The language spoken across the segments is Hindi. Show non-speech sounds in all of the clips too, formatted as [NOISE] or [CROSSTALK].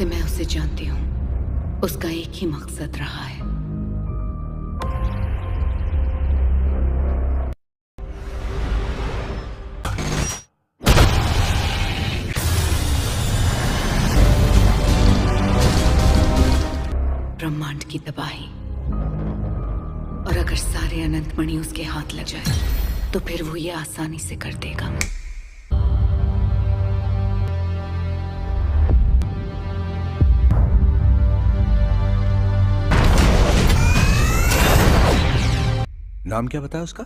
से मैं उसे जानती हूं उसका एक ही मकसद रहा है ब्रह्मांड की तबाही और अगर सारे अनंतमणि उसके हाथ लग जाए तो फिर वो ये आसानी से कर देगा नाम क्या बताया उसका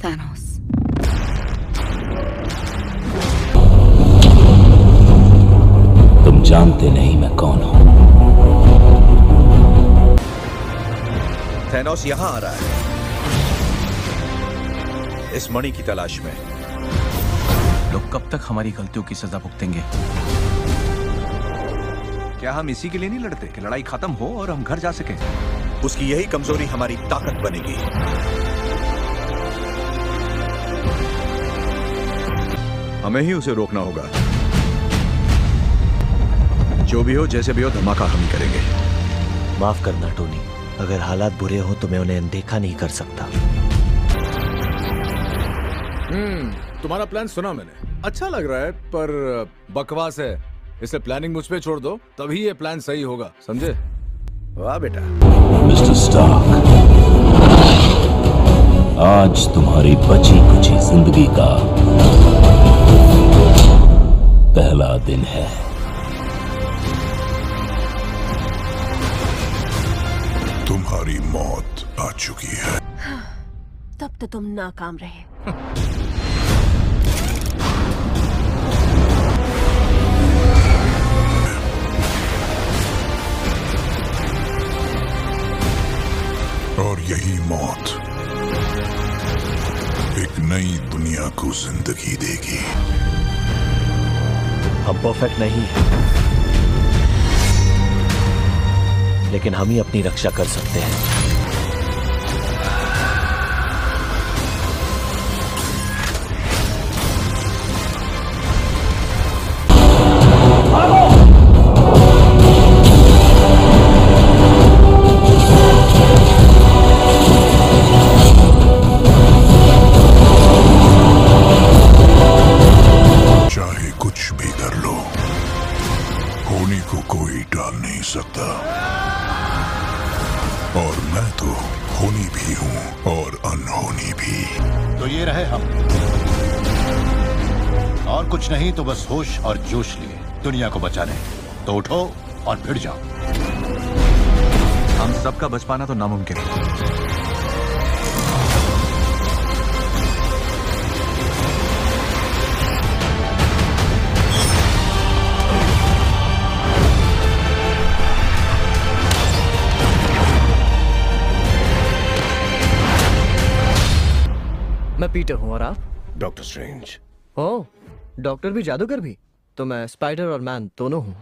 थानोस तुम जानते नहीं मैं कौन हूं थैनोस यहां आ रहा है इस मणि की तलाश में लोग कब तक हमारी गलतियों की सजा भुगतेंगे क्या हम इसी के लिए नहीं लड़ते कि लड़ाई खत्म हो और हम घर जा सकें? उसकी यही कमजोरी हमारी ताकत बनेगी हमें ही उसे रोकना होगा जो भी हो जैसे भी हो धमाका हम करेंगे माफ करना टोनी अगर हालात बुरे हो तो मैं उन्हें अनदेखा नहीं कर सकता हम्म तुम्हारा प्लान सुना मैंने अच्छा लग रहा है पर बकवास है इसे प्लानिंग मुझ पे छोड़ दो तभी ये प्लान सही होगा समझे वाह बेटा मिस्टर स्टार्क आज तुम्हारी बची बुची जिंदगी का पहला दिन है तुम्हारी मौत आ चुकी है हाँ, तब तो तुम नाकाम रहे [LAUGHS] और यही मौत एक नई दुनिया को जिंदगी देगी हम परफेक्ट नहीं है लेकिन हम ही अपनी रक्षा कर सकते हैं तो बस होश और जोश लिए दुनिया को बचाने तो उठो और फिर जाओ हम सबका बच पाना तो नामुमकिन है मैं पीटर हूं और आप डॉक्टर स्ट्रेंज ओ डॉक्टर भी जादूगर भी तो मैं स्पाइडर और मैन दोनों हूँ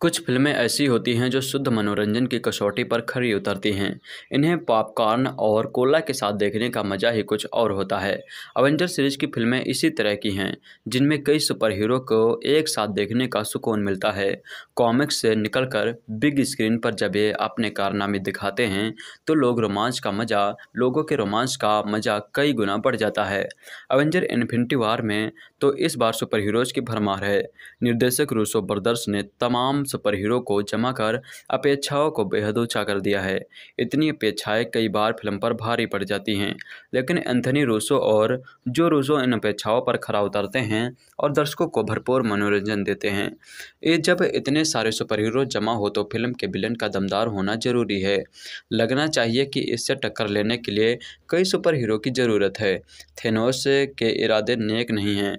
कुछ फिल्में ऐसी होती हैं जो शुद्ध मनोरंजन की कसौटी पर खरी उतरती हैं इन्हें पॉपकॉर्न और कोला के साथ देखने का मज़ा ही कुछ और होता है अवेंजर सीरीज की फिल्में इसी तरह की हैं जिनमें कई सुपर हीरो को एक साथ देखने का सुकून मिलता है कॉमिक्स से निकलकर बिग स्क्रीन पर जब ये अपने कारनामे दिखाते हैं तो लोग रोमांच का मज़ा लोगों के रोमांच का मज़ा कई गुना बढ़ जाता है अवेंजर इन्फिनिटी वार में तो इस बार सुपर हीरोज़ की भरमार है निर्देशक रूसो ब्रदर्स ने तमाम सुपर हीरो को जमा कर अपेक्षाओं को बेहद ऊँचा कर दिया है इतनी अपेक्षाएं कई बार फिल्म पर भारी पड़ जाती हैं लेकिन एंथनी रूसो और जो रूसो इन अपेक्षाओं पर खरा उतरते हैं और दर्शकों को भरपूर मनोरंजन देते हैं ये जब इतने सारे सुपर हीरो जमा हो तो फिल्म के विलन का दमदार होना जरूरी है लगना चाहिए कि इससे टक्कर लेने के लिए कई सुपर हीरो की ज़रूरत है थेनोस के इरादे नेक नहीं हैं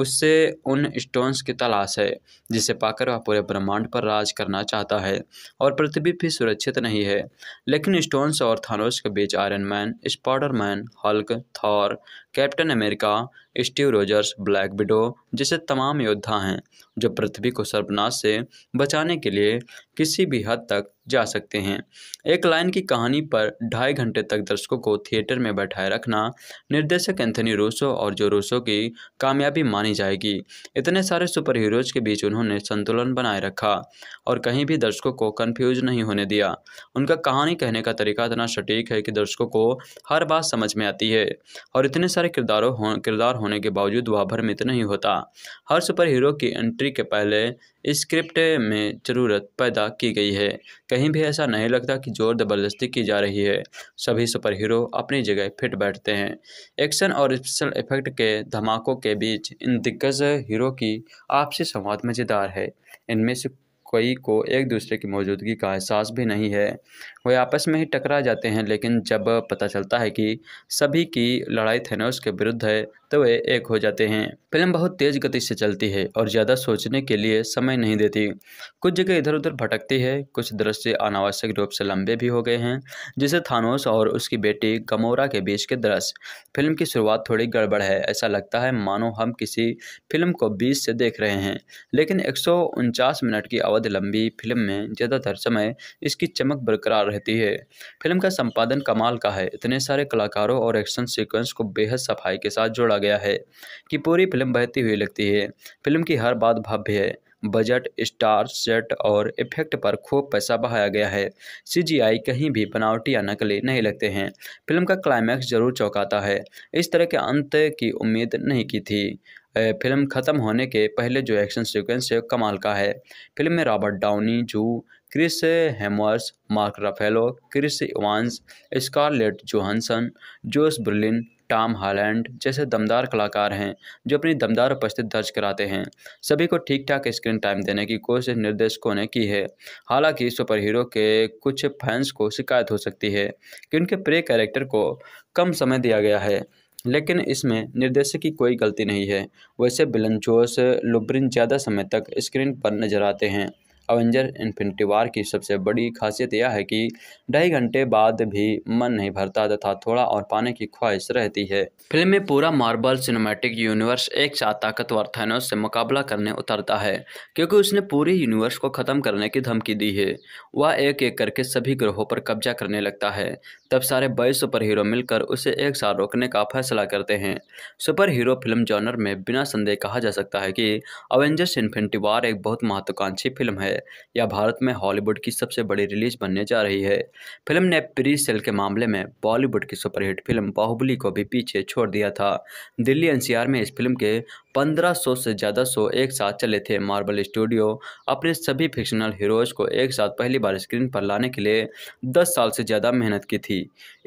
उससे उन स्टोन्स की तलाश है जिसे पाकर वह पूरे ब्रह्मांड पर राज करना चाहता है और पृथ्वी भी सुरक्षित नहीं है लेकिन स्टोन्स और थानोस के बीच Iron Man spider man Hulk Thor Captain America Steve Rogers Black Widow जैसे तमाम योद्धा हैं जो पृथ्वी को सर्वनाश से बचाने के लिए किसी भी हद तक जा सकते हैं एक लाइन की कहानी पर ढाई घंटे तक दर्शकों को थिएटर में बैठाए रखना निर्देशक एंथनी रूसो और जो रूसो की कामयाबी मान मानी जाएगी इतने सारे सुपर हीरोज के बीच उन्होंने संतुलन बनाए रखा और कहीं भी दर्शकों को कन्फ्यूज नहीं होने दिया उनका कहानी कहने का तरीका इतना सटीक है कि दर्शकों को हर बात समझ में आती है और इतने सारे किरदारों हो किरदार होने के बावजूद वह भ्रमित नहीं होता हर सुपर हीरो की एंट्री के पहले स्क्रिप्ट में ज़रूरत पैदा की गई है कहीं भी ऐसा नहीं लगता कि ज़ोर ज़बरदस्ती की जा रही है सभी सुपर हीरो अपनी जगह फिट बैठते हैं एक्शन और स्पेशल इफेक्ट के धमाकों के बीच इन दिग्गज हीरो की आपसी संवाद मज़ेदार है इनमें से कोई को एक दूसरे की मौजूदगी का एहसास भी नहीं है वे आपस में ही टकरा जाते हैं लेकिन जब पता चलता है कि सभी की लड़ाई थेनोस के विरुद्ध है तो वे एक हो जाते हैं फिल्म बहुत तेज गति से चलती है और ज़्यादा सोचने के लिए समय नहीं देती कुछ जगह इधर उधर भटकती है कुछ दृश्य अनावश्यक रूप से लंबे भी हो गए हैं जैसे थानोस और उसकी बेटी गमोरा के बीच के दृश्य फिल्म की शुरुआत थोड़ी गड़बड़ है ऐसा लगता है मानो हम किसी फिल्म को बीच से देख रहे हैं लेकिन एक मिनट की अवधि लंबी फिल्म में ज़्यादातर समय इसकी चमक बरकरार रहती है फिल्म का संपादन कमाल का है इतने सारे कलाकारों और एक्शन सीक्वेंस को बेहद सफाई के साथ जोड़ा गया है कि पूरी फिल्म बहती हुई लगती है फिल्म की हर बात भव्य है बजट स्टार सेट और इफेक्ट पर खूब पैसा बहाया गया है सीजीआई कहीं भी बनावटी या नकली नहीं लगते हैं फिल्म का क्लाइमैक्स जरूर चौंकाता है इस तरह के अंत की उम्मीद नहीं की थी फिल्म ख़त्म होने के पहले जो एक्शन सीक्वेंस है कमाल का है फिल्म में रॉबर्ट डाउनी जू Chris Hemsworth Mark Ruffalo Chris Evans Scarlett Johansson Josh Brolin Tom Holland जैसे दमदार कलाकार हैं जो अपनी दमदार उपस्थिति दर्ज कराते हैं सभी को ठीक ठाक स्क्रीन टाइम देने की कोशिश निर्देशकों ने की है हालांकि सुपर हीरो के कुछ फैंस को शिकायत हो सकती है कि उनके प्रे कैरेक्टर को कम समय दिया गया है लेकिन इसमें निर्देशक की कोई गलती नहीं है वैसे बिलन जोश लुब्रिन ज़्यादा समय तक स्क्रीन पर नजर आते हैं अवेंजर इन्फिनिटी वार की सबसे बड़ी खासियत यह है कि ढाई घंटे बाद भी मन नहीं भरता तथा थोड़ा और पाने की ख्वाहिश रहती है फिल्म में पूरा मार्बल सिनेमैटिक यूनिवर्स एक साथ ताकतवर थैनोस से मुकाबला करने उतरता है क्योंकि उसने पूरे यूनिवर्स को ख़त्म करने की धमकी दी है वह एक एक करके सभी ग्रहों पर कब्जा करने लगता है तब सारे बाईस सुपर हीरो मिलकर उसे एक साथ रोकने का फैसला करते हैं सुपर हीरो फिल्म जॉनर में बिना संदेह कहा जा सकता है कि अवेंजर्स इन्फिनिटी वार एक बहुत महत्वाकांक्षी फिल्म है यह भारत में हॉलीवुड की सबसे बड़ी रिलीज बनने जा रही है फिल्म ने प्री सेल के मामले में बॉलीवुड की सुपरहिट फिल्म बाहुबली को भी पीछे छोड़ दिया था दिल्ली एनसीआर में इस फिल्म के 1500 से ज़्यादा शो एक साथ चले थे मार्बल स्टूडियो अपने सभी फिक्शनल हीरोज को एक साथ पहली बार स्क्रीन पर लाने के लिए 10 साल से ज़्यादा मेहनत की थी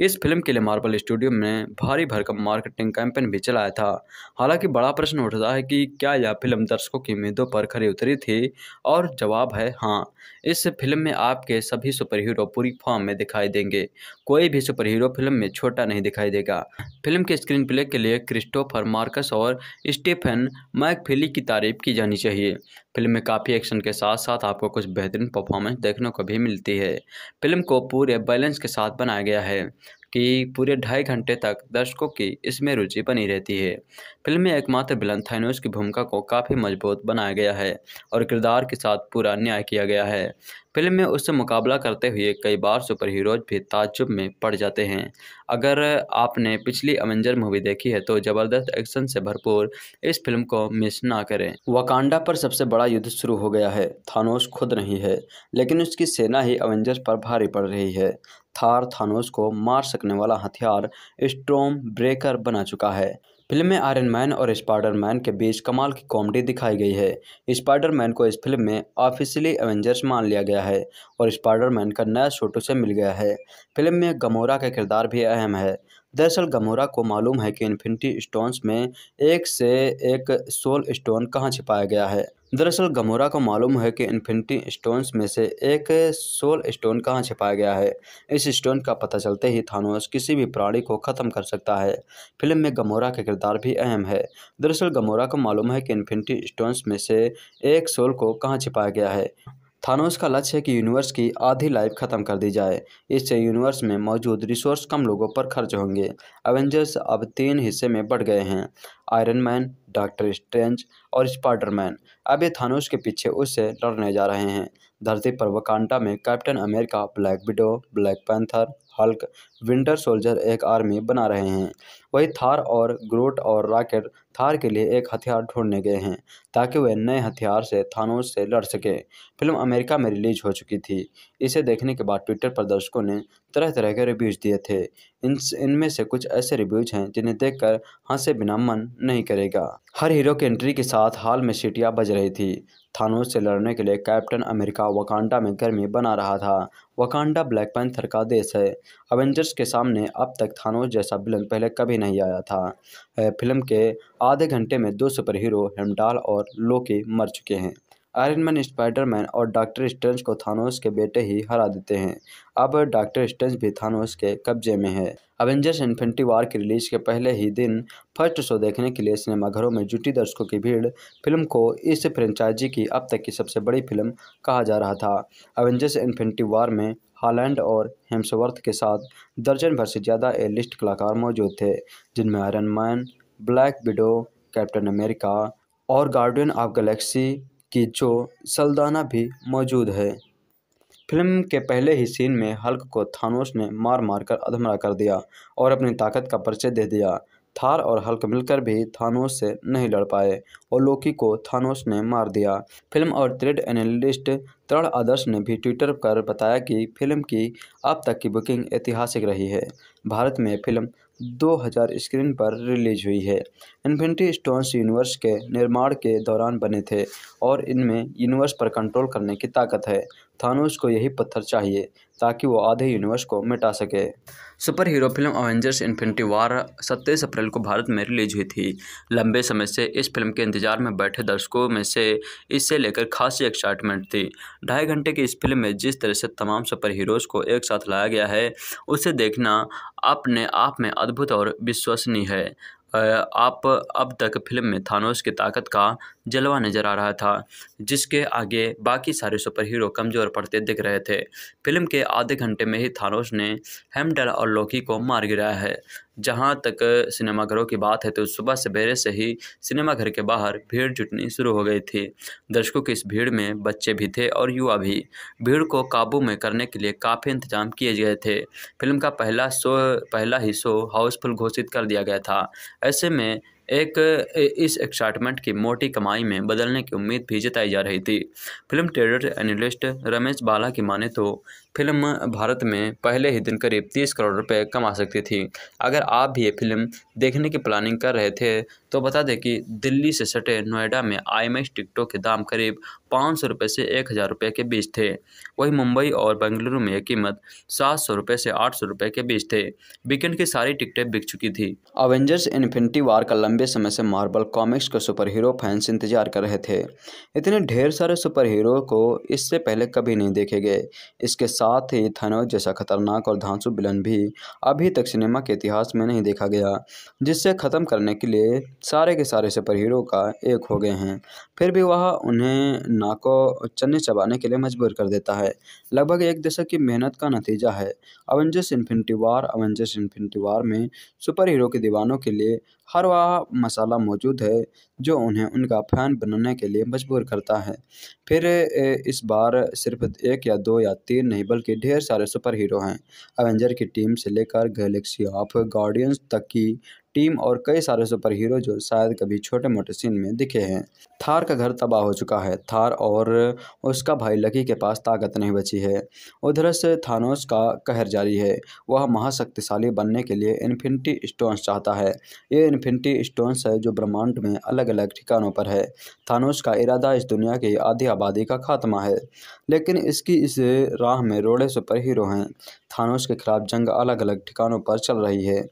इस फिल्म के लिए मार्बल स्टूडियो ने भारी भरकम मार्केटिंग कैंपेन भी चलाया था हालांकि बड़ा प्रश्न उठता है कि क्या यह फिल्म दर्शकों की उम्मीदों पर खरी उतरी थी और जवाब है है हाँ इस फिल्म में आपके सभी सुपर हीरो पूरी फॉर्म में दिखाई देंगे कोई भी सुपर हीरो फिल्म में छोटा नहीं दिखाई देगा फिल्म के स्क्रीन प्ले के लिए क्रिस्टोफर मार्कस और स्टीफन मैकफिली की तारीफ की जानी चाहिए फिल्म में काफ़ी एक्शन के साथ साथ आपको कुछ बेहतरीन परफॉर्मेंस देखने को भी मिलती है फिल्म को पूरे बैलेंस के साथ बनाया गया है की पूरे ढाई घंटे तक दर्शकों की इसमें रुचि बनी रहती है फिल्म में एकमात्र बिलन थानोस की भूमिका को काफ़ी मजबूत बनाया गया है और किरदार के साथ पूरा न्याय किया गया है फिल्म में उससे मुकाबला करते हुए कई बार सुपर हीरोज भी ताजुब में पड़ जाते हैं अगर आपने पिछली अवेंजर मूवी देखी है तो ज़बरदस्त एक्शन से भरपूर इस फिल्म को मिस ना करें वाकांडा पर सबसे बड़ा युद्ध शुरू हो गया है थानोस खुद नहीं है लेकिन उसकी सेना ही अवेंजर्स पर भारी पड़ रही है थार थानोस को मार सकने वाला हथियार स्ट्रोम ब्रेकर बना चुका है फिल्म में आयरन मैन और स्पाइडर मैन के बीच कमाल की कॉमेडी दिखाई गई है स्पाइडर मैन को इस फिल्म में ऑफिशियली एवेंजर्स मान लिया गया है और स्पाइडर मैन का नया छोटू से मिल गया है फिल्म में गमोरा का किरदार भी अहम है दरअसल गमोरा को मालूम है कि इन्फिनिटी स्टोन्स में एक से एक सोल स्टोन कहाँ छिपाया गया है दरअसल गमोरा को मालूम है कि इन्फिनिटी स्टोन्स में से एक सोल स्टोन कहाँ छिपाया गया है इस स्टोन का पता चलते ही थानोस किसी भी प्राणी को ख़त्म कर सकता है फिल्म में गमोरा का किरदार भी अहम है दरअसल गमोरा को मालूम है कि इन्फिनिटी स्टोन्स में से एक सोल को कहाँ छिपाया गया है थानोस का लक्ष्य है कि यूनिवर्स की आधी लाइफ खत्म कर दी जाए इससे यूनिवर्स में मौजूद रिसोर्स कम लोगों पर खर्च होंगे एवेंजर्स अब तीन हिस्से में बढ़ गए हैं आयरन मैन डॉक्टर स्ट्रेंज और स्पाइडरमैन अब ये थानोस के पीछे उससे लड़ने जा रहे हैं धरती पर वकांडा में Captain America Black Widow Black Panther Hulk Winter Soldier एक आर्मी बना रहे हैं वही थार और ग्रोट और रॉकेट थार के लिए एक हथियार ढूंढने गए हैं ताकि वह नए हथियार से थानोस से लड़ सके फिल्म अमेरिका में रिलीज हो चुकी थी इसे देखने के बाद ट्विटर पर दर्शकों ने तरह तरह के रिव्यूज़ दिए थे इन इनमें से कुछ ऐसे रिव्यूज हैं जिन्हें देखकर हंसे बिना मन नहीं करेगा हर हीरो की एंट्री के साथ हाल में सीटियाँ बज रही थी थानोस से लड़ने के लिए कैप्टन अमेरिका वकांडा में गर्मी बना रहा था वकांडा ब्लैक पैंथर का देश है अवेंजर्स के सामने अब तक थानोस जैसा विलन पहले कभी नहीं आया था फिल्म के आधे घंटे में दो सुपर हीरो हेमडाल और लोके मर चुके हैं आयरन मैन स्पाइडरमैन और डॉक्टर स्ट्रेंज को थानोस के बेटे ही हरा देते हैं अब डॉक्टर स्ट्रेंज भी थानोस के कब्जे में है अवेंजर्स इन्फिनिटी वार की रिलीज के पहले ही दिन फर्स्ट शो देखने के लिए सिनेमाघरों में जुटी दर्शकों की भीड़ फिल्म को इस फ्रेंचाइजी की अब तक की सबसे बड़ी फिल्म कहा जा रहा था अवेंजर्स इन्फिनिटी वार में हालैंड और हेम्सवर्थ के साथ दर्जन भर से ज़्यादा ए लिस्ट कलाकार मौजूद थे जिनमें Iron Man Black Widow Captain America और गार्डियन ऑफ गैलेक्सी की जो सल्दाना भी मौजूद है फिल्म के पहले ही सीन में हल्क को थानोस ने मार मार कर अधमरा कर दिया और अपनी ताकत का परिचय दे दिया थार और हल्क मिलकर भी थानोस से नहीं लड़ पाए और लोकी को थानोस ने मार दिया फिल्म और थ्रेड एनालिस्ट तरण आदर्श ने भी ट्विटर पर बताया कि फिल्म की अब तक की बुकिंग ऐतिहासिक रही है भारत में फिल्म 2000 स्क्रीन पर रिलीज हुई है इन्फिनिटी स्टोन्स यूनिवर्स के निर्माण के दौरान बने थे और इनमें यूनिवर्स पर कंट्रोल करने की ताकत है थानोस को यही पत्थर चाहिए ताकि वो आधे यूनिवर्स को मिटा सके super hero film Avengers Infinity War सत्ताईस अप्रैल को भारत में रिलीज हुई थी लंबे समय से इस फिल्म के इंतजार में बैठे दर्शकों में से इससे लेकर खासी एक्साइटमेंट थी ढाई घंटे की इस फिल्म में जिस तरह से तमाम सुपर हीरोज़ को एक साथ लाया गया है उसे देखना अपने आप में अद्भुत और विश्वसनीय है आप अब तक फिल्म में थानोस की ताकत का जलवा नजर आ रहा था जिसके आगे बाकी सारे सुपर हीरो कमज़ोर पड़ते दिख रहे थे फिल्म के आधे घंटे में ही थानोस ने हेमडल और लोकी को मार गिराया है जहाँ तक सिनेमाघरों की बात है तो सुबह सवेरे से ही सिनेमाघर के बाहर भीड़ जुटनी शुरू हो गई थी दर्शकों की इस भीड़ में बच्चे भी थे और युवा भी भीड़ को काबू में करने के लिए काफ़ी इंतजाम किए गए थे फिल्म का पहला शो पहला ही शो हाउसफुल घोषित कर दिया गया था ऐसे में एक इस एक्साइटमेंट की मोटी कमाई में बदलने की उम्मीद भी जताई जा रही थी film trader analyst Ramesh Bala की माने तो फिल्म भारत में पहले ही दिन करीब तीस करोड़ रुपए कमा सकती थी अगर आप भी ये फिल्म देखने की प्लानिंग कर रहे थे तो बता दें कि दिल्ली से सटे नोएडा में आईमेक्स टिकटों के दाम करीब पाँच सौ रुपये से एक हज़ार रुपये के बीच थे वहीं मुंबई और बेंगलुरु में यह कीमत सात सौ रुपये से आठ सौ रुपये के बीच थे वीकेंड की सारी टिकटें बिक चुकी थी अवेंजर्स इन्फिनिटी वार का लंबे समय से मार्बल कॉमिक्स के सुपर हीरो फैंस इंतजार कर रहे थे इतने ढेर सारे सुपर हीरो को इससे पहले कभी नहीं देखे गए इसके साथ साथ ही थनोज जैसा खतरनाक और धांसु बिलन भी अभी तक सिनेमा के इतिहास में नहीं देखा गया जिससे ख़त्म करने के लिए सारे के सारे सुपर हीरो का एक हो गए हैं फिर भी वह उन्हें नाको चन्ने चबाने के लिए मजबूर कर देता है लगभग एक दशक की मेहनत का नतीजा है Avengers Infinity War Avengers Infinity War में सुपर हीरो के दीवानों के लिए हर वह मसाला मौजूद है जो उन्हें उनका फैन बनने के लिए मजबूर करता है फिर इस बार सिर्फ एक या दो या तीन नहीं बल्कि ढेर सारे सुपर हीरो हैं एवेंजर की टीम से लेकर गैलेक्सी ऑफ गार्डियंस तक की टीम और कई सारे सुपर हीरो जो शायद कभी छोटे मोटे सीन में दिखे हैं थार का घर तबाह हो चुका है थार और उसका भाई लकी के पास ताकत नहीं बची है उधर से थानोस का कहर जारी है वह महाशक्तिशाली बनने के लिए इन्फिनिटी स्टोन्स चाहता है ये इन्फिनिटी स्टोन्स है जो ब्रह्मांड में अलग अलग ठिकानों पर है थानोस का इरादा इस दुनिया की आधी आबादी का खात्मा है लेकिन इसकी इस राह में रोड़े सुपर हीरो हैं थानोस के खिलाफ जंग अलग अलग ठिकानों पर चल रही है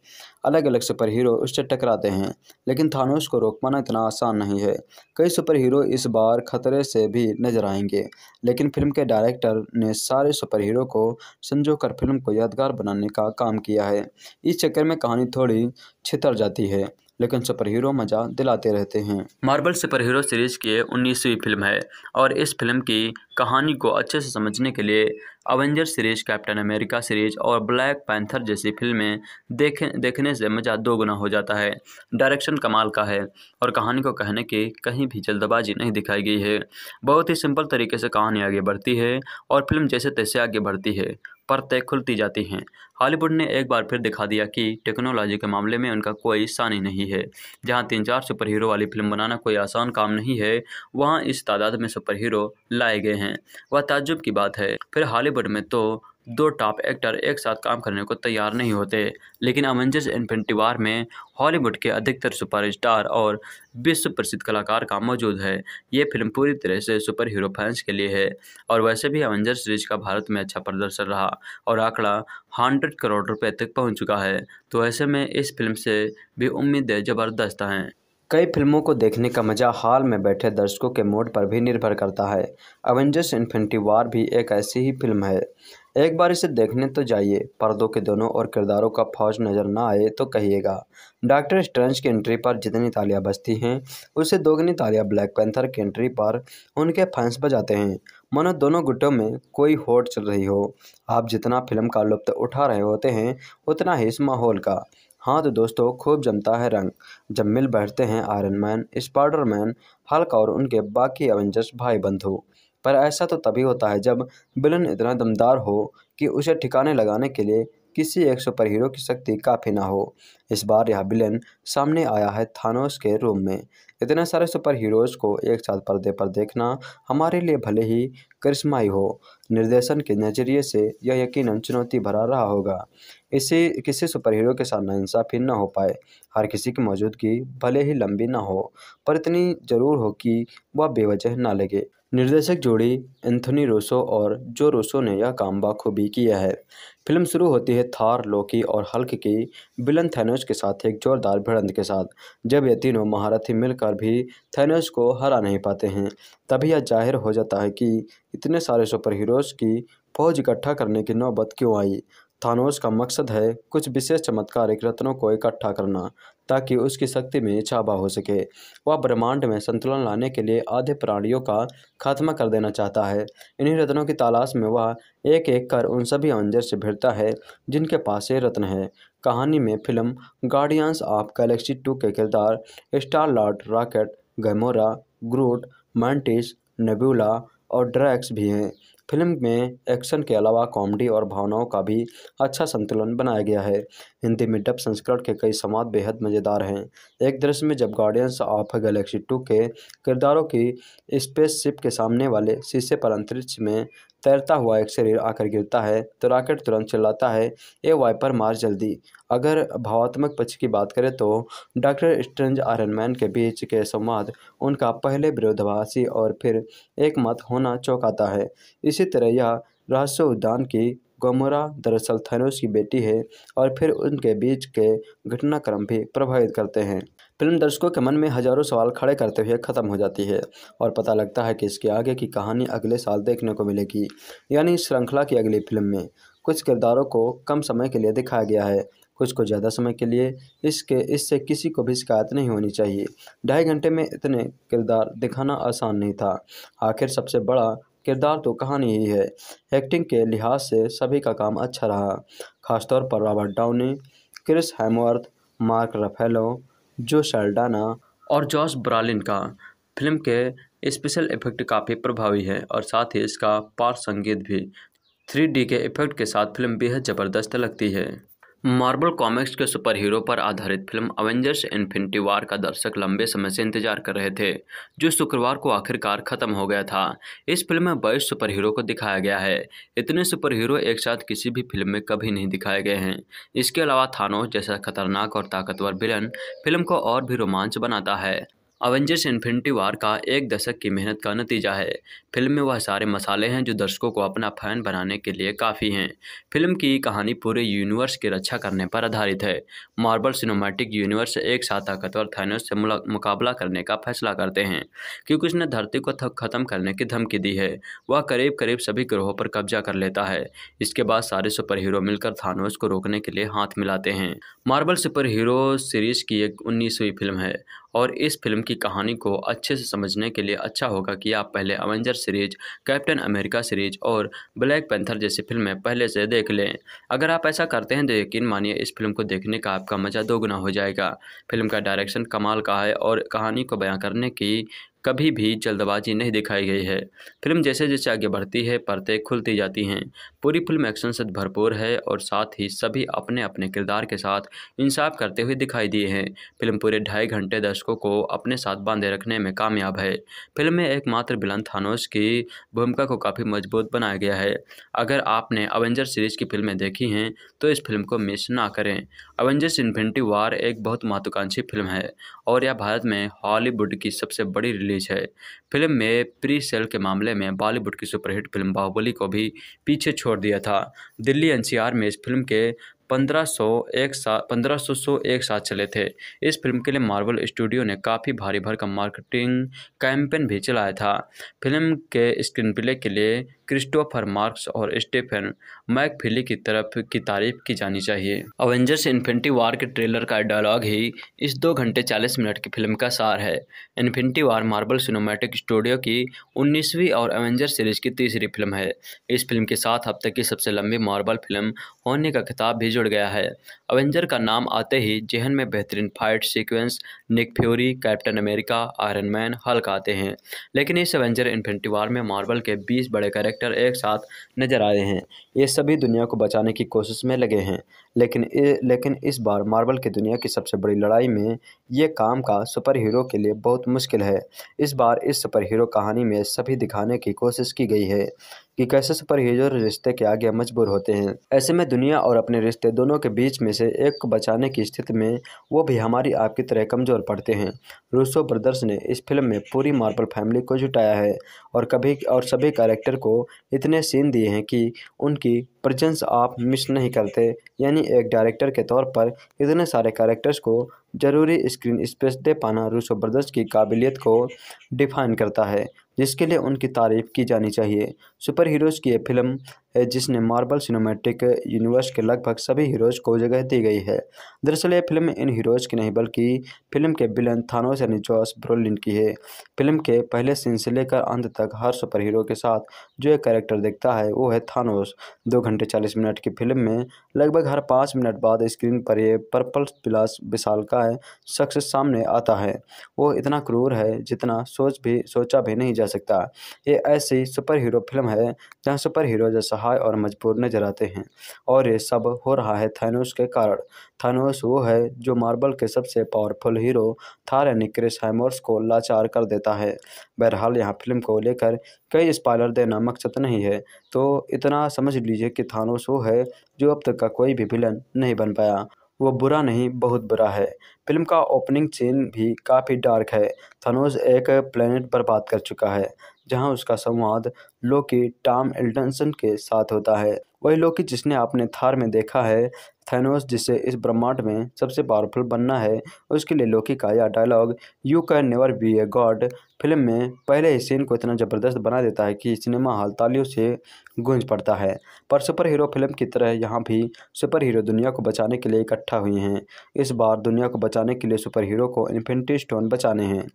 अलग अलग सुपर हीरो उससे टकराते हैं लेकिन थानोस को रोक पाना इतना आसान नहीं है कई सुपर हीरो इस बार खतरे से भी नजर आएंगे लेकिन फिल्म के डायरेक्टर ने सारे सुपर हीरो को संजो कर फिल्म को यादगार बनाने का काम किया है इस चक्कर में कहानी थोड़ी छितर जाती है लेकिन सुपर हीरो मजा दिलाते रहते हैं मार्बल सुपर हीरो सीरीज की उन्नीसवीं फिल्म है और इस फिल्म की कहानी को अच्छे से समझने के लिए Avenger series Captain America series और ब्लैक पैंथर जैसी फिल्में देख देखने से मज़ा दोगुना हो जाता है डायरेक्शन कमाल का है और कहानी को कहने की कहीं भी जल्दबाजी नहीं दिखाई गई है बहुत ही सिंपल तरीके से कहानी आगे बढ़ती है और फिल्म जैसे तैसे आगे बढ़ती है परतें खुलती जाती हैं हॉलीवुड ने एक बार फिर दिखा दिया कि टेक्नोलॉजी के मामले में उनका कोई सानी नहीं है जहां तीन चार सुपर हीरो वाली फिल्म बनाना कोई आसान काम नहीं है वहां इस तादाद में सुपर हीरो लाए गए हैं वह ताजुब की बात है फिर हॉलीवुड में तो दो टॉप एक्टर एक साथ काम करने को तैयार नहीं होते लेकिन अवेंजर्स इन्फेंटी वार में हॉलीवुड के अधिकतर सुपरस्टार और विश्व प्रसिद्ध कलाकार का मौजूद है ये फिल्म पूरी तरह से सुपर हीरो फैंस के लिए है और वैसे भी अवेंजर्स सीरीज का भारत में अच्छा प्रदर्शन रहा और आंकड़ा हंड्रेड करोड़ रुपये तक पहुँच चुका है तो ऐसे में इस फिल्म से भी उम्मीदें ज़बरदस्त हैं कई फिल्मों को देखने का मजा हाल में बैठे दर्शकों के मूड पर भी निर्भर करता है अवेंजर्स इन्फेंटिवार वार भी एक ऐसी ही फिल्म है एक बार इसे देखने तो जाइए पर्दों के दोनों और किरदारों का फौज नज़र ना आए तो कहिएगा डॉक्टर स्ट्रेंज की एंट्री पर जितनी तालियां बजती हैं उसे दोगुनी तालियां ब्लैक पैंथर की एंट्री पर उनके फैंस बजाते हैं मानो दोनों गुटों में कोई होट चल रही हो आप जितना फिल्म का लुप्त उठा रहे होते हैं उतना ही इस माहौल का हाँ तो दोस्तों खूब जमता है रंग जब मिल बैठते हैं Iron Man spider man Hulk और उनके बाकी एवेंजर्स भाई बंधु पर ऐसा तो तभी होता है जब विलन इतना दमदार हो कि उसे ठिकाने लगाने के लिए किसी एक सुपर हीरो की शक्ति काफ़ी ना हो इस बार यह विलन सामने आया है थानोस के रूम में इतने सारे सुपर हीरोज़ को एक साथ पर्दे पर देखना हमारे लिए भले ही करिश्माई हो निर्देशन के नज़रिए से यह यकीनन चुनौती भरा रहा होगा इसे किसी सुपर हीरो के साथ नाइंसाफ़ी न हो पाए हर किसी की मौजूदगी भले ही लंबी ना हो पर इतनी ज़रूर हो कि वह बेवजह ना लगे निर्देशक जोड़ी एंथोनी रोसो और जो रोसो ने यह काम बाखूबी किया है फिल्म शुरू होती है थार लोकी और हल्क की बिलन थैनोस के साथ एक जोरदार भिड़ंत के साथ जब ये तीनों महारथी मिलकर भी थैनोस को हरा नहीं पाते हैं तभी यह जाहिर हो जाता है कि इतने सारे सुपर हीरोज़ की फौज इकट्ठा करने की नौबत क्यों आई थानोस का मकसद है कुछ विशेष चमत्कारिक रत्नों को इकट्ठा करना ताकि उसकी शक्ति में छाबा हो सके वह ब्रह्मांड में संतुलन लाने के लिए आधे प्राणियों का खात्मा कर देना चाहता है इन्हीं रत्नों की तलाश में वह एक एक कर उन सभी अंजर से भिड़ता है जिनके पास ये रत्न है कहानी में film Guardians of Galaxy two के किरदार Star Lord Rocket Gamora Groot Mantis Nebula और ड्रैक्स भी हैं फिल्म में एक्शन के अलावा कॉमेडी और भावनाओं का भी अच्छा संतुलन बनाया गया है हिंदी में डब संस्करण के कई संवाद बेहद मज़ेदार हैं एक दृश्य में जब गार्डियंस ऑफ गैलेक्सी टू के किरदारों की स्पेसशिप के सामने वाले शीशे पर अंतरिक्ष में तैरता हुआ एक शरीर आकर गिरता है तो रॉकेट तुरंत चिल्लाता है ए वाइपर मार जल्दी अगर भावात्मक पक्ष की बात करें तो डॉक्टर स्ट्रेंज आयरन मैन के बीच के संवाद उनका पहले विरोधाभासी और फिर एक मत होना चौंकाता है इसी तरह यह रहस्य उद्यान की कोमोरा दरअसल थानोस की बेटी है और फिर उनके बीच के घटनाक्रम भी प्रभावित करते हैं फिल्म दर्शकों के मन में हजारों सवाल खड़े करते हुए ख़त्म हो जाती है और पता लगता है कि इसके आगे की कहानी अगले साल देखने को मिलेगी यानी श्रृंखला की अगली फिल्म में कुछ किरदारों को कम समय के लिए दिखाया गया है कुछ को ज़्यादा समय के लिए इसके इससे किसी को भी शिकायत नहीं होनी चाहिए ढाई घंटे में इतने किरदार दिखाना आसान नहीं था आखिर सबसे बड़ा किरदार तो कहानी ही है एक्टिंग के लिहाज से सभी का काम अच्छा रहा खासतौर पर Robert Downey Chris Hemsworth Mark Ruffalo Zoe Saldana और जॉर्ज ब्रालिन का फिल्म के स्पेशल इफेक्ट काफ़ी प्रभावी है और साथ ही इसका पार संगीत भी थ्री के इफेक्ट के साथ फिल्म बेहद ज़बरदस्त लगती है मार्बल कॉमिक्स के सुपर हीरो पर आधारित फिल्म अवेंजर्स इन्फिनिटी वार का दर्शक लंबे समय से इंतजार कर रहे थे जो शुक्रवार को आखिरकार खत्म हो गया था इस फिल्म में बाईस सुपर हीरो को दिखाया गया है इतने सुपर हीरो एक साथ किसी भी फिल्म में कभी नहीं दिखाए गए हैं इसके अलावा थानो जैसा खतरनाक और ताकतवर विलन फिल्म को और भी रोमांच बनाता है अवेंजर्स इन्फिनिटी वार का एक दशक की मेहनत का नतीजा है फिल्म में वह सारे मसाले हैं जो दर्शकों को अपना फैन बनाने के लिए काफ़ी हैं फिल्म की कहानी पूरे यूनिवर्स की रक्षा करने पर आधारित है मार्बल सिनेमैटिक यूनिवर्स एक साथ ताकतवर थानोस से मुकाबला करने का फैसला करते हैं क्योंकि उसने धरती को ख़त्म करने की धमकी दी है वह करीब करीब सभी ग्रहों पर कब्जा कर लेता है इसके बाद सारे सुपर हीरो मिलकर थानोस को रोकने के लिए हाथ मिलाते हैं मार्बल सुपर हीरो सीरीज की एक उन्नीसवीं फिल्म है और इस फिल्म की कहानी को अच्छे से समझने के लिए अच्छा होगा कि आप पहले Avenger series Captain America series और ब्लैक पैंथर जैसी फिल्में पहले से देख लें अगर आप ऐसा करते हैं तो यकीन मानिए इस फिल्म को देखने का आपका मज़ा दोगुना हो जाएगा फिल्म का डायरेक्शन कमाल का है और कहानी को बयां करने की कभी भी जल्दबाजी नहीं दिखाई गई है फिल्म जैसे जैसे आगे बढ़ती है परतें खुलती जाती हैं पूरी फिल्म एक्शन से भरपूर है और साथ ही सभी अपने अपने किरदार के साथ इंसाफ करते हुए दिखाई दिए हैं फिल्म पूरे ढाई घंटे दर्शकों को अपने साथ बांधे रखने में कामयाब है फिल्म में एकमात्र बिलन थानोस की भूमिका को काफ़ी मजबूत बनाया गया है अगर आपने अवेंजर सीरीज़ की फिल्में देखी हैं तो इस फिल्म को मिस ना करें अवेंजर्स इन्फिनिटी वार एक बहुत महत्वाकांक्षी फिल्म है और यह भारत में हॉलीवुड की सबसे बड़ी रिलीज रिलीज है फिल्म में प्री सेल के मामले में बॉलीवुड की सुपरहिट फिल्म बाहुबली को भी पीछे छोड़ दिया था दिल्ली एनसीआर में इस फिल्म के पंद्रह सौ एक साथ पंद्रह सौ सौ एक साथ चले थे इस फिल्म के लिए मार्वल स्टूडियो ने काफ़ी भारी भरकम मार्केटिंग कैंपेन भी चलाया था फिल्म के स्क्रीन प्ले के लिए क्रिस्टोफर मार्क्स और स्टेफन मैकफिली की तरफ की तारीफ की जानी चाहिए अवेंजर्स इन्फिनिटी वार के ट्रेलर का डायलॉग ही इस दो घंटे चालीस मिनट की फिल्म का सार है Infinity War Marvel Cinematic Studio की उन्नीसवीं और एवेंजर सीरीज की तीसरी फिल्म है इस फिल्म के साथ अब तक की सबसे लंबी मार्बल फिल्म होने का खिताब भी जुड़ गया है अवेंजर का नाम आते ही जेहन में बेहतरीन fight sequence Nick Fury Captain America Iron Man Hulk आते हैं लेकिन इस एवेंजर इन्फिनिटी वार में मार्बल के बीस बड़े करेक्टर ट्रैक्टर एक साथ नजर आए हैं। ये सभी दुनिया को बचाने की कोशिश में लगे हैं लेकिन ए, लेकिन इस बार मार्बल की दुनिया की सबसे बड़ी लड़ाई में ये काम का सुपर हीरो के लिए बहुत मुश्किल है इस बार इस सुपर हीरो कहानी में सभी दिखाने की कोशिश की गई है कि कैसे सुपर हीरो रिश्ते के आगे मजबूर होते हैं ऐसे में दुनिया और अपने रिश्ते दोनों के बीच में से एक को बचाने की स्थिति में वो भी हमारी आपकी तरह कमज़ोर पड़ते हैं रूसो ब्रदर्स ने इस फिल्म में पूरी मार्बल फैमिली को जुटाया है और कभी और सभी कैरेक्टर को इतने सीन दिए हैं कि उन की प्रजेंस आप मिस नहीं करते यानी एक डायरेक्टर के तौर पर इतने सारे कैरेक्टर्स को ज़रूरी स्क्रीन स्पेस दे पाना रूसो ब्रदर्स की काबिलियत को डिफाइन करता है जिसके लिए उनकी तारीफ की जानी चाहिए सुपर हीरोज़ की यह फिल्म है जिसने मार्बल सिनेमैटिक यूनिवर्स के लगभग सभी हीरोज़ को जगह दी गई है दरअसल यह फिल्म इन हीरोज़ की नहीं बल्कि फिल्म के विलन थानोस यानी जॉस ब्रोलिन की है फिल्म के पहले सीन से लेकर अंत तक हर सुपर हीरो के साथ जो एक करेक्टर दिखता है वो है थानोस दो घंटे चालीस मिनट की फिल्म में लगभग हर पाँच मिनट बाद स्क्रीन पर यह पर्पल पिलास विशाल का शख्स सामने आता है वो इतना क्रूर है जितना सोच भी सोचा भी नहीं जा सकता ये ऐसी सुपर हीरो फिल्म है जहाँ सुपर हीरो जैसा हाय और मजबूर नजर आते हैं और ये सब हो रहा है थानोस के कारण थानोस वो है जो मार्बल के सबसे पावरफुल हीरो थार यानी क्रिस हैमर्स को लाचार कर देता है बहरहाल यहाँ फिल्म को लेकर कई स्पॉयलर देना मकसद नहीं है तो इतना समझ लीजिए कि थानोस वो है जो अब तक का कोई भी विलन नहीं बन पाया वो बुरा नहीं बहुत बुरा है फिल्म का ओपनिंग सीन भी काफ़ी डार्क है थनोज एक प्लेनेट पर बात कर चुका है जहां उसका संवाद लोकी टॉम एल्डनसन के साथ होता है वही लोकी जिसने आपने थार में देखा है थैनोस जिसे इस ब्रह्मांड में सबसे पावरफुल बनना है उसके लिए लोकी का यह dialogue you can never be a god film में पहले ही सीन को इतना ज़बरदस्त बना देता है कि सिनेमा हॉल तालियों से गूंज पड़ता है पर सुपर हीरो फिल्म की तरह यहाँ भी सुपर हीरो दुनिया को बचाने के लिए इकट्ठा हुए हैं इस बार दुनिया को बचाने के लिए सुपर हीरो को इन्फिनिटी स्टोन बचाने हैं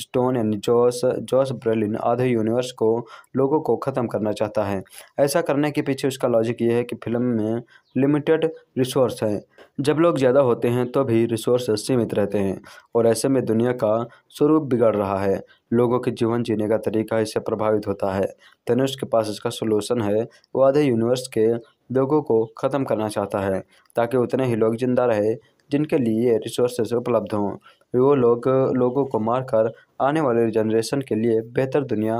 स्टोन यानी जॉस जॉस ब्रेलिन आधे यूनिवर्स को लोगों को ख़त्म करना चाहता है ऐसा करने के पीछे उसका लॉजिक तकनीक ये है कि फिल्म में लिमिटेड रिसोर्स हैं जब लोग ज़्यादा होते हैं तो भी रिसोर्स सीमित रहते हैं और ऐसे में दुनिया का स्वरूप बिगड़ रहा है लोगों के जीवन जीने का तरीका इससे प्रभावित होता है धनुष के पास इसका सोल्यूशन है वो आधे यूनिवर्स के लोगों को ख़त्म करना चाहता है ताकि उतने ही लोग जिंदा रहे जिनके लिए रिसोर्सेज उपलब्ध हों वो लोग लोगों को मारकर आने वाले जनरेशन के लिए बेहतर दुनिया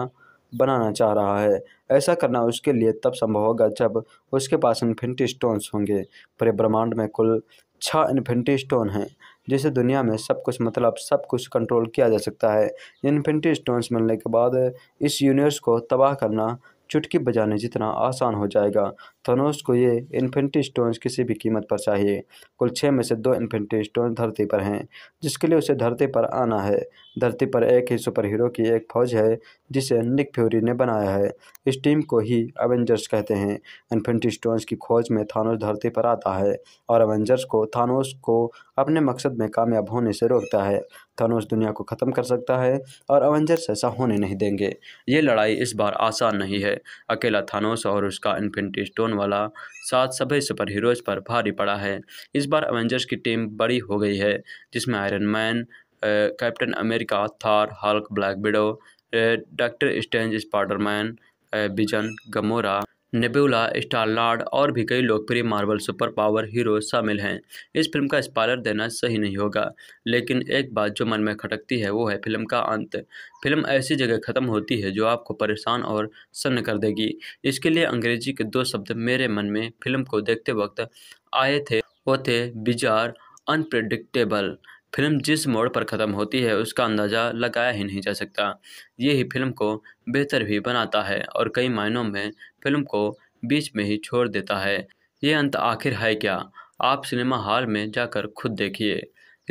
बनाना चाह रहा है ऐसा करना उसके लिए तब संभव होगा जब उसके पास इन्फिनिटी स्टोन्स होंगे पूरे ब्रह्मांड में कुल छः इन्फिनिटी स्टोन हैं जिसे दुनिया में सब कुछ मतलब सब कुछ कंट्रोल किया जा सकता है इन्फिनिटी स्टोन्स मिलने के बाद इस यूनिवर्स को तबाह करना चुटकी बजाने जितना आसान हो जाएगा थनोस को ये इन्फेंट्री स्टोन्स किसी भी कीमत पर चाहिए कुल छः में से दो इन्फेंट्री स्टोन धरती पर हैं जिसके लिए उसे धरती पर आना है धरती पर एक ही सुपर हीरो की एक फौज है जिसे निक फ्यूरी ने बनाया है इस टीम को ही एवेंजर्स कहते हैं इन्फेंट्री स्टोन्स की खोज में थानोस धरती पर आता है और एवेंजर्स को थानोस को अपने मकसद में कामयाब होने से रोकता है थानोस दुनिया को ख़त्म कर सकता है और एवेंजर्स ऐसा होने नहीं देंगे ये लड़ाई इस बार आसान नहीं है अकेला थानोस और उसका इन्फेंट्री स्टोन वाला सात सभी सुपर हीरोज पर भारी पड़ा है इस बार एवेंजर्स की टीम बड़ी हो गई है जिसमें Iron Man Captain America Thor Hulk Black Widow Doctor Strange Spiderman Vision Gamora Nebula Star-Lord और भी कई लोकप्रिय मार्वल सुपर पावर हीरो शामिल हैं इस फिल्म का स्पॉलर देना सही नहीं होगा लेकिन एक बात जो मन में खटकती है वो है फिल्म का अंत फिल्म ऐसी जगह ख़त्म होती है जो आपको परेशान और सन्न कर देगी इसके लिए अंग्रेजी के दो शब्द मेरे मन में फिल्म को देखते वक्त आए थे वो थे बिजार अनप्रडिक्टेबल फिल्म जिस मोड़ पर ख़त्म होती है उसका अंदाज़ा लगाया ही नहीं जा सकता ये ही फिल्म को बेहतर भी बनाता है और कई मायनों में फिल्म को बीच में ही छोड़ देता है ये अंत आखिर है क्या आप सिनेमा हॉल में जाकर खुद देखिए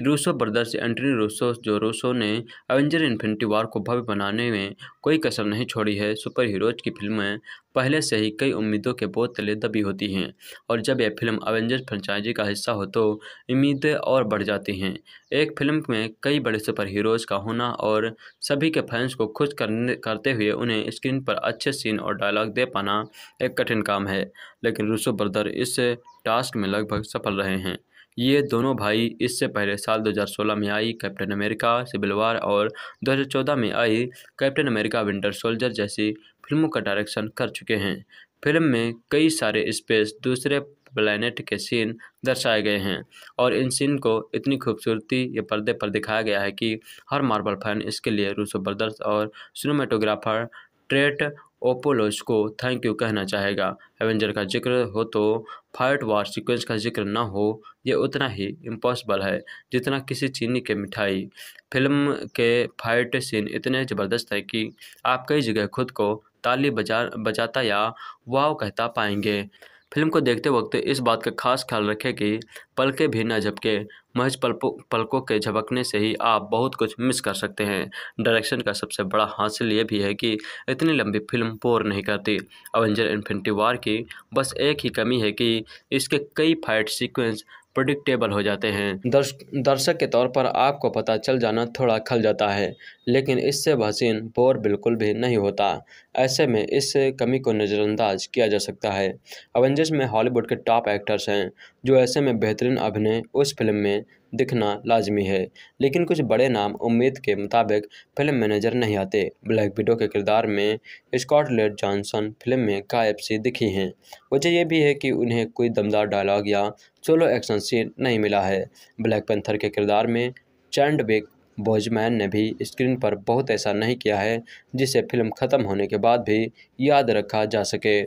Russo brothers Anthony Russo Joe Russo ने एवेंजर इन्फिनिटी वार को भव्य बनाने में कोई कसर नहीं छोड़ी है सुपर हीरोज की फिल्में पहले से ही कई उम्मीदों के बोध तले दबी होती हैं और जब यह फिल्म एवेंजर फ्रेंचाइजी का हिस्सा हो तो उम्मीदें और बढ़ जाती हैं एक फिल्म में कई बड़े सुपर हीरोज का होना और सभी के फैंस को खुश करने करते हुए उन्हें स्क्रीन पर अच्छे सीन और डायलॉग दे पाना एक कठिन काम है लेकिन रूसो ब्रदर इस टास्क में लगभग सफल रहे हैं ये दोनों भाई इससे पहले साल 2016 में आई कैप्टन अमेरिका सिविल वार और 2014 में आई कैप्टन अमेरिका विंटर सोल्जर जैसी फिल्मों का डायरेक्शन कर चुके हैं फिल्म में कई सारे स्पेस दूसरे प्लानट के सीन दर्शाए गए हैं और इन सीन को इतनी खूबसूरती ये पर्दे पर दिखाया गया है कि हर मार्बल फैन इसके लिए रूसो ब्रदर्स और सिनेमाटोग्राफर ट्रेट ओपोलोज को थैंक यू कहना चाहेगा एवेंजर का जिक्र हो तो फाइट वार सीक्वेंस का जिक्र ना हो ये उतना ही इम्पॉसिबल है जितना किसी चीनी के मिठाई फिल्म के फाइट सीन इतने ज़बरदस्त है कि आप कई जगह खुद को ताली बजा बजाता या वाव कहता पाएंगे फिल्म को देखते वक्त इस बात का खास ख्याल रखें कि पलके भी न झपके महज पलकों पलकों के झपकने से ही आप बहुत कुछ मिस कर सकते हैं डायरेक्शन का सबसे बड़ा हासिल ये भी है कि इतनी लंबी फिल्म बोर नहीं करती अवेंजर इन्फिनिटी वार की बस एक ही कमी है कि इसके कई फाइट सीक्वेंस प्रडिक्टेबल हो जाते हैं दर्श दर्शक के तौर पर आपको पता चल जाना थोड़ा खल जाता है लेकिन इससे वह बोर बिल्कुल भी नहीं होता ऐसे में इस कमी को नज़रअंदाज किया जा सकता है अवेंजर्स में हॉलीवुड के टॉप एक्टर्स हैं जो ऐसे में बेहतरीन अभिनय उस फिल्म में दिखना लाजमी है लेकिन कुछ बड़े नाम उम्मीद के मुताबिक फिल्म में नज़र नहीं आते ब्लैक विडो के किरदार में स्कॉटलैंड जॉनसन फिल्म में गायब सी दिखी हैं वजह यह भी है कि उन्हें कोई दमदार डायलॉग या सोलो एक्शन सीन नहीं मिला है ब्लैक पेंथर के किरदार में चैंडविक बोजमैन ने भी स्क्रीन पर बहुत ऐसा नहीं किया है जिसे फिल्म ख़त्म होने के बाद भी याद रखा जा सके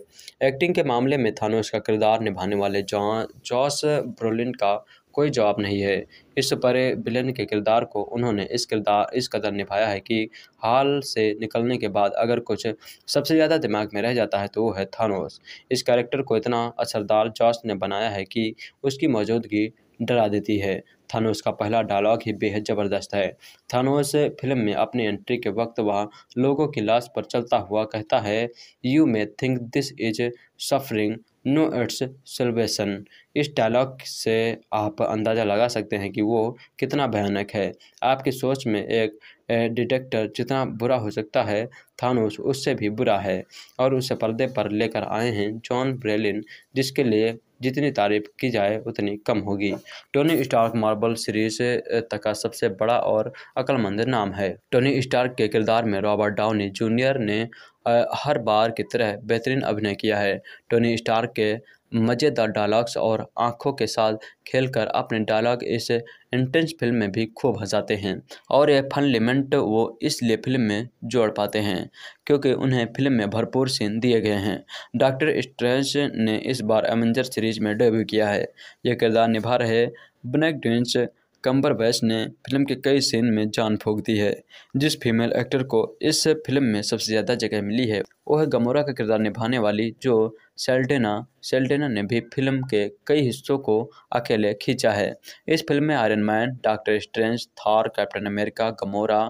एक्टिंग के मामले में थानोस का किरदार निभाने वाले जॉस ब्रोलिन का कोई जवाब नहीं है इस परे बिलन के किरदार को उन्होंने इस किरदार इस कदर निभाया है कि हाल से निकलने के बाद अगर कुछ सबसे ज़्यादा दिमाग में रह जाता है तो वो है थानोस इस कैरेक्टर को इतना असरदार जॉस ने बनाया है कि उसकी मौजूदगी डरा देती है थानोस का पहला डायलॉग ही बेहद ज़बरदस्त है थानोस फिल्म में अपनी एंट्री के वक्त वह लोगों की लाश पर चलता हुआ कहता है you may think this is suffering no it's salvation इस डायलॉग से आप अंदाज़ा लगा सकते हैं कि वो कितना भयानक है आपकी सोच में एक डिटेक्टर जितना बुरा हो सकता है थानोस उससे भी बुरा है और उसे पर्दे पर लेकर आए हैं जॉन ब्रेलिन जिसके लिए जितनी तारीफ की जाए उतनी कम होगी टोनी स्टार्क मार्बल सीरीज तक का सबसे बड़ा और अक्लमंद नाम है टोनी स्टार्क के किरदार में रॉबर्ट डाउनी जूनियर ने हर बार की तरह बेहतरीन अभिनय किया है टोनी स्टार्क के मज़ेदार डायलॉग्स और आँखों के साथ खेलकर अपने डायलॉग इस इंटेंस फिल्म में भी खूब हंसाते हैं और यह फन लिमेंट वो इसलिए फिल्म में जोड़ पाते हैं क्योंकि उन्हें फिल्म में भरपूर सीन दिए गए हैं डॉक्टर स्ट्रेंज ने इस बार एवेंजर सीरीज में डेब्यू किया है यह किरदार निभा रहे ब्लैक डेंस कंबर बैच ने फिल्म के कई सीन में जान फूक दी है जिस फीमेल एक्टर को इस फिल्म में सबसे ज़्यादा जगह मिली है वह गमोरा का किरदार निभाने वाली जो सेल्टेना सेल्टेना ने भी फिल्म के कई हिस्सों को अकेले खींचा है इस फिल्म में Iron Man Doctor Strange Thor Captain America Gamora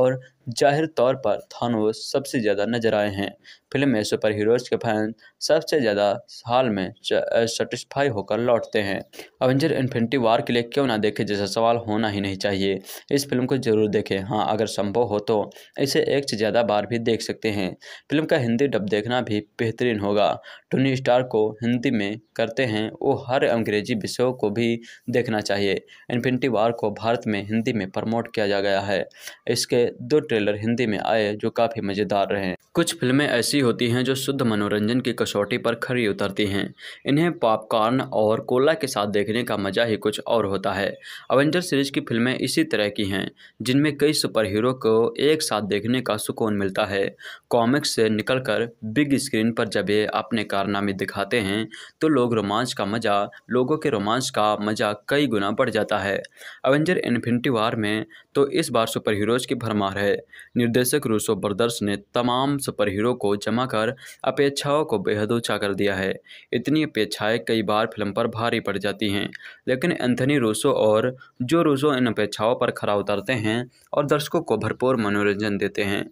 और जाहिर तौर पर थानोस सबसे ज़्यादा नजर आए हैं फिल्म में सुपर हीरोज़ के फैन सबसे ज़्यादा हाल में सेटिस्फाई होकर लौटते हैं अवेंजर इन्फिनिटी वार के लिए क्यों ना देखें जैसा सवाल होना ही नहीं चाहिए इस फिल्म को ज़रूर देखें हाँ अगर संभव हो तो इसे एक से ज़्यादा बार भी देख सकते हैं फिल्म का हिंदी डब देखना भी बेहतरीन होगा टोनी स्टार को हिंदी में करते हैं वो हर अंग्रेजी विषयों को भी देखना चाहिए इन्फिनिटी वार को भारत में हिंदी में प्रमोट किया जा गया है इसके दो ट्रेलर हिंदी में आए जो काफ़ी मज़ेदार रहे कुछ फिल्में ऐसी होती हैं जो शुद्ध मनोरंजन की कसौटी पर खरी उतरती हैं इन्हें पॉपकॉर्न और कोला के साथ देखने का मज़ा ही कुछ और होता है अवेंजर सीरीज की फिल्में इसी तरह की हैं जिनमें कई सुपर हीरो को एक साथ देखने का सुकून मिलता है कॉमिक्स से निकलकर बिग स्क्रीन पर जब ये अपने कारनामे दिखाते हैं तो लोग रोमांच का मज़ा लोगों के रोमांच का मज़ा कई गुना बढ़ जाता है अवेंजर इन्फिनिटी वार में तो इस बार सुपर हीरोज़ की भरमार है निर्देशक रूसो ब्रदर्स ने तमाम सुपर हीरो को जमा कर अपेक्षाओं को बेहद ऊँचा कर दिया है इतनी अपेक्षाएँ कई बार फिल्म पर भारी पड़ जाती हैं लेकिन एंथनी रूसो और जो रूसो इन अपेक्षाओं पर खरा उतरते हैं और दर्शकों को भरपूर मनोरंजन देते हैं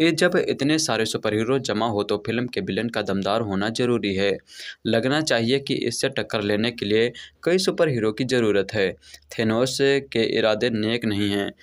ये जब इतने सारे सुपर हीरो जमा हो तो फिल्म के विलन का दमदार होना जरूरी है लगना चाहिए कि इससे टक्कर लेने के लिए कई सुपर हीरो की ज़रूरत है थेनोस के इरादे नेक नहीं हैं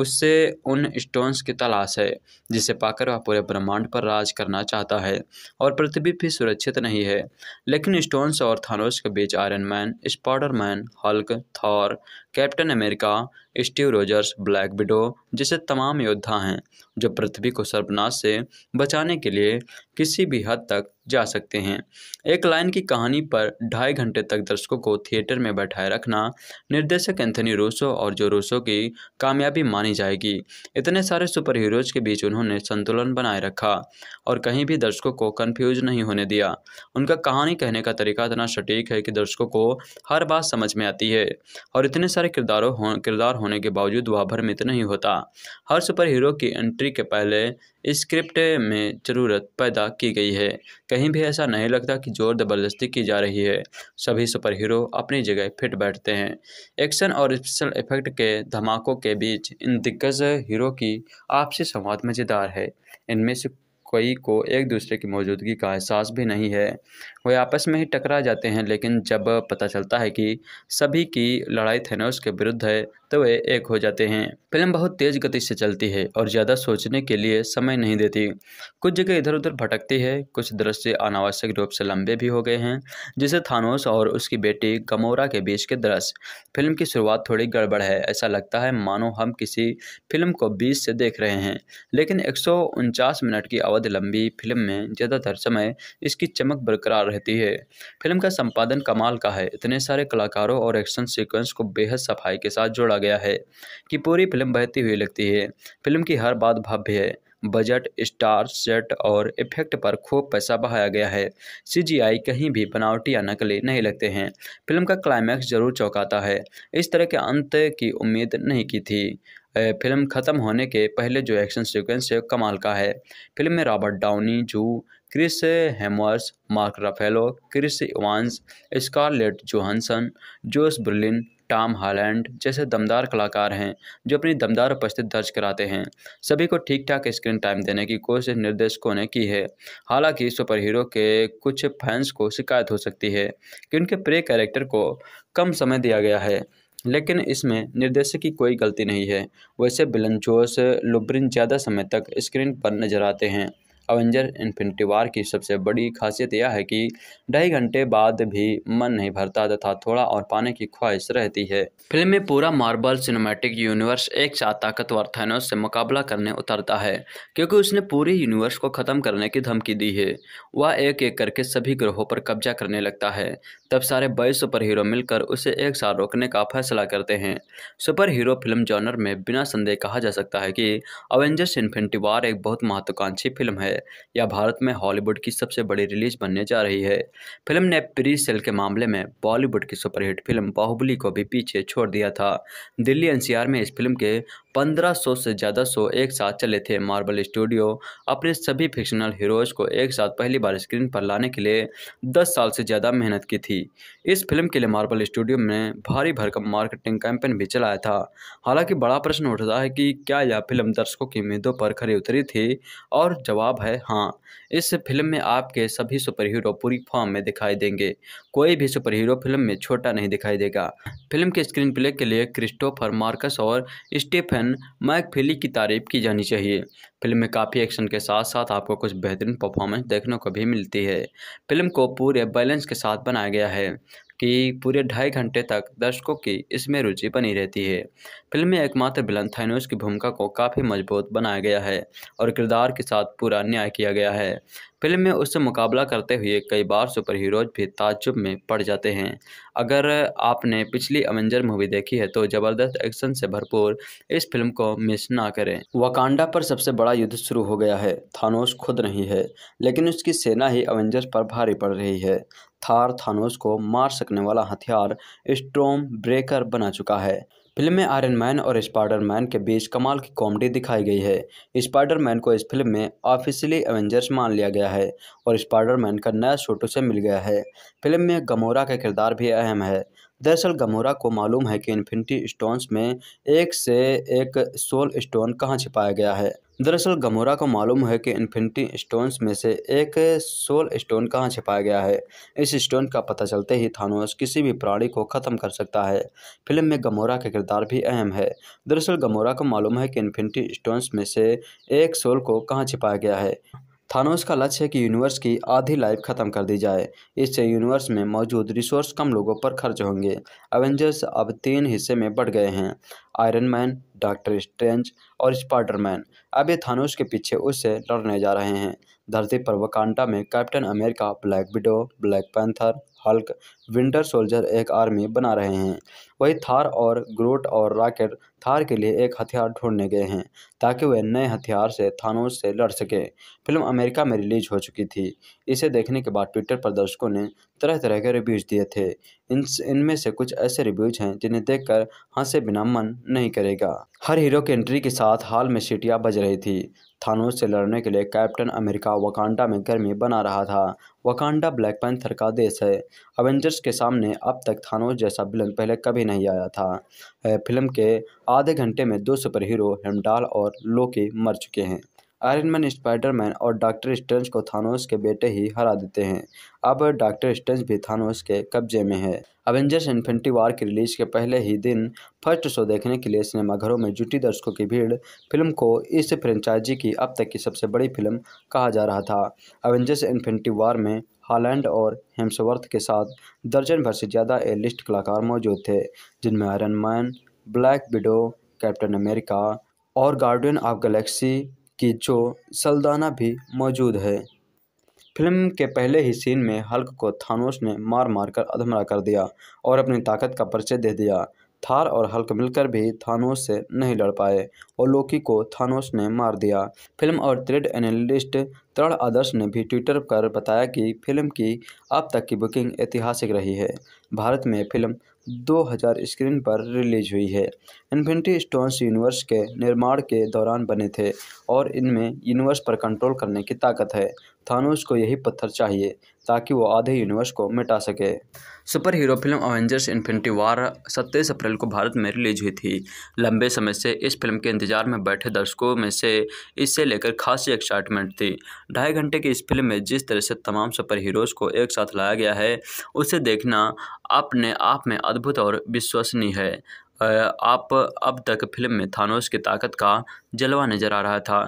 उससे उन स्टोन्स की तलाश है जिसे पाकर वह पूरे ब्रह्मांड पर राज करना चाहता है और पृथ्वी भी सुरक्षित नहीं है लेकिन स्टोन्स और थानोस के बीच Iron Man spider man Hulk Thor Captain America Steve Rogers Black Widow जैसे तमाम योद्धा हैं जो पृथ्वी को सर्वनाश से बचाने के लिए किसी भी हद तक जा सकते हैं एक लाइन की कहानी पर ढाई घंटे तक दर्शकों को थिएटर में बैठाए रखना निर्देशक एंथनी रूसो और जो रूसो की कामयाबी मान मानी जाएगी इतने सारे सुपर हीरोज के बीच उन्होंने संतुलन बनाए रखा और कहीं भी दर्शकों को कन्फ्यूज नहीं होने दिया उनका कहानी कहने का तरीका इतना सटीक है कि दर्शकों को हर बात समझ में आती है और इतने सारे किरदारों हो किरदार होने के बावजूद वह भ्रमित नहीं होता हर सुपर हीरो की एंट्री के पहले स्क्रिप्ट में ज़रूरत पैदा की गई है कहीं भी ऐसा नहीं लगता कि ज़ोर ज़बरदस्ती की जा रही है सभी सुपर हीरो अपनी जगह फिट बैठते हैं एक्शन और स्पेशल इफेक्ट के धमाकों के बीच इन दिग्गज हीरो की आपसी संवाद मज़ेदार है इनमें से कोई को एक दूसरे की मौजूदगी का एहसास भी नहीं है वे आपस में ही टकरा जाते हैं लेकिन जब पता चलता है कि सभी की लड़ाई थेनोस के विरुद्ध है तो वे एक हो जाते हैं फिल्म बहुत तेज गति से चलती है और ज़्यादा सोचने के लिए समय नहीं देती कुछ जगह इधर उधर भटकती है कुछ दृश्य अनावश्यक रूप से लंबे भी हो गए हैं जैसे थानोस और उसकी बेटी गमोरा के बीच के दृश्य फिल्म की शुरुआत थोड़ी गड़बड़ है ऐसा लगता है मानो हम किसी फिल्म को बीच से देख रहे हैं लेकिन एक मिनट की अवधि लंबी फिल्म में ज़्यादातर समय इसकी चमक बरकरार रहती है फिल्म का संपादन कमाल का है इतने सारे कलाकारों और एक्शन सीक्वेंस को बेहद सफाई के साथ जोड़ा गया है कि पूरी फिल्म बहती हुई लगती है फिल्म की हर बात भव्य है बजट स्टार सेट और इफेक्ट पर खूब पैसा बहाया गया है सीजीआई कहीं भी बनावटी या नकली नहीं लगते हैं फिल्म का क्लाइमैक्स जरूर चौंकाता है इस तरह के अंत की उम्मीद नहीं की थी फिल्म ख़त्म होने के पहले जो एक्शन सीक्वेंस है कमाल का है फिल्म में रॉबर्ट डाउनी जू Chris Hemsworth Mark Ruffalo Chris Evans Scarlett Johansson Josh Brolin Tom Holland जैसे दमदार कलाकार हैं जो अपनी दमदार उपस्थिति दर्ज कराते हैं सभी को ठीक ठाक स्क्रीन टाइम देने की कोशिश निर्देशकों ने की है हालांकि सुपर हीरो के कुछ फैंस को शिकायत हो सकती है कि उनके प्रे कैरेक्टर को कम समय दिया गया है लेकिन इसमें निर्देशक की कोई गलती नहीं है वैसे बिलन जोश लुब्रिन ज़्यादा समय तक स्क्रीन पर नजर आते हैं अवेंजर इन्फिनिटी वार की सबसे बड़ी खासियत यह है कि ढाई घंटे बाद भी मन नहीं भरता तथा थोड़ा और पाने की ख्वाहिश रहती है फिल्म में पूरा मार्बल सिनेमैटिक यूनिवर्स एक साथ ताकतवर थैनोस से मुकाबला करने उतरता है क्योंकि उसने पूरे यूनिवर्स को ख़त्म करने की धमकी दी है वह एक एक करके सभी ग्रहों पर कब्जा करने लगता है तब सारे बाईस सुपर हीरो मिलकर उसे एक साथ रोकने का फैसला करते हैं सुपर हीरो फिल्म जॉनर में बिना संदेह कहा जा सकता है कि अवेंजर्स इन्फिनिटी वार एक बहुत महत्वाकांक्षी फिल्म है यह भारत में हॉलीवुड की सबसे बड़ी रिलीज बनने जा रही है फिल्म ने प्री सेल के मामले में बॉलीवुड की सुपरहिट फिल्म बाहुबली को भी पीछे छोड़ दिया था दिल्ली एन में इस फिल्म के पंद्रह सौ से ज़्यादा शो एक साथ चले थे मार्बल स्टूडियो अपने सभी फिक्शनल हीरोज़ को एक साथ पहली बार स्क्रीन पर लाने के लिए दस साल से ज़्यादा मेहनत की थी इस फिल्म के लिए मार्बल स्टूडियो ने भारी भरकम मार्केटिंग कैंपेन भी चलाया था हालांकि बड़ा प्रश्न उठता है कि क्या यह फिल्म दर्शकों की उम्मीदों पर खरी उतरी थी और जवाब है हाँ इस फिल्म में आपके सभी सुपर हीरो पूरी फॉर्म में दिखाई देंगे कोई भी सुपर हीरो फिल्म में छोटा नहीं दिखाई देगा फिल्म के स्क्रीन प्ले के लिए क्रिस्टोफर मार्कस और स्टीफन मैकफिली की तारीफ की जानी चाहिए फिल्म में काफ़ी एक्शन के साथ साथ आपको कुछ बेहतरीन परफॉर्मेंस देखने को भी मिलती है फिल्म को पूरे बैलेंस के साथ बनाया गया है की पूरे ढाई घंटे तक दर्शकों की इसमें रुचि बनी रहती है फिल्म में एकमात्र बिलन थानोस की भूमिका को काफ़ी मजबूत बनाया गया है और किरदार के साथ पूरा न्याय किया गया है फिल्म में उससे मुकाबला करते हुए कई बार सुपर हीरोज भी ताजुब में पड़ जाते हैं अगर आपने पिछली अवेंजर मूवी देखी है तो ज़बरदस्त एक्शन से भरपूर इस फिल्म को मिस ना करें वाकांडा पर सबसे बड़ा युद्ध शुरू हो गया है थानोस खुद नहीं है लेकिन उसकी सेना ही अवेंजर्स पर भारी पड़ रही है थार थानोस को मार सकने वाला हथियार स्ट्रोम ब्रेकर बना चुका है फिल्म में आयरन मैन और स्पाइडर मैन के बीच कमाल की कॉमेडी दिखाई गई है स्पाइडर मैन को इस फिल्म में ऑफिशियली एवेंजर्स मान लिया गया है और स्पाइडर मैन का नया छोटू से मिल गया है फिल्म में गमोरा का किरदार भी अहम है दरअसल गमोरा को मालूम है कि इन्फिनिटी स्टोन्स में एक से एक सोल स्टोन कहाँ छिपाया गया है दरअसल गमोरा को मालूम है कि इन्फिनिटी स्टोन्स में से एक सोल स्टोन कहाँ छिपाया गया है इस स्टोन का पता चलते ही थानोस किसी भी प्राणी को ख़त्म कर सकता है फिल्म में गमोरा का किरदार भी अहम है दरअसल गमोरा को मालूम है कि इन्फिनिटी स्टोन्स में से एक सोल को कहाँ छिपाया गया है थानोस का लक्ष्य है कि यूनिवर्स की आधी लाइफ खत्म कर दी जाए इससे यूनिवर्स में मौजूद रिसोर्स कम लोगों पर खर्च होंगे एवेंजर्स अब तीन हिस्से में बढ़ गए हैं आयरन मैन डॉक्टर स्ट्रेंज और स्पाइडरमैन अब ये थानोस के पीछे उससे लड़ने जा रहे हैं धरती पर वकांटा में Captain America Black Widow Black Panther Hulk Winter Soldier एक आर्मी बना रहे हैं वही थार और ग्रोट और रॉकेट थार के लिए एक हथियार ढूंढने गए हैं ताकि वह नए हथियार से थानोस से लड़ सके फिल्म अमेरिका में रिलीज हो चुकी थी इसे देखने के बाद ट्विटर पर दर्शकों ने तरह तरह के रिव्यूज़ दिए थे इन इनमें से कुछ ऐसे रिव्यूज हैं जिन्हें देखकर हंसे बिना मन नहीं करेगा हर हीरो की एंट्री के साथ हाल में सीटियाँ बज रही थी थानोस से लड़ने के लिए कैप्टन अमेरिका वकांडा में गर्मी बना रहा था वकांडा ब्लैक पैंथर का देश है अवेंजर्स के सामने अब तक थानोस जैसा विलन पहले कभी नहीं आया था फिल्म के आधे घंटे में दो सुपर हीरो हेमडाल और लोके मर चुके हैं आयरन मैन स्पाइडरमैन और डॉक्टर स्ट्रेंज को थानोस के बेटे ही हरा देते हैं अब डॉक्टर स्ट्रेंज भी थानोस के कब्जे में है अवेंजर्स इन्फिनिटी वार की रिलीज के पहले ही दिन फर्स्ट शो देखने के लिए सिनेमाघरों में जुटी दर्शकों की भीड़ फिल्म को इस फ्रेंचाइजी की अब तक की सबसे बड़ी फिल्म कहा जा रहा था अवेंजर्स इन्फिनिटी वार में हालैंड और हेम्सवर्थ के साथ दर्जन भर से ज़्यादा ए लिस्ट कलाकार मौजूद थे जिनमें Iron Man Black Widow Captain America और गार्डियन ऑफ गैलेक्सी कि जो सल्दाना भी मौजूद है फिल्म के पहले ही सीन में हल्क को थानोस ने मार मार कर अधमरा कर दिया और अपनी ताकत का परिचय दे दिया थार और हल्क मिलकर भी थानोस से नहीं लड़ पाए और लोकी को थानोस ने मार दिया फिल्म और थ्रेड एनालिस्ट तरण आदर्श ने भी ट्विटर पर बताया कि फिल्म की अब तक की बुकिंग ऐतिहासिक रही है भारत में फिल्म 2000 स्क्रीन पर रिलीज हुई है इन्फिनिटी स्टोन्स यूनिवर्स के निर्माण के दौरान बने थे और इनमें यूनिवर्स पर कंट्रोल करने की ताकत है थानोस को यही पत्थर चाहिए ताकि वो आधे यूनिवर्स को मिटा सके super hero film Avengers Infinity War सत्ताईस अप्रैल को भारत में रिलीज हुई थी लंबे समय से इस फिल्म के इंतजार में बैठे दर्शकों में से इससे लेकर खासी एक्साइटमेंट थी ढाई घंटे की इस फिल्म में जिस तरह से तमाम सुपर हीरोज़ को एक साथ लाया गया है उसे देखना अपने आप में अद्भुत और विश्वसनीय है आप अब तक फिल्म में थानोस की ताकत का जलवा नजर आ रहा था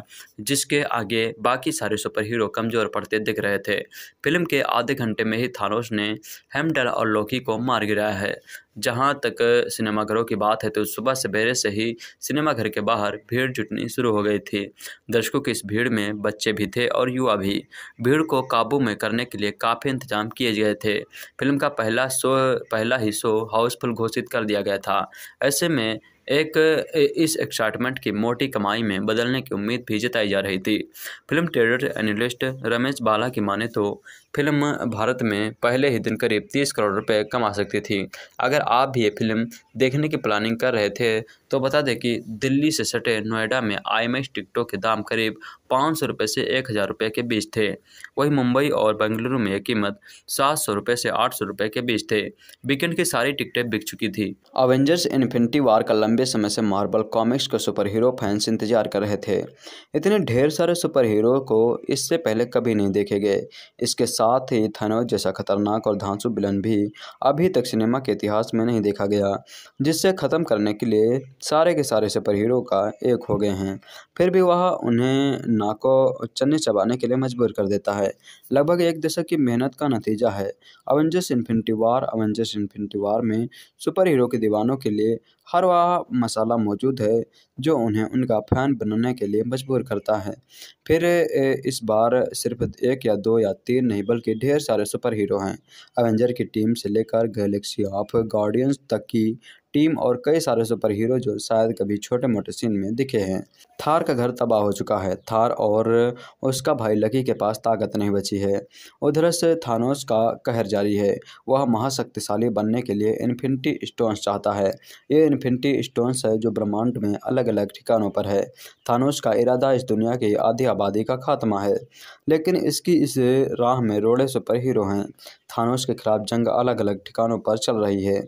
जिसके आगे बाकी सारे सुपर हीरो कमज़ोर पड़ते दिख रहे थे फिल्म के आधे घंटे में ही थानोस ने हेमडल और लोकी को मार गिराया है जहाँ तक सिनेमाघरों की बात है तो सुबह सवेरे से ही सिनेमाघर के बाहर भीड़ जुटनी शुरू हो गई थी दर्शकों की इस भीड़ में बच्चे भी थे और युवा भी भीड़ को काबू में करने के लिए काफ़ी इंतजाम किए गए थे फिल्म का पहला शो पहला ही शो हाउसफुल घोषित कर दिया गया था ऐसे में एक इस एक्साइटमेंट की मोटी कमाई में बदलने की उम्मीद भी जताई जा रही थी film trader analyst Ramesh Bala की माने तो फिल्म भारत में पहले ही दिन करीब तीस करोड़ रुपए कमा सकती थी अगर आप भी ये फिल्म देखने की प्लानिंग कर रहे थे तो बता दें कि दिल्ली से सटे नोएडा में आईमेक्स टिकटों के दाम करीब पाँच सौ रुपये से एक हज़ार रुपये के बीच थे वहीं मुंबई और बेंगलुरु में यह कीमत सात सौ रुपये से आठ सौ रुपये के बीच थे वीकेंड की सारी टिकटें बिक चुकी थी अवेंजर्स इन्फिनिटी वार का लंबे समय से मार्बल कॉमिक्स का सुपर हीरो फैंस इंतजार कर रहे थे इतने ढेर सारे सुपर हीरो को इससे पहले कभी नहीं देखे गए इसके साथ साथ ही थनोज जैसा खतरनाक और धांसु बिलन भी अभी तक सिनेमा के इतिहास में नहीं देखा गया जिससे ख़त्म करने के लिए सारे के सारे सुपर हीरो का एक हो गए हैं फिर भी वह उन्हें नाको चने चबाने के लिए मजबूर कर देता है लगभग एक दशक की मेहनत का नतीजा है अवेंजर्स इन्फिनटी वार अवेंजर्स इन्फिनटी वार में सुपर हीरो के दीवानों के लिए हर वह मसाला मौजूद है जो उन्हें उनका फैन बनने के लिए मजबूर करता है फिर इस बार सिर्फ एक या दो या तीन नहीं बल्कि ढेर सारे सुपर हीरो हैं अवेंजर की टीम से लेकर गैलेक्सी ऑफ गार्डियंस तक की टीम और कई सारे सुपर हीरो जो शायद कभी छोटे मोटे सीन में दिखे हैं थार का घर तबाह हो चुका है थार और उसका भाई लकी के पास ताकत नहीं बची है उधर से थानोस का कहर जारी है वह महाशक्तिशाली बनने के लिए इन्फिनिटी स्टोन्स चाहता है ये इन्फिनिटी स्टोन्स है जो ब्रह्मांड में अलग अलग ठिकानों पर है थानोस का इरादा इस दुनिया की आधी आबादी का खात्मा है लेकिन इसकी इस राह में रोड़े सुपर हीरो हैं थानोस के खिलाफ जंग अलग अलग ठिकानों पर चल रही है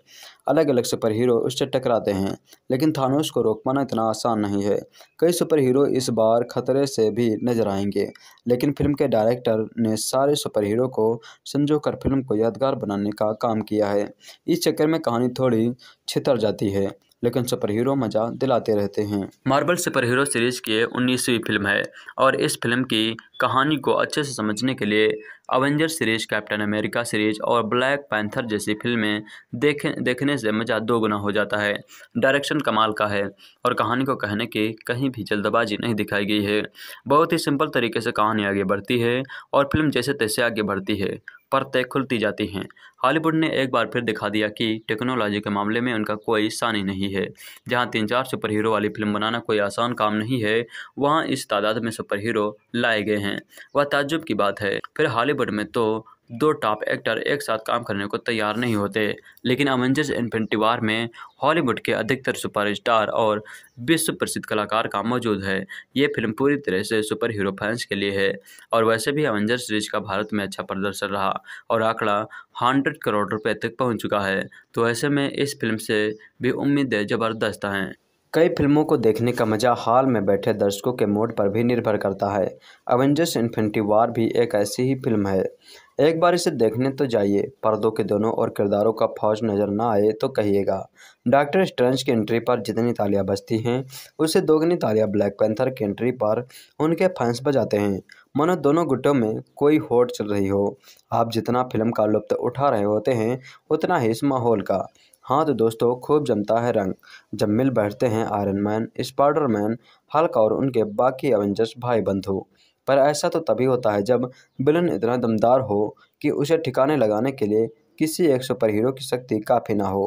अलग अलग सुपर हीरो उससे टकराते हैं लेकिन थानोस को रोक पाना इतना आसान नहीं है कई सुपर हीरो इस बार खतरे से भी नजर आएंगे लेकिन फिल्म के डायरेक्टर ने सारे सुपर हीरो को संजो कर फिल्म को यादगार बनाने का काम किया है इस चक्कर में कहानी थोड़ी छितर जाती है लेकिन सुपर हीरो मजा दिलाते रहते हैं मार्बल सुपर हीरो सीरीज की उन्नीसवीं फिल्म है और इस फिल्म की कहानी को अच्छे से समझने के लिए Avenger series Captain America series और ब्लैक पैंथर जैसी फिल्में देख देखने से मज़ा दोगुना हो जाता है डायरेक्शन कमाल का है और कहानी को कहने की कहीं भी जल्दबाजी नहीं दिखाई गई है बहुत ही सिंपल तरीके से कहानी आगे बढ़ती है और फिल्म जैसे तैसे आगे बढ़ती है परतें खुलती जाती हैं हॉलीवुड ने एक बार फिर दिखा दिया कि टेक्नोलॉजी के मामले में उनका कोई सानी नहीं है जहां तीन चार सुपर हीरो वाली फिल्म बनाना कोई आसान काम नहीं है वहां इस तादाद में सुपर हीरो लाए गए हैं वह ताज्जुब की बात है फिर हॉलीवुड बॉलीवुड में तो दो टॉप एक्टर एक साथ काम करने को तैयार नहीं होते लेकिन अवेंजर्स इन्फेंटिवार वार में हॉलीवुड के अधिकतर सुपरस्टार और विश्व प्रसिद्ध कलाकार का मौजूद है ये फिल्म पूरी तरह से सुपर हीरो फैंस के लिए है और वैसे भी अवेंजर्स सीरीज का भारत में अच्छा प्रदर्शन रहा और आंकड़ा हंड्रेड करोड़ रुपये तक पहुँच चुका है तो ऐसे में इस फिल्म से भी उम्मीदें ज़बरदस्त हैं कई फिल्मों को देखने का मज़ा हाल में बैठे दर्शकों के मूड पर भी निर्भर करता है अवेंजर्स इन्फिनिटी वार भी एक ऐसी ही फिल्म है एक बार इसे देखने तो जाइए पर्दों के दोनों और किरदारों का फौज नज़र ना आए तो कहिएगा डॉक्टर स्ट्रेंज की एंट्री पर जितनी तालियां बजती हैं उसे दोगुनी तालियां ब्लैक पैंथर की एंट्री पर उनके फैंस बजाते हैं मानो दोनों गुटों में कोई होट चल रही हो आप जितना फिल्म का लुप्त उठा रहे होते हैं उतना ही इस माहौल का हाँ तो दोस्तों खूब जमता है रंग जब मिल बैठते हैं Iron Man spider man Hulk और उनके बाकी एवेंजर्स भाई बंधु पर ऐसा तो तभी होता है जब बिलन इतना दमदार हो कि उसे ठिकाने लगाने के लिए किसी एक सुपर हीरो की शक्ति काफ़ी ना हो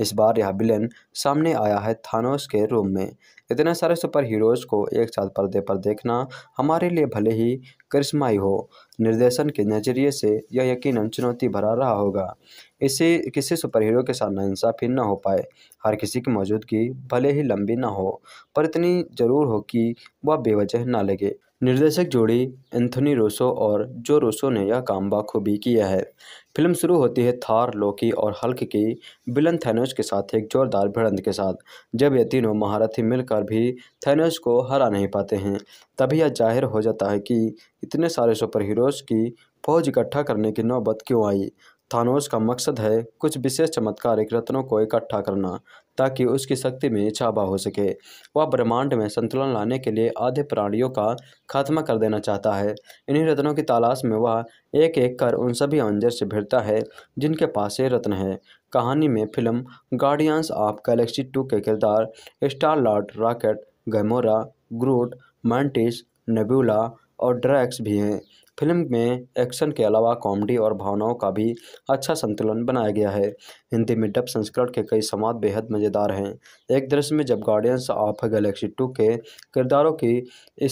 इस बार यह बिलन सामने आया है थानोस के रूम में इतने सारे सुपर हीरोज़ को एक साथ पर्दे पर देखना हमारे लिए भले ही करिश्माई हो निर्देशन के नज़रिए से यह यकीनन चुनौती भरा रहा होगा इसे किसी सुपर हीरो के साथ नाइंसाफ़ी ना हो पाए हर किसी की मौजूदगी भले ही लंबी ना हो पर इतनी ज़रूर हो कि वह बेवजह ना लगे निर्देशक जोड़ी एंथोनी रोसो और जो रोसो ने यह काम बाखूबी किया है फिल्म शुरू होती है थार लोकी और हल्क की बिलन थैनोस के साथ एक जोरदार भिड़ंत के साथ जब ये तीनों महारथी मिलकर भी थैनोस को हरा नहीं पाते हैं तभी यह जाहिर हो जाता है कि इतने सारे सुपर हीरोज़ की फौज इकट्ठा करने की नौबत क्यों आई थानोस का मकसद है कुछ विशेष चमत्कारिक रत्नों को इकट्ठा करना ताकि उसकी शक्ति में छाबा हो सके वह ब्रह्मांड में संतुलन लाने के लिए आधे प्राणियों का खात्मा कर देना चाहता है इन्हीं रत्नों की तलाश में वह एक एक कर उन सभी अंजर से भिड़ता है जिनके पास ये रत्न है कहानी में film Guardians of Galaxy two के किरदार Star Lord Rocket Gamora Groot Mantis Nebula और ड्रैक्स भी हैं फिल्म में एक्शन के अलावा कॉमेडी और भावनाओं का भी अच्छा संतुलन बनाया गया है हिंदी में डब संस्करण के कई संवाद बेहद मज़ेदार हैं एक दृश्य में जब गार्डियंस ऑफ गैलेक्सी टू के किरदारों की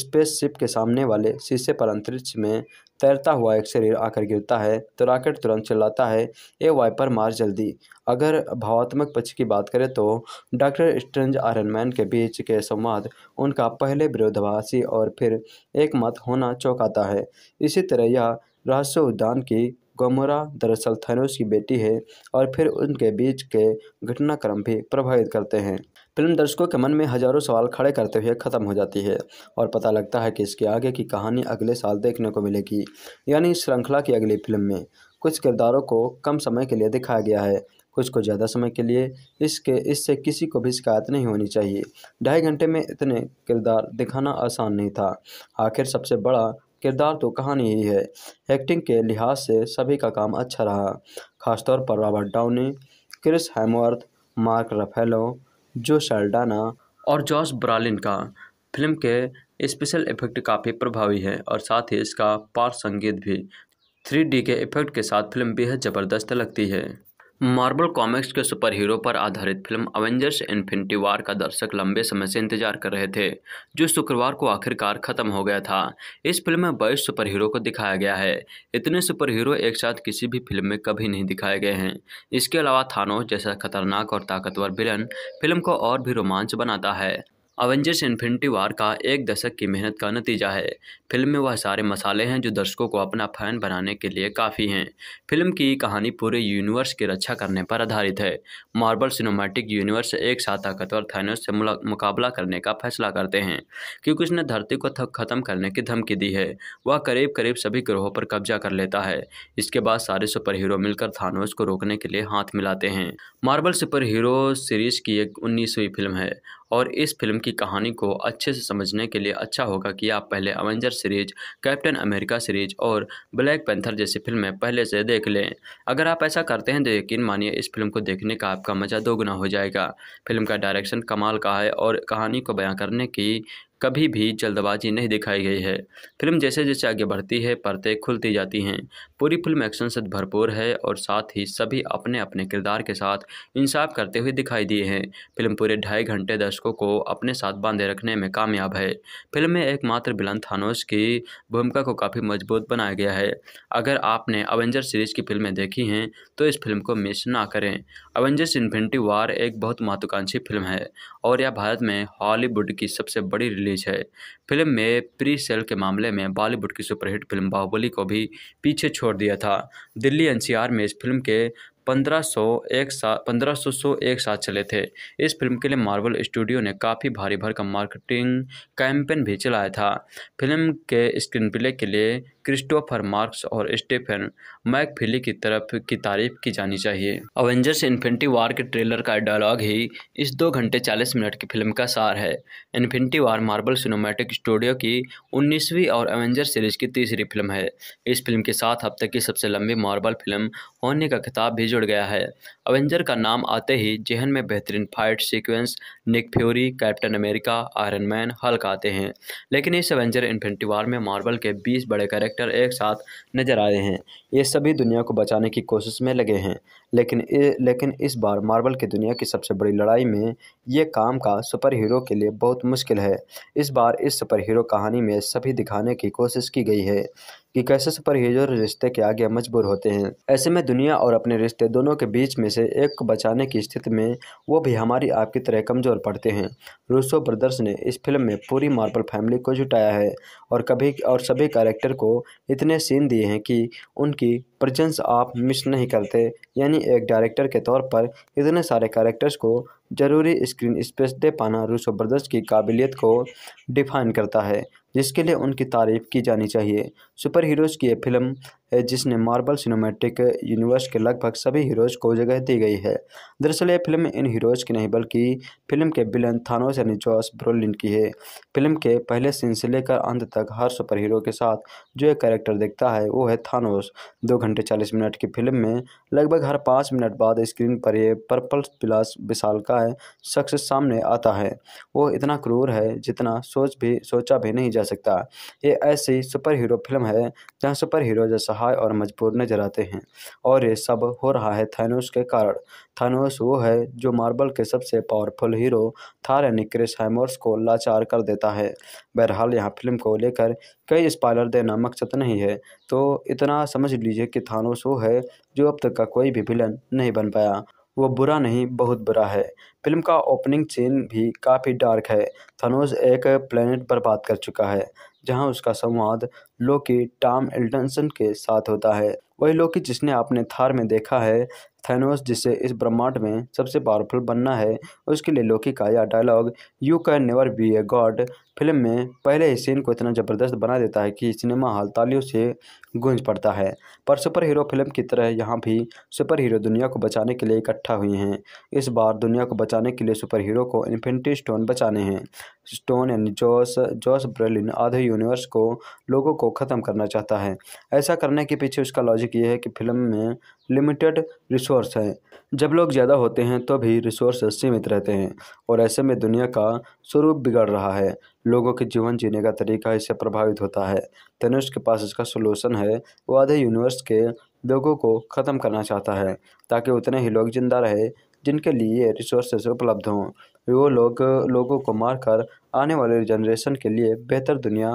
स्पेसशिप के सामने वाले शीशे पर अंतरिक्ष में तैरता हुआ एक शरीर आकर गिरता है तो रॉकेट तुरंत चिल्लाता है ए वाइपर मार जल्दी अगर भावात्मक पक्ष की बात करें तो डॉक्टर स्ट्रेंज आयरनमैन के बीच के संवाद उनका पहले विरोधाभासी और फिर एक मत होना चौंकाता है इसी तरह यह रहस्य उद्यान की गोमोरा दरअसल थनोस की बेटी है और फिर उनके बीच के घटनाक्रम भी प्रभावित करते हैं फिल्म दर्शकों के मन में हजारों सवाल खड़े करते हुए ख़त्म हो जाती है और पता लगता है कि इसके आगे की कहानी अगले साल देखने को मिलेगी यानी श्रृंखला की अगली फिल्म में कुछ किरदारों को कम समय के लिए दिखाया गया है कुछ को ज़्यादा समय के लिए इसके इससे किसी को भी शिकायत नहीं होनी चाहिए ढाई घंटे में इतने किरदार दिखाना आसान नहीं था आखिर सबसे बड़ा किरदार तो कहानी ही है एक्टिंग के लिहाज से सभी का काम अच्छा रहा खासतौर पर Robert Downey Chris Hemsworth Mark Ruffalo Zoe Saldana और जॉस ब्रालिन का फिल्म के स्पेशल इफेक्ट काफ़ी प्रभावी है और साथ ही इसका पार्श्व संगीत भी थ्री डी के इफेक्ट के साथ फिल्म बेहद ज़बरदस्त लगती है मार्बल कॉमिक्स के सुपर हीरो पर आधारित फिल्म अवेंजर्स इन्फिनिटी वार का दर्शक लंबे समय से इंतजार कर रहे थे जो शुक्रवार को आखिरकार खत्म हो गया था इस फिल्म में बाईस सुपर हीरो को दिखाया गया है इतने सुपर हीरो एक साथ किसी भी फिल्म में कभी नहीं दिखाए गए हैं इसके अलावा थानो जैसा खतरनाक और ताकतवर विलन फिल्म को और भी रोमांच बनाता है अवेंजर्स इन्फिनिटी वार का एक दशक की मेहनत का नतीजा है फिल्म में वह सारे मसाले हैं जो दर्शकों को अपना फैन बनाने के लिए काफ़ी हैं फिल्म की कहानी पूरे यूनिवर्स की रक्षा करने पर आधारित है मार्बल सिनेमैटिक यूनिवर्स एक साथ ताकतवर थानोस से मुकाबला करने का फैसला करते हैं क्योंकि उसने धरती को ख़त्म करने की धमकी दी है वह करीब करीब सभी ग्रहों पर कब्जा कर लेता है इसके बाद सारे सुपर हीरो मिलकर थानोस को रोकने के लिए हाथ मिलाते हैं मार्बल सुपर हीरो सीरीज की एक उन्नीसवीं फिल्म है और इस फिल्म की कहानी को अच्छे से समझने के लिए अच्छा होगा कि आप पहले Avenger series Captain America series और ब्लैक पैंथर जैसी फिल्में पहले से देख लें अगर आप ऐसा करते हैं तो यकीन मानिए इस फिल्म को देखने का आपका मज़ा दोगुना हो जाएगा फिल्म का डायरेक्शन कमाल का है और कहानी को बयां करने की कभी भी जल्दबाजी नहीं दिखाई गई है फिल्म जैसे जैसे आगे बढ़ती है परतें खुलती जाती हैं पूरी फिल्म एक्शन से भरपूर है और साथ ही सभी अपने अपने किरदार के साथ इंसाफ करते हुए दिखाई दिए हैं फिल्म पूरे ढाई घंटे दर्शकों को अपने साथ बांधे रखने में कामयाब है फिल्म में एकमात्र बिलन थानोस की भूमिका को काफ़ी मजबूत बनाया गया है अगर आपने अवेंजर सीरीज़ की फिल्में देखी हैं तो इस फिल्म को मिस ना करें अवेंजर्स इन्फिनिटी वार एक बहुत महत्वाकांक्षी फिल्म है और यह भारत में हॉलीवुड की सबसे बड़ी रिलीज है फिल्म में प्री सेल के मामले में बॉलीवुड की सुपरहिट फिल्म बाहुबली को भी पीछे छोड़ दिया था दिल्ली एनसीआर में इस फिल्म के पंद्रह सौ एक साथ पंद्रह सौ सौ एक साथ चले थे इस फिल्म के लिए मार्वल स्टूडियो ने काफ़ी भारी भरकम मार्केटिंग कैंपेन भी चलाया था फिल्म के स्क्रीन प्ले के लिए क्रिस्टोफर मार्क्स और स्टेफन मैकफिली की तरफ की तारीफ की जानी चाहिए अवेंजर्स इन्फिनिटी वार के ट्रेलर का डायलॉग ही इस दो घंटे चालीस मिनट की फिल्म का सार है Infinity War Marvel Cinematic Studio की उन्नीसवीं और एवेंजर सीरीज की तीसरी फिल्म है इस फिल्म के साथ अब तक की सबसे लंबी मार्बल फिल्म होने का खिताब भी जुड़ गया है अवेंजर का नाम आते ही जेहन में बेहतरीन fight sequence Nick Fury Captain America Iron Man Hulk आते हैं लेकिन इस एवेंजर इन्फिनिटी वार में मार्बल के बीस बड़े करेक्टर ट्रैक्टर एक साथ नजर आए हैं। ये सभी दुनिया को बचाने की कोशिश में लगे हैं लेकिन ए, लेकिन इस बार मार्बल की दुनिया की सबसे बड़ी लड़ाई में ये काम का सुपर हीरो के लिए बहुत मुश्किल है इस बार इस सुपर हीरो कहानी में सभी दिखाने की कोशिश की गई है कि कैसे सुपर हीरो रिश्ते के आगे मजबूर होते हैं ऐसे में दुनिया और अपने रिश्ते दोनों के बीच में से एक को बचाने की स्थिति में वो भी हमारी आपकी तरह कमज़ोर पड़ते हैं रूसो ब्रदर्स ने इस फिल्म में पूरी मार्बल फैमिली को जुटाया है और कभी और सभी कैरेक्टर को इतने सीन दिए हैं कि उन की प्रजेंस आप मिस नहीं करते यानी एक डायरेक्टर के तौर पर इतने सारे कैरेक्टर्स को ज़रूरी स्क्रीन स्पेस दे पाना रूसो ब्रदर्स की काबिलियत को डिफाइन करता है जिसके लिए उनकी तारीफ की जानी चाहिए सुपर हीरोज़ की यह फिल्म जिसने मार्बल सिनेमेटिक यूनिवर्स के लगभग सभी हीरोज को जगह दी गई है दरअसल यह फिल्म इन हीरोज की नहीं बल्कि फिल्म के विलन थानोस यानी जॉस ब्रोलिन की है फिल्म के पहले सीन से लेकर अंत तक हर सुपर हीरो के साथ जो एक कैरेक्टर दिखता है वो है थानोस दो घंटे चालीस मिनट की फिल्म में लगभग हर पाँच मिनट बाद स्क्रीन पर यह पर्पल पिलास विशाल का शख्स सामने आता है वो इतना क्रूर है जितना सोच भी सोचा भी नहीं जा सकता ये ऐसी सुपर हीरो फिल्म है जहाँ सुपर हीरो जैसा असहाय और मजबूर नजर आते हैं और ये सब हो रहा है थानोस के कारण थानोस वो है जो मार्बल के सबसे पावरफुल हीरो थार यानी क्रिस हैमोर्स को लाचार कर देता है बहरहाल यहाँ फिल्म को लेकर कई स्पाइलर देना मकसद नहीं है तो इतना समझ लीजिए कि थानोस वो है जो अब तक का कोई भी विलन नहीं बन पाया वो बुरा नहीं बहुत बुरा है फिल्म का ओपनिंग सीन भी काफ़ी डार्क है थनोज एक प्लेनेट पर बात कर चुका है जहां उसका संवाद लोकी टॉम एल्टनसन के साथ होता है वही लोकी जिसने आपने थार में देखा है थैनोस जिसे इस ब्रह्मांड में सबसे पावरफुल बनना है उसके लिए लोकी का यह dialogue you can never be a god film में पहले ही सीन को इतना ज़बरदस्त बना देता है कि सिनेमा हॉल तालियों से गूंज पड़ता है पर सुपर हीरो फिल्म की तरह यहाँ भी सुपर हीरो दुनिया को बचाने के लिए इकट्ठा हुए हैं इस बार दुनिया को बचाने के लिए सुपर हीरो को इन्फिनिटी स्टोन बचाने हैं स्टोन यानी जॉस जॉस ब्रेलिन आधे यूनिवर्स को लोगों को ख़त्म करना चाहता है ऐसा करने के पीछे उसका लॉजिक ये है कि फिल्म में लिमिटेड रिसोर्स हैं जब लोग ज़्यादा होते हैं तो भी रिसोर्स सीमित रहते हैं और ऐसे में दुनिया का स्वरूप बिगड़ रहा है लोगों के जीवन जीने का तरीका इससे प्रभावित होता है तनुष के पास इसका सोलूशन है वो आधे यूनिवर्स के लोगों को ख़त्म करना चाहता है ताकि उतने ही लोग जिंदा रहे जिनके लिए रिसोर्सेज उपलब्ध हों वो लोग लोगों को मारकर आने वाले जनरेशन के लिए बेहतर दुनिया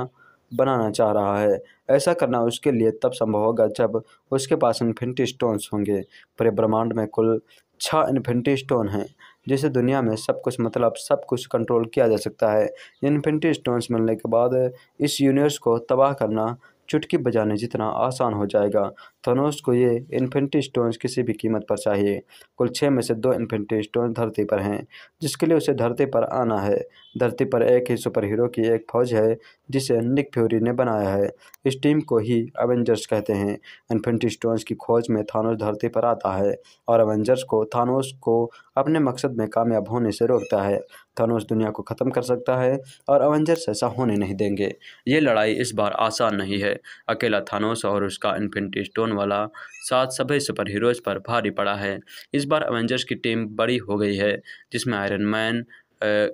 बनाना चाह रहा है ऐसा करना उसके लिए तब संभव होगा जब उसके पास इन्फिनिटी स्टोन्स होंगे पूरे ब्रह्मांड में कुल छः इन्फिनिटी स्टोन हैं जिसे दुनिया में सब कुछ मतलब सब कुछ कंट्रोल किया जा सकता है इन्फिनिटी स्टोन्स मिलने के बाद इस यूनिवर्स को तबाह करना चुटकी बजाने जितना आसान हो जाएगा थनोस को ये इन्फिनिटी स्टोन्स किसी भी कीमत पर चाहिए कुल छः में से दो इन्फिनिटी स्टोन धरती पर हैं जिसके लिए उसे धरती पर आना है धरती पर एक ही सुपर हीरो की एक फौज है जिसे निक फ्यूरी ने बनाया है इस टीम को ही एवेंजर्स कहते हैं इन्फेंट्री स्टोन्स की खोज में थानोस धरती पर आता है और एवेंजर्स को थानोस को अपने मकसद में कामयाब होने से रोकता है थानोस दुनिया को ख़त्म कर सकता है और एवेंजर्स ऐसा होने नहीं देंगे ये लड़ाई इस बार आसान नहीं है अकेला थानोस और उसका इन्फेंट्री स्टोन वाला साथ सभी सुपर हीरोज़ पर भारी पड़ा है इस बार एवेंजर्स की टीम बड़ी हो गई है जिसमें Iron Man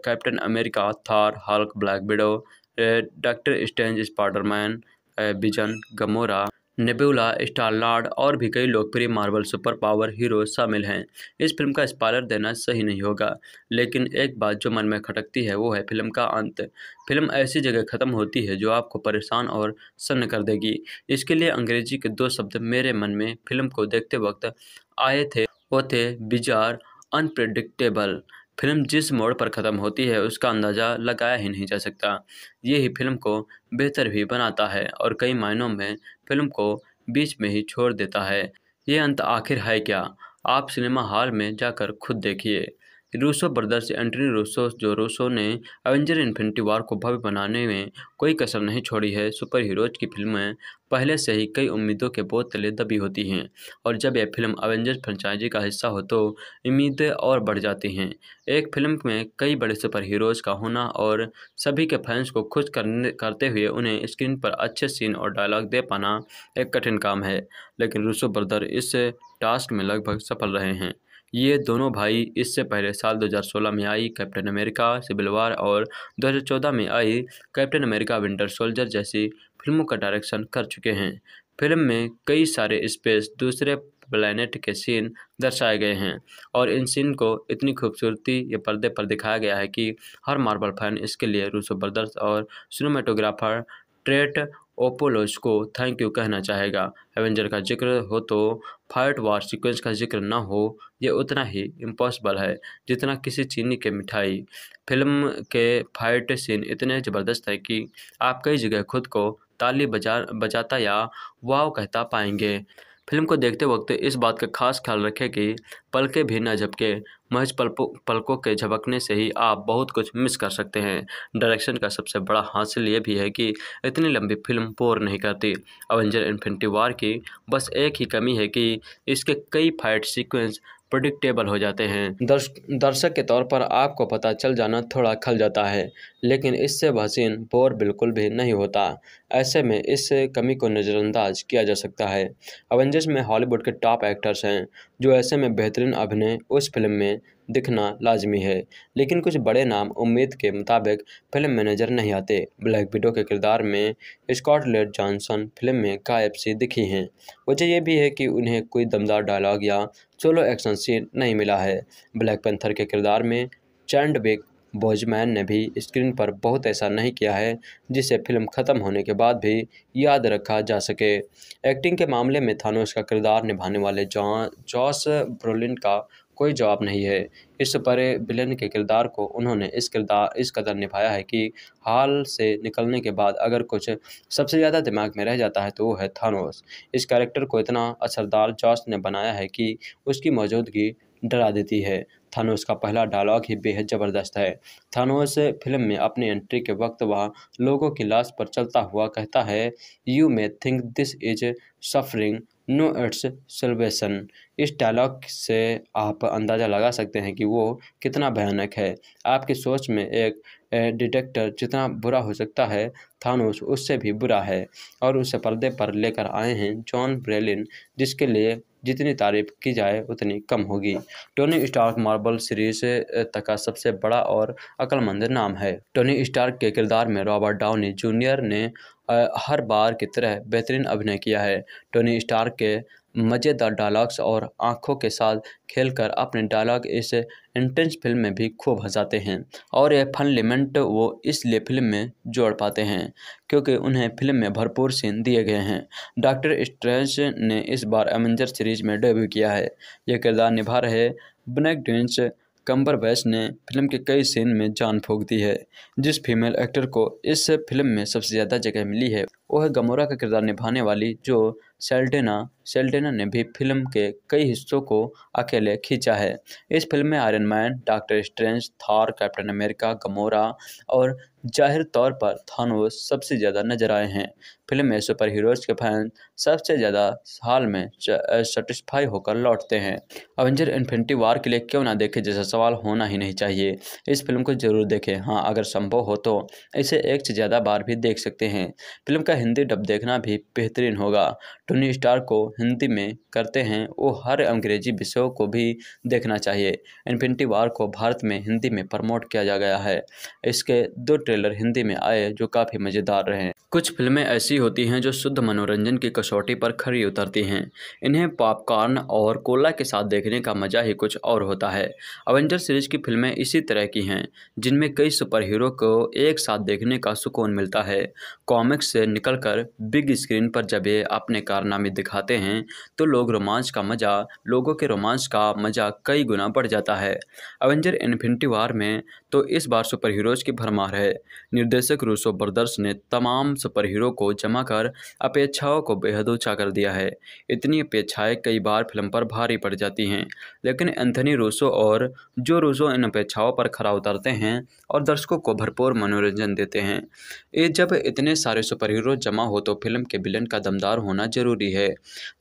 Captain America Thor Hulk Black Widow Doctor Strange Spiderman Vision Gamora Nebula Star Lord और भी कई लोकप्रिय मार्वल सुपर पावर हीरो शामिल हैं इस फिल्म का स्पॉलर देना सही नहीं होगा लेकिन एक बात जो मन में खटकती है वो है फिल्म का अंत फिल्म ऐसी जगह ख़त्म होती है जो आपको परेशान और सन्न कर देगी इसके लिए अंग्रेजी के दो शब्द मेरे मन में फिल्म को देखते वक्त आए थे वो थे बिजार अनप्रडिक्टेबल फिल्म जिस मोड़ पर ख़त्म होती है उसका अंदाज़ा लगाया ही नहीं जा सकता ये ही फिल्म को बेहतर भी बनाता है और कई मायनों में फिल्म को बीच में ही छोड़ देता है ये अंत आखिर है क्या आप सिनेमा हॉल में जाकर खुद देखिए Russo brothers Anthony Russo Joe Russo ने एवेंजर इन्फिनिटी वार को भव्य बनाने में कोई कसर नहीं छोड़ी है सुपर हीरोज की फिल्में पहले से ही कई उम्मीदों के बोध तले दबी होती हैं और जब यह फिल्म एवेंजर फ्रेंचाइजी का हिस्सा हो तो उम्मीदें और बढ़ जाती हैं एक फिल्म में कई बड़े सुपर हीरोज का होना और सभी के फैंस को खुश करने करते हुए उन्हें स्क्रीन पर अच्छे सीन और डायलॉग दे पाना एक कठिन काम है लेकिन रूसो ब्रदर इस टास्क में लगभग सफल रहे हैं ये दोनों भाई इससे पहले साल 2016 में आई कैप्टन अमेरिका सिविल वार और 2014 में आई कैप्टन अमेरिका विंटर सोल्जर जैसी फिल्मों का डायरेक्शन कर चुके हैं फिल्म में कई सारे स्पेस दूसरे प्लानट के सीन दर्शाए गए हैं और इन सीन को इतनी खूबसूरती ये पर्दे पर दिखाया गया है कि हर मार्बल फैन इसके लिए रूसो ब्रदर्स और सिनेमाटोग्राफर ट्रेट ओपोलोज को थैंक यू कहना चाहेगा एवेंजर का जिक्र हो तो फाइट वार सीक्वेंस का जिक्र ना हो ये उतना ही इम्पॉसिबल है जितना किसी चीनी के मिठाई फिल्म के फाइट सीन इतने ज़बरदस्त है कि आप कई जगह खुद को ताली बजा बजाता या वाव कहता पाएंगे फिल्म को देखते वक्त इस बात का खास ख्याल रखें कि पलकें भी न झपके महज पलपों पलकों के झपकने से ही आप बहुत कुछ मिस कर सकते हैं डायरेक्शन का सबसे बड़ा हासिल ये भी है कि इतनी लंबी फिल्म बोर नहीं करती अवेंजर इन्फिनिटी वार की बस एक ही कमी है कि इसके कई फाइट सीक्वेंस प्रडिक्टेबल हो जाते हैं दर्श, दर्शक के तौर पर आपको पता चल जाना थोड़ा खल जाता है लेकिन इससे वह बोर बिल्कुल भी नहीं होता ऐसे में इस कमी को नज़रअंदाज किया जा सकता है अवेंजर्स में हॉलीवुड के टॉप एक्टर्स हैं जो ऐसे में बेहतरीन अभिनय उस फिल्म में दिखना लाजमी है लेकिन कुछ बड़े नाम उम्मीद के मुताबिक फिल्म में नज़र नहीं आते ब्लैक विडो के किरदार में स्कॉटलैंड जॉनसन फिल्म में गायब सी दिखी हैं वजह यह भी है कि उन्हें कोई दमदार डायलॉग या सोलो एक्शन सीन नहीं मिला है ब्लैक पेंथर के किरदार में चैंडबिक बोजमैन ने भी स्क्रीन पर बहुत ऐसा नहीं किया है जिसे फिल्म ख़त्म होने के बाद भी याद रखा जा सके एक्टिंग के मामले में थानोस का किरदार निभाने वाले जॉस ब्रोलिन का कोई जवाब नहीं है इस परे बिलन के किरदार को उन्होंने इस किरदार इस कदर निभाया है कि हाल से निकलने के बाद अगर कुछ सबसे ज़्यादा दिमाग में रह जाता है तो वो है थानोस इस कैरेक्टर को इतना असरदार जॉस ने बनाया है कि उसकी मौजूदगी डरा देती है थानोस का पहला डायलॉग ही बेहद ज़बरदस्त है थानोस फिल्म में अपनी एंट्री के वक्त वह लोगों की लाश पर चलता हुआ कहता है you may think this is suffering no it's salvation इस डायलॉग से आप अंदाज़ा लगा सकते हैं कि वो कितना भयानक है आपकी सोच में एक डिटेक्टर जितना बुरा हो सकता है थानोस उससे भी बुरा है और उसे पर्दे पर लेकर आए हैं जॉन ब्रेलिन जिसके लिए जितनी तारीफ की जाए उतनी कम होगी टोनी स्टार्क मार्बल सीरीज तक का सबसे बड़ा और अक्लमंद नाम है टोनी स्टार्क के किरदार में रॉबर्ट डाउनी जूनियर ने हर बार की तरह बेहतरीन अभिनय किया है टोनी स्टार्क के मज़ेदार डायलॉग्स और आंखों के साथ खेलकर अपने डायलॉग इस इंटेंस फिल्म में भी खूब हंसाते हैं और यह फन लिमेंट वो इसलिए फिल्म में जोड़ पाते हैं क्योंकि उन्हें फिल्म में भरपूर सीन दिए गए हैं डॉक्टर स्ट्रेंज ने इस बार एवेंजर सीरीज में डेब्यू किया है यह किरदार निभा रहे ब्लैक डेंस कंबर बैच ने फिल्म के कई सीन में जान फूक दी है जिस फीमेल एक्टर को इस फिल्म में सबसे ज़्यादा जगह मिली है वह गमोरा का किरदार निभाने वाली जो सेल्टेना सेल्टेना ने भी फिल्म के कई हिस्सों को अकेले खींचा है इस फिल्म में Iron Man Doctor Strange Thor Captain America Gamora और जाहिर तौर पर थानो सबसे ज़्यादा नजर आए हैं फिल्म में सुपर हीरोज़ के फैन सबसे ज़्यादा हाल में सेटिस्फाई होकर लौटते हैं अवेंजर इन्फिनिटी वार के लिए क्यों ना देखें जैसा सवाल होना ही नहीं चाहिए इस फिल्म को ज़रूर देखें हाँ अगर संभव हो तो इसे एक से ज़्यादा बार भी देख सकते हैं फिल्म का हिंदी डब देखना भी बेहतरीन होगा टोनी स्टार को हिंदी में करते हैं वो हर अंग्रेजी विषयों को भी देखना चाहिए इन्फिनिटी वार को भारत में हिंदी में प्रमोट किया जा गया है इसके दो ट्रेलर हिंदी में आए जो काफ़ी मज़ेदार रहे कुछ फिल्में ऐसी होती हैं जो शुद्ध मनोरंजन की कसौटी पर खड़ी उतरती हैं इन्हें पॉपकॉर्न और कोला के साथ देखने का मज़ा ही कुछ और होता है अवेंजर सीरीज की फिल्में इसी तरह की हैं जिनमें कई सुपर हीरो को एक साथ देखने का सुकून मिलता है कॉमिक्स से निकलकर बिग स्क्रीन पर जब ये अपने कार कारनामे दिखाते हैं तो लोग रोमांच का मज़ा लोगों के रोमांच का मज़ा कई गुना बढ़ जाता है अवेंजर इन्फिनिटी वार में तो इस बार सुपर हीरोज़ की भरमार है निर्देशक रूसो ब्रदर्स ने तमाम सुपर हीरो को जमा कर अपेक्षाओं को बेहद ऊँचा कर दिया है इतनी अपेक्षाएँ कई बार फिल्म पर भारी पड़ जाती हैं लेकिन एंथनी रूसो और जो रूसो इन अपेक्षाओं पर खरा उतरते हैं और दर्शकों को भरपूर मनोरंजन देते हैं ये जब इतने सारे सुपर हीरो जमा हो तो फिल्म के विलन का दमदार होना जरूर ज़रूरी है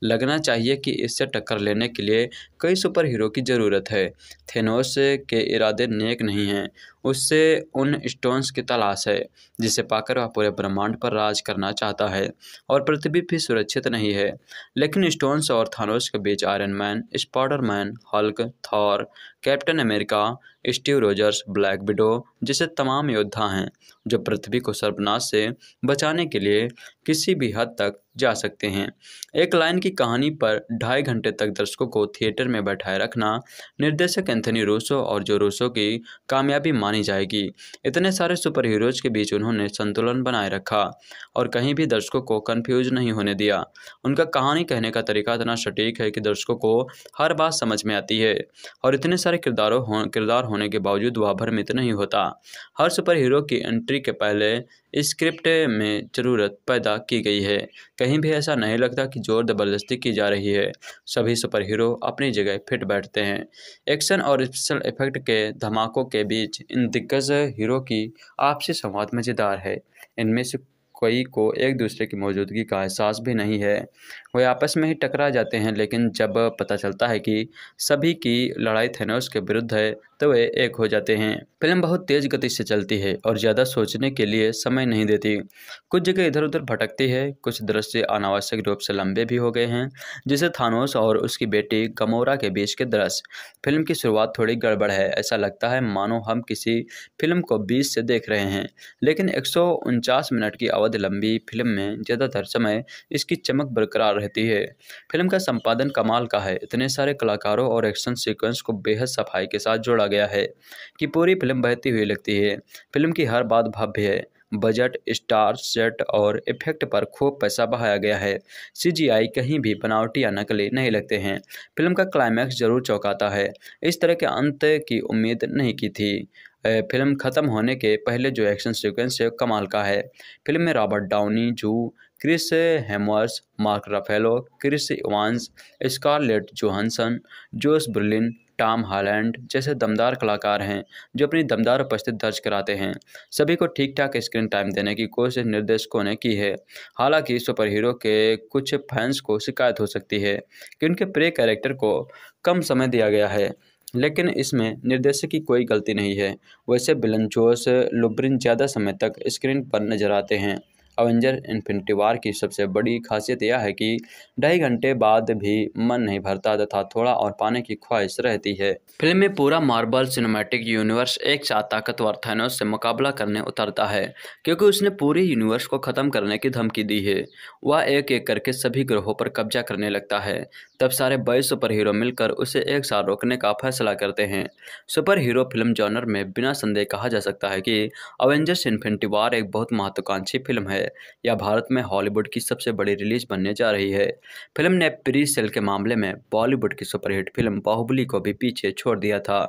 लगना चाहिए कि इससे टक्कर लेने के लिए कई सुपर हीरो की ज़रूरत है थेनोस के इरादे नेक नहीं हैं उससे उन स्टोन्स की तलाश है जिसे पाकर वह पूरे ब्रह्मांड पर राज करना चाहता है और पृथ्वी भी सुरक्षित नहीं है लेकिन स्टोन्स और थानोस के बीच Iron Man spider man Hulk Thor Captain America Steve Rogers Black Widow जैसे तमाम योद्धा हैं जो पृथ्वी को सर्वनाश से बचाने के लिए किसी भी हद तक जा सकते हैं एक लाइन की कहानी पर ढाई घंटे तक दर्शकों को थिएटर में बैठाए रखना निर्देशक एंथनी रोसो और जो रोसो की कामयाबी मानी जाएगी इतने सारे सुपर हीरोज के बीच उन्होंने संतुलन बनाए रखा और कहीं भी दर्शकों को कन्फ्यूज नहीं होने दिया उनका कहानी कहने का तरीका इतना सटीक है कि दर्शकों को हर बात समझ में आती है और इतने सारे किरदारों हो किरदार होने के बावजूद वह भ्रमित नहीं होता हर सुपर हीरो की एंट्री के पहले स्क्रिप्ट में ज़रूरत पैदा की गई है कहीं भी ऐसा नहीं लगता कि ज़ोर ज़बरदस्ती की जा रही है सभी सुपर हीरो अपनी जगह फिट बैठते हैं एक्शन और स्पेशल इफेक्ट के धमाकों के बीच इन दिग्गज हीरो की आपसी संवाद मज़ेदार है इनमें से कई को एक दूसरे की मौजूदगी का एहसास भी नहीं है वे आपस में ही टकरा जाते हैं लेकिन जब पता चलता है कि सभी की लड़ाई थेनोस के विरुद्ध है तो वे एक हो जाते हैं फिल्म बहुत तेज गति से चलती है और ज़्यादा सोचने के लिए समय नहीं देती कुछ जगह इधर उधर भटकती है कुछ दृश्य अनावश्यक रूप से लंबे भी हो गए हैं जैसे थानोस और उसकी बेटी गमोरा के बीच के दृश्य फिल्म की शुरुआत थोड़ी गड़बड़ है ऐसा लगता है मानो हम किसी फिल्म को बीच से देख रहे हैं लेकिन एक मिनट की अवधि लंबी फिल्म में ज़्यादातर समय इसकी चमक बरकरार रहती है फिल्म का संपादन कमाल का है इतने सारे कलाकारों और एक्शन सीक्वेंस को बेहद सफाई के साथ जोड़ा गया है कि पूरी फिल्म बहती हुई लगती है फिल्म की हर बात भव्य है बजट स्टार सेट और इफेक्ट पर खूब पैसा बहाया गया है सीजीआई कहीं भी बनावटी या नकली नहीं लगते हैं फिल्म का क्लाइमैक्स जरूर चौंकाता है इस तरह के अंत की उम्मीद नहीं की थी फिल्म ख़त्म होने के पहले जो एक्शन सीक्वेंस है कमाल का है फिल्म में रॉबर्ट डाउनी जू Chris Hemsworth Mark Ruffalo Chris Evans Scarlett Johansson Josh Brolin Tom Holland जैसे दमदार कलाकार हैं जो अपनी दमदार उपस्थिति दर्ज कराते हैं सभी को ठीक ठाक स्क्रीन टाइम देने की कोशिश निर्देशकों ने की है हालांकि सुपर हीरो के कुछ फैंस को शिकायत हो सकती है कि उनके प्रे कैरेक्टर को कम समय दिया गया है लेकिन इसमें निर्देशक की कोई गलती नहीं है वैसे बिलन जोश लुब्रिन ज़्यादा समय तक स्क्रीन पर नजर आते हैं अवेंजर इन्फिनिटी वार की सबसे बड़ी खासियत यह है कि ढाई घंटे बाद भी मन नहीं भरता तथा थोड़ा और पाने की ख्वाहिश रहती है फिल्म में पूरा मार्बल सिनेमैटिक यूनिवर्स एक साथ ताकतवर थैनोस से मुकाबला करने उतरता है क्योंकि उसने पूरे यूनिवर्स को ख़त्म करने की धमकी दी है वह एक एक करके सभी ग्रहों पर कब्जा करने लगता है तब सारे बाईस सुपर हीरो मिलकर उसे एक साथ रोकने का फैसला करते हैं सुपर हीरो फिल्म जॉनर में बिना संदेह कहा जा सकता है कि अवेंजर्स इन्फिनिटी वार एक बहुत महत्वाकांक्षी फिल्म है है या भारत में हॉलीवुड की सबसे बड़ी रिलीज बनने जा रही है फिल्म ने प्री सेल के मामले में बॉलीवुड की सुपरहिट फिल्म बाहुबली को भी पीछे छोड़ दिया था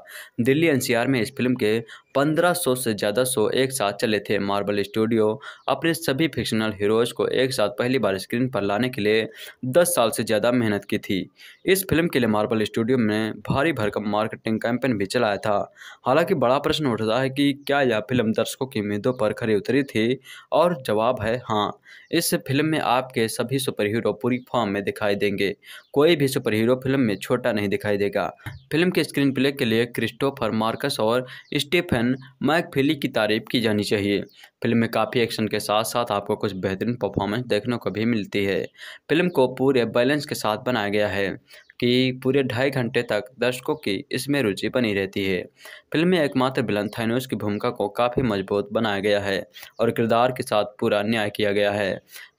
दिल्ली एनसीआर में इस फिल्म के पंद्रह सौ से ज़्यादा शो एक साथ चले थे मार्बल स्टूडियो अपने सभी फिक्शनल हीरोज़ को एक साथ पहली बार स्क्रीन पर लाने के लिए दस साल से ज़्यादा मेहनत की थी इस फिल्म के लिए मार्बल स्टूडियो ने भारी भरकम मार्केटिंग कैंपेन भी चलाया था हालांकि बड़ा प्रश्न उठता है कि क्या यह फिल्म दर्शकों की उम्मीदों पर खरी उतरी थी और जवाब है हाँ इस फिल्म में आपके सभी सुपर हीरो पूरी फॉर्म में दिखाई देंगे कोई भी सुपर हीरो फिल्म में छोटा नहीं दिखाई देगा फिल्म के स्क्रीन प्ले के लिए क्रिस्टोफर मार्कस और स्टीफन मैकफिली की तारीफ की जानी चाहिए फिल्म में काफ़ी एक्शन के साथ साथ आपको कुछ बेहतरीन परफॉर्मेंस देखने को भी मिलती है फिल्म को पूरे बैलेंस के साथ बनाया गया है की पूरे ढाई घंटे तक दर्शकों की इसमें रुचि बनी रहती है फिल्म में एकमात्र बिलन थानोस की भूमिका को काफ़ी मजबूत बनाया गया है और किरदार के साथ पूरा न्याय किया गया है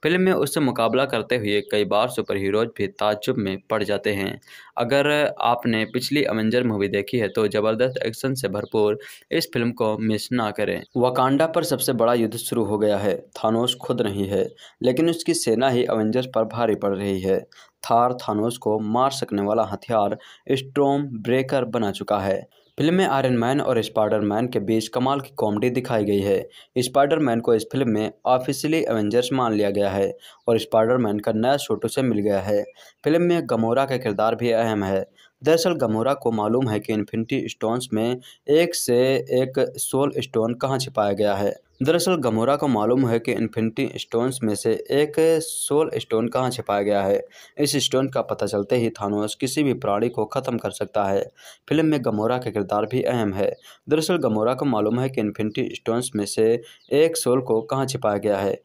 फिल्म में उससे मुकाबला करते हुए कई बार सुपर हीरोज भी ताजुब में पड़ जाते हैं अगर आपने पिछली अवेंजर मूवी देखी है तो ज़बरदस्त एक्शन से भरपूर इस फिल्म को मिस ना करें वाकांडा पर सबसे बड़ा युद्ध शुरू हो गया है थानोस खुद नहीं है लेकिन उसकी सेना ही अवेंजर्स पर भारी पड़ रही है थार थानोस को मार सकने वाला हथियार स्ट्रोम ब्रेकर बना चुका है फिल्म में आयरन मैन और स्पाइडर मैन के बीच कमाल की कॉमेडी दिखाई गई है स्पाइडर मैन को इस फिल्म में ऑफिशियली एवेंजर्स मान लिया गया है और स्पाइडर मैन का नया छोटू से मिल गया है फिल्म में गमोरा का किरदार भी अहम है दरअसल गमोरा को मालूम है कि इन्फिनिटी स्टोन्स में एक से एक सोल स्टोन कहाँ छिपाया गया है दरअसल गमोरा को मालूम है कि इन्फिनिटी स्टोन्स में से एक सोल स्टोन कहाँ छिपाया गया है इस स्टोन का पता चलते ही थानोस किसी भी प्राणी को ख़त्म कर सकता है फिल्म में गमोरा का किरदार भी अहम है दरअसल गमोरा को मालूम है कि इन्फिनिटी स्टोन्स में से एक सोल को कहाँ छिपाया गया है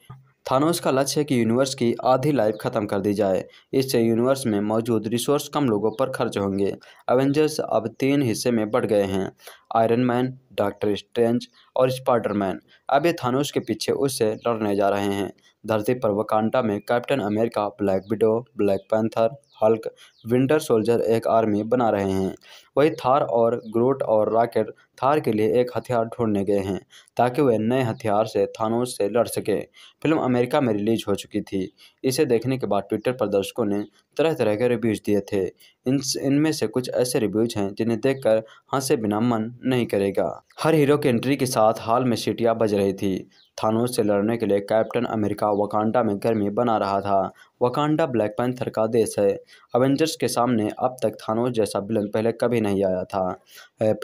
थानोस का लक्ष्य है कि यूनिवर्स की आधी लाइफ खत्म कर दी जाए इससे यूनिवर्स में मौजूद रिसोर्स कम लोगों पर खर्च होंगे एवेंजर्स अब तीन हिस्से में बढ़ गए हैं आयरन मैन डॉक्टर स्ट्रेंज और स्पाइडरमैन अब ये थानोस के पीछे उससे लड़ने जा रहे हैं धरती पर वकांटा में Captain America Black Widow Black Panther Hulk Winter Soldier एक आर्मी बना रहे हैं वही थार और ग्रोट और रॉकेट थार के लिए एक हथियार ढूंढने गए हैं ताकि वह नए हथियार से थानों से लड़ सके फिल्म अमेरिका में रिलीज हो चुकी थी इसे देखने के बाद ट्विटर पर दर्शकों ने तरह तरह के रिव्यूज़ दिए थे इन इनमें से कुछ ऐसे रिव्यूज हैं जिन्हें देखकर हंसे बिना मन नहीं करेगा हर हीरो की एंट्री के साथ हाल में सीटियाँ बज रही थी थानों से लड़ने के लिए कैप्टन अमेरिका वकांडा में गर्मी बना रहा था वकांडा ब्लैक पैंथर का देश है अवेंजर्स एक्टर्स के सामने अब तक थानोस जैसा विलन पहले कभी नहीं आया था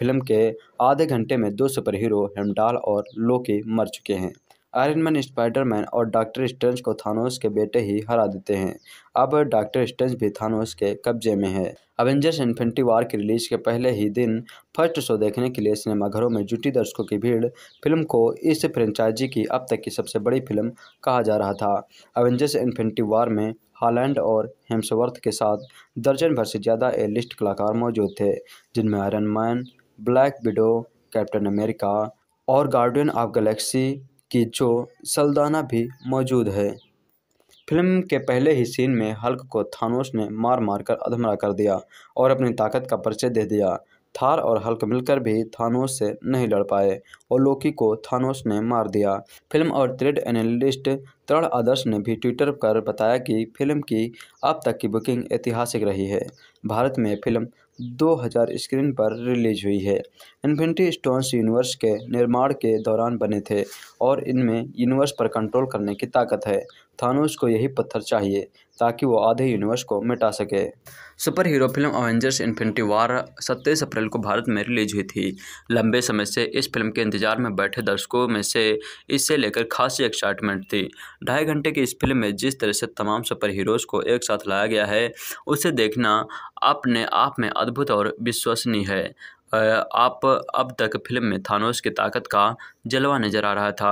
फिल्म के आधे घंटे में दो सुपरहीरो हेमडाल और लोकी मर चुके हैं आयरन मैन स्पाइडरमैन और डॉक्टर स्ट्रेंज को थानोस के बेटे ही हरा देते हैं अब डॉक्टर स्ट्रेंज भी थानोस के कब्जे में है अवेंजर्स इन्फिनिटी वार की रिलीज के पहले ही दिन फर्स्ट शो देखने के लिए सिनेमाघरों में जुटी दर्शकों की भीड़ फिल्म को इस फ्रेंचाइजी की अब तक की सबसे बड़ी फिल्म कहा जा रहा था अवेंजर्स इन्फिनिटी वार में हालैंड और हेम्सवर्थ के साथ दर्जन भर से ज़्यादा ए लिस्ट कलाकार मौजूद थे जिनमें Iron Man Black Widow Captain America और गार्डियन ऑफ गैलेक्सी की जो सल्दाना भी मौजूद है फिल्म के पहले ही सीन में हल्क को थानोस ने मार मार कर अधमरा कर दिया और अपनी ताकत का परिचय दे दिया थार और हल्क मिलकर भी थानोस से नहीं लड़ पाए और लोकी को थानोस ने मार दिया फिल्म और थ्रेड एनालिस्ट तरण आदर्श ने भी ट्विटर पर बताया कि फिल्म की अब तक की बुकिंग ऐतिहासिक रही है भारत में फिल्म 2000 स्क्रीन पर रिलीज हुई है इन्फिनिटी स्टोन्स यूनिवर्स के निर्माण के दौरान बने थे और इनमें यूनिवर्स पर कंट्रोल करने की ताकत है थानोस को यही पत्थर चाहिए ताकि वो आधे यूनिवर्स को मिटा सके super hero film Avengers Infinity War सत्ताईस अप्रैल को भारत में रिलीज हुई थी लंबे समय से इस फिल्म के इंतजार में बैठे दर्शकों में से इससे लेकर खासी एक्साइटमेंट थी ढाई घंटे की इस फिल्म में जिस तरह से तमाम सुपर हीरोज़ को एक साथ लाया गया है उसे देखना अपने आप में अद्भुत और विश्वसनीय है आप अब तक फिल्म में थानोस की ताकत का जलवा नजर आ रहा था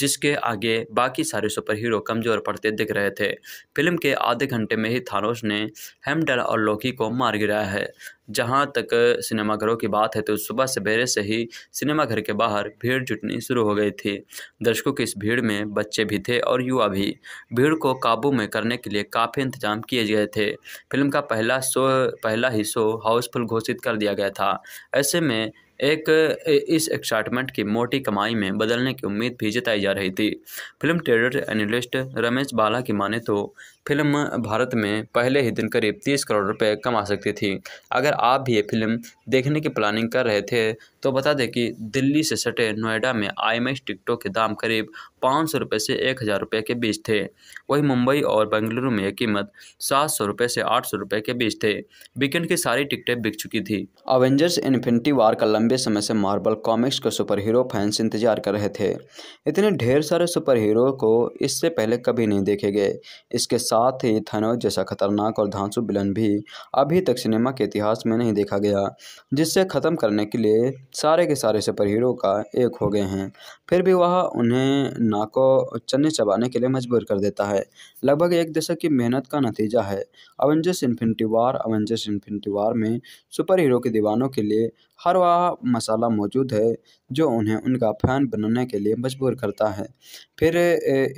जिसके आगे बाकी सारे सुपर हीरो कमज़ोर पड़ते दिख रहे थे फिल्म के आधे घंटे में ही थानोस ने हेमडल और लोकी को मार गिराया है जहां तक सिनेमाघरों की बात है तो सुबह सवेरे से ही सिनेमाघर के बाहर भीड़ जुटनी शुरू हो गई थी दर्शकों की इस भीड़ में बच्चे भी थे और युवा भी भीड़ को काबू में करने के लिए काफ़ी इंतजाम किए गए थे फिल्म का पहला शो पहला ही शो हाउसफुल घोषित कर दिया गया था ऐसे में एक इस एक्साइटमेंट की मोटी कमाई में बदलने की उम्मीद भी जताई जा रही थी film trader analyst Ramesh Bala की माने तो फिल्म भारत में पहले ही दिन करीब तीस करोड़ रुपए कमा सकती थी अगर आप भी ये फिल्म देखने की प्लानिंग कर रहे थे तो बता दें कि दिल्ली से सटे नोएडा में आईमेक्स टिकटों के दाम करीब पाँच सौ रुपये से एक हज़ार रुपये के बीच थे वहीं मुंबई और बेंगलुरु में कीमत सात सौ रुपये से आठ सौ रुपये के बीच थे वीकेंड की सारी टिकटें बिक चुकी थी अवेंजर्स इन्फिनिटी वार का लंबे समय से मार्बल कॉमिक्स का सुपर हीरो फैंस इंतजार कर रहे थे इतने ढेर सारे सुपर हीरो को इससे पहले कभी नहीं देखे गए इसके साथ साथ ही थनोज जैसा खतरनाक और धांसु बिलन भी अभी तक सिनेमा के इतिहास में नहीं देखा गया जिससे ख़त्म करने के लिए सारे के सारे सुपर हीरो का एक हो गए हैं फिर भी वह उन्हें नाको चन्ने चबाने के लिए मजबूर कर देता है लगभग एक दशक की मेहनत का नतीजा है Avengers Infinity War Avengers War में सुपर हीरो के दीवानों के लिए हर वह मसाला मौजूद है जो उन्हें उनका फैन बनने के लिए मजबूर करता है फिर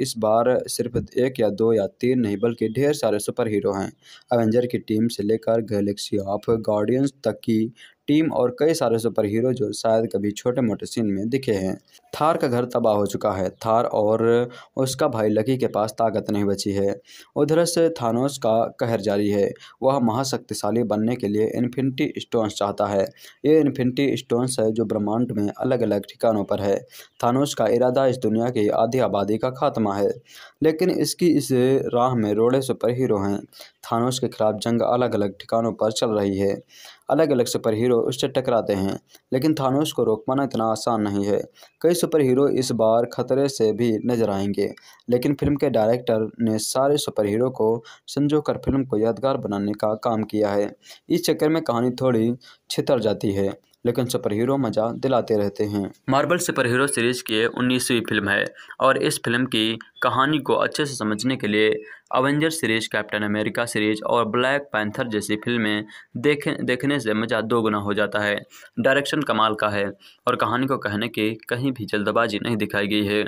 इस बार सिर्फ एक या दो या तीन नहीं बल्कि ढेर सारे सुपर हीरो हैं अवेंजर की टीम से लेकर गैलेक्सी ऑफ गार्डियंस तक की टीम और कई सारे सुपर हीरो जो शायद कभी छोटे मोटे सीन में दिखे हैं थार का घर तबाह हो चुका है थार और उसका भाई लकी के पास ताकत नहीं बची है उधर से थानोस का कहर जारी है वह महाशक्तिशाली बनने के लिए इन्फिनिटी स्टोन्स चाहता है ये इन्फिनिटी स्टोन्स है जो ब्रह्मांड में अलग अलग ठिकानों पर है थानोस का इरादा इस दुनिया की आधी आबादी का खात्मा है लेकिन इसकी इस राह में रोड़े सुपर हीरो हैं थानोस के खिलाफ जंग अलग अलग ठिकानों पर चल रही है अलग अलग सुपर हीरो उससे टकराते हैं लेकिन थानोस को रोक पाना इतना आसान नहीं है कई सुपर हीरो इस बार खतरे से भी नजर आएंगे लेकिन फिल्म के डायरेक्टर ने सारे सुपर हीरो को संजो कर फिल्म को यादगार बनाने का काम किया है इस चक्कर में कहानी थोड़ी छितर जाती है लेकिन सुपर हीरो मजा दिलाते रहते हैं मार्बल सुपर हीरो सीरीज की उन्नीसवीं फिल्म है और इस फिल्म की कहानी को अच्छे से समझने के लिए Avenger series Captain America series और ब्लैक पैंथर जैसी फिल्में देख देखने से मज़ा दोगुना हो जाता है डायरेक्शन कमाल का है और कहानी को कहने की कहीं भी जल्दबाजी नहीं दिखाई गई है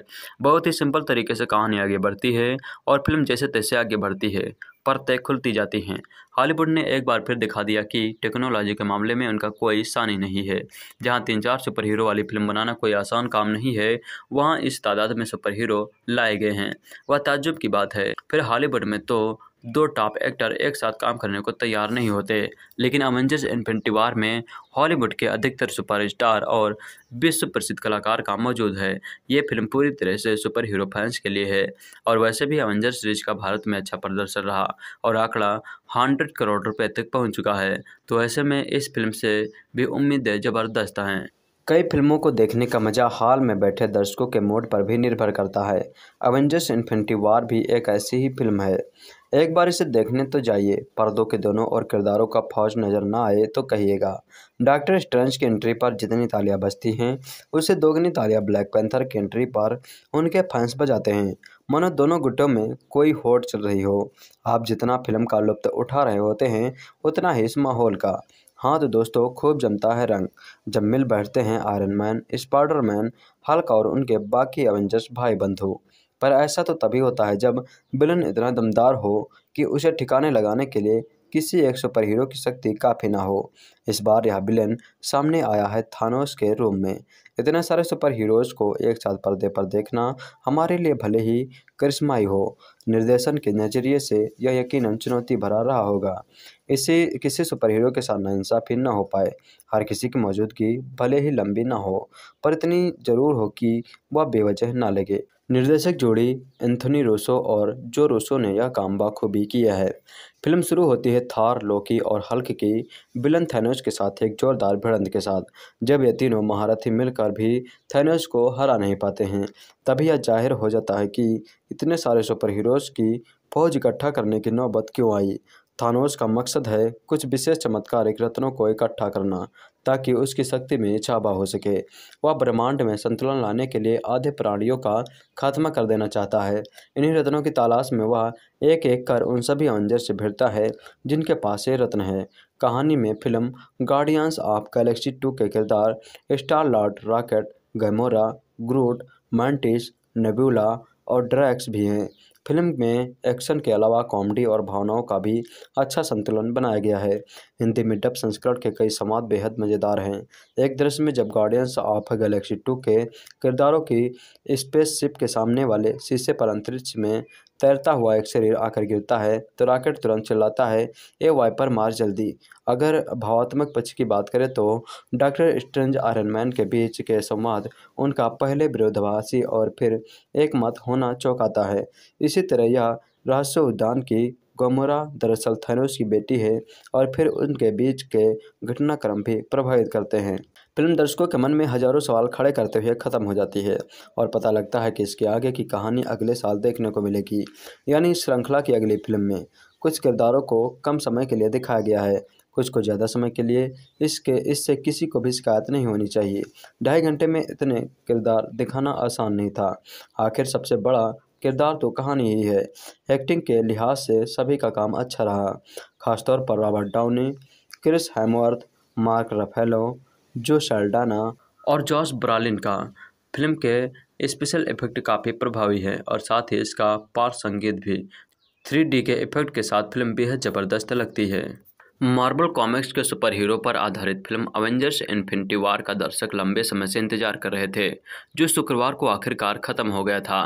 बहुत ही सिंपल तरीके से कहानी आगे बढ़ती है और फिल्म जैसे तैसे आगे बढ़ती है परतें खुलती जाती हैं हॉलीवुड ने एक बार फिर दिखा दिया कि टेक्नोलॉजी के मामले में उनका कोई सानी नहीं है जहां तीन चार सुपर हीरो वाली फिल्म बनाना कोई आसान काम नहीं है वहां इस तादाद में सुपर हीरो लाए गए हैं वह ताज्जुब की बात है फिर हॉलीवुड में तो दो टॉप एक्टर एक साथ काम करने को तैयार नहीं होते लेकिन अवेंजर्स इन्फेंटी वार में हॉलीवुड के अधिकतर सुपरस्टार और विश्व प्रसिद्ध कलाकार का मौजूद है ये फिल्म पूरी तरह से सुपर हीरो फैंस के लिए है और वैसे भी अवेंजर्स सीरीज का भारत में अच्छा प्रदर्शन रहा और आंकड़ा हंड्रेड करोड़ रुपये तक पहुँच चुका है तो ऐसे में इस फिल्म से भी उम्मीदें ज़बरदस्त हैं कई फिल्मों को देखने का मजा हाल में बैठे दर्शकों के मूड पर भी निर्भर करता है अवेंजर्स इन्फेंटिवार वार भी एक ऐसी ही फिल्म है एक बार इसे देखने तो जाइए पर्दों के दोनों और किरदारों का फौज नज़र ना आए तो कहिएगा डॉक्टर स्ट्रेंज की एंट्री पर जितनी तालियां बजती हैं उससे दोगुनी तालियां ब्लैक पैंथर की एंट्री पर उनके फैंस बजाते हैं मानो दोनों गुटों में कोई होट चल रही हो आप जितना फिल्म का लुप्त उठा रहे होते हैं उतना ही इस माहौल का हाँ तो दोस्तों खूब जमता है रंग जब मिल बैठते हैं Iron Man spider man Hulk और उनके बाकी एवेंजर्स भाई बंधु पर ऐसा तो तभी होता है जब विलन इतना दमदार हो कि उसे ठिकाने लगाने के लिए किसी एक सुपर हीरो की शक्ति काफ़ी ना हो इस बार यह विलन सामने आया है थानोस के रूम में इतने सारे सुपर हीरोज़ को एक साथ पर्दे पर देखना हमारे लिए भले ही करिश्माई हो निर्देशन के नज़रिए से यह यकीनन चुनौती भरा रहा होगा इसे किसी सुपर हीरो के साथ नाइंसाफ़ी न हो पाए हर किसी की मौजूदगी भले ही लंबी ना हो पर इतनी ज़रूर हो कि वह बेवजह ना लगे निर्देशक जोड़ी एंथोनी रोसो और जो रोसो ने यह काम बाखूबी किया है फिल्म शुरू होती है थार लोकी और हल्क की बिलन थैनोस के साथ एक जोरदार भिड़ंत के साथ जब ये तीनों महारथी मिलकर भी थैनोस को हरा नहीं पाते हैं तभी यह जाहिर हो जाता है कि इतने सारे सुपर हीरोज की फौज इकट्ठा करने की नौबत क्यों आई थानोस का मकसद है कुछ विशेष चमत्कारिक रत्नों को इकट्ठा करना ताकि उसकी शक्ति में इछाबा हो सके वह ब्रह्मांड में संतुलन लाने के लिए आधे प्राणियों का खात्मा कर देना चाहता है इन्हीं रत्नों की तलाश में वह एक एक कर उन सभी अंजर से भिड़ता है जिनके पास ये रत्न है कहानी में film Guardians of Galaxy two के किरदार Star Lord Rocket Gamora Groot Mantis Nebula और ड्रैक्स भी हैं फिल्म में एक्शन के अलावा कॉमेडी और भावनाओं का भी अच्छा संतुलन बनाया गया है हिंदी में डब संस्करण के कई संवाद बेहद मज़ेदार हैं एक दृश्य में जब गार्डियंस ऑफ गैलेक्सी टू के किरदारों की स्पेसशिप के सामने वाले शीशे पर अंतरिक्ष में तैरता हुआ एक शरीर आकर गिरता है तो रॉकेट तुरंत चिल्लाता है ए वाइपर मार जल्दी अगर भावात्मक पक्ष की बात करें तो डॉक्टर स्ट्रेंज आयरनमैन के बीच के संवाद उनका पहले विरोधाभासी और फिर एक मत होना चौंकाता है इसी तरह यह रहस्य उद्यान की गोमोरा दरअसल थनोस की बेटी है और फिर उनके बीच के घटनाक्रम भी प्रभावित करते हैं फिल्म दर्शकों के मन में हजारों सवाल खड़े करते हुए ख़त्म हो जाती है और पता लगता है कि इसके आगे की कहानी अगले साल देखने को मिलेगी यानी श्रृंखला की अगली फिल्म में कुछ किरदारों को कम समय के लिए दिखाया गया है कुछ को ज़्यादा समय के लिए इसके इससे किसी को भी शिकायत नहीं होनी चाहिए ढाई घंटे में इतने किरदार दिखाना आसान नहीं था आखिर सबसे बड़ा किरदार तो कहानी ही है एक्टिंग के लिहाज से सभी का काम अच्छा रहा खासतौर पर Robert Downey Chris Hemsworth Mark Ruffalo Zoe Saldana और जॉस ब्रालिन का फिल्म के स्पेशल इफेक्ट काफ़ी प्रभावी है और साथ ही इसका पार्श्व संगीत भी थ्री डी के इफेक्ट के साथ फिल्म बेहद ज़बरदस्त लगती है मार्बल कॉमिक्स के सुपर हीरो पर आधारित फिल्म अवेंजर्स इन्फिनिटी वार का दर्शक लंबे समय से इंतजार कर रहे थे जो शुक्रवार को आखिरकार खत्म हो गया था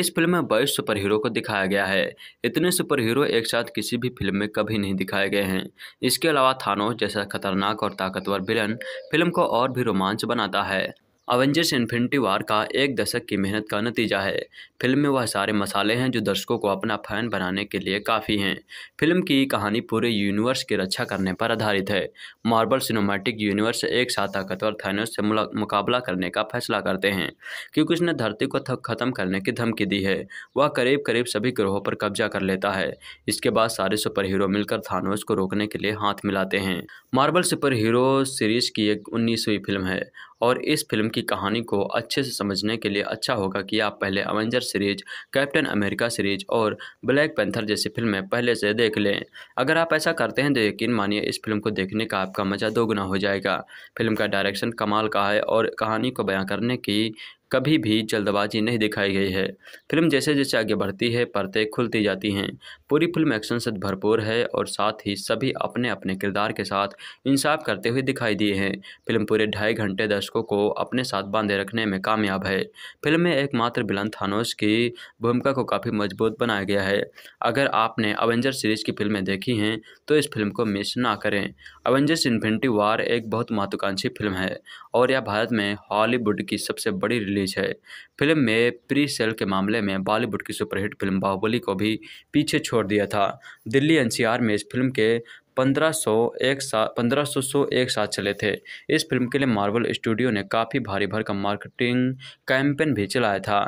इस फिल्म में बाईस सुपर हीरो को दिखाया गया है इतने सुपर हीरो एक साथ किसी भी फिल्म में कभी नहीं दिखाए गए हैं इसके अलावा थानो जैसा खतरनाक और ताकतवर विलन फिल्म को और भी रोमांच बनाता है अवेंजर्स इन्फिनिटी वार का एक दशक की मेहनत का नतीजा है फिल्म में वह सारे मसाले हैं जो दर्शकों को अपना फैन बनाने के लिए काफ़ी हैं फिल्म की कहानी पूरे यूनिवर्स की रक्षा करने पर आधारित है मार्बल सिनेमैटिक यूनिवर्स एक साथ ताकतवर थानोस से मुकाबला करने का फैसला करते हैं क्योंकि उसने धरती को ख़त्म करने की धमकी दी है वह करीब करीब सभी ग्रहों पर कब्जा कर लेता है इसके बाद सारे सुपर हीरो मिलकर थानोस को रोकने के लिए हाथ मिलाते हैं मार्बल सुपर हीरो सीरीज की एक उन्नीसवीं फिल्म है और इस फिल्म की कहानी को अच्छे से समझने के लिए अच्छा होगा कि आप पहले Avenger series Captain America series और ब्लैक पैंथर जैसी फिल्में पहले से देख लें अगर आप ऐसा करते हैं तो यकीन मानिए इस फिल्म को देखने का आपका मज़ा दोगुना हो जाएगा फिल्म का डायरेक्शन कमाल का है और कहानी को बयां करने की कभी भी जल्दबाजी नहीं दिखाई गई है फिल्म जैसे जैसे आगे बढ़ती है परतें खुलती जाती हैं पूरी फिल्म एक्शन से भरपूर है और साथ ही सभी अपने अपने किरदार के साथ इंसाफ करते हुए दिखाई दिए हैं फिल्म पूरे ढाई घंटे दर्शकों को अपने साथ बांधे रखने में कामयाब है फिल्म में एकमात्र बिलन थानोस की भूमिका को काफ़ी मजबूत बनाया गया है अगर आपने अवेंजर सीरीज़ की फिल्में देखी हैं तो इस फिल्म को मिस ना करें अवेंजर्स इन्फिनिटी वार एक बहुत महत्वाकांक्षी फिल्म है और यह भारत में हॉलीवुड की सबसे बड़ी रिलीज रिलीज है फिल्म में प्री सेल के मामले में बॉलीवुड की सुपरहिट फिल्म बाहुबली को भी पीछे छोड़ दिया था दिल्ली एनसीआर में इस फिल्म के पंद्रह सौ एक साथ पंद्रह सौ सौ एक साथ चले थे इस फिल्म के लिए मार्वल स्टूडियो ने काफ़ी भारी भरकम मार्केटिंग कैंपेन भी चलाया था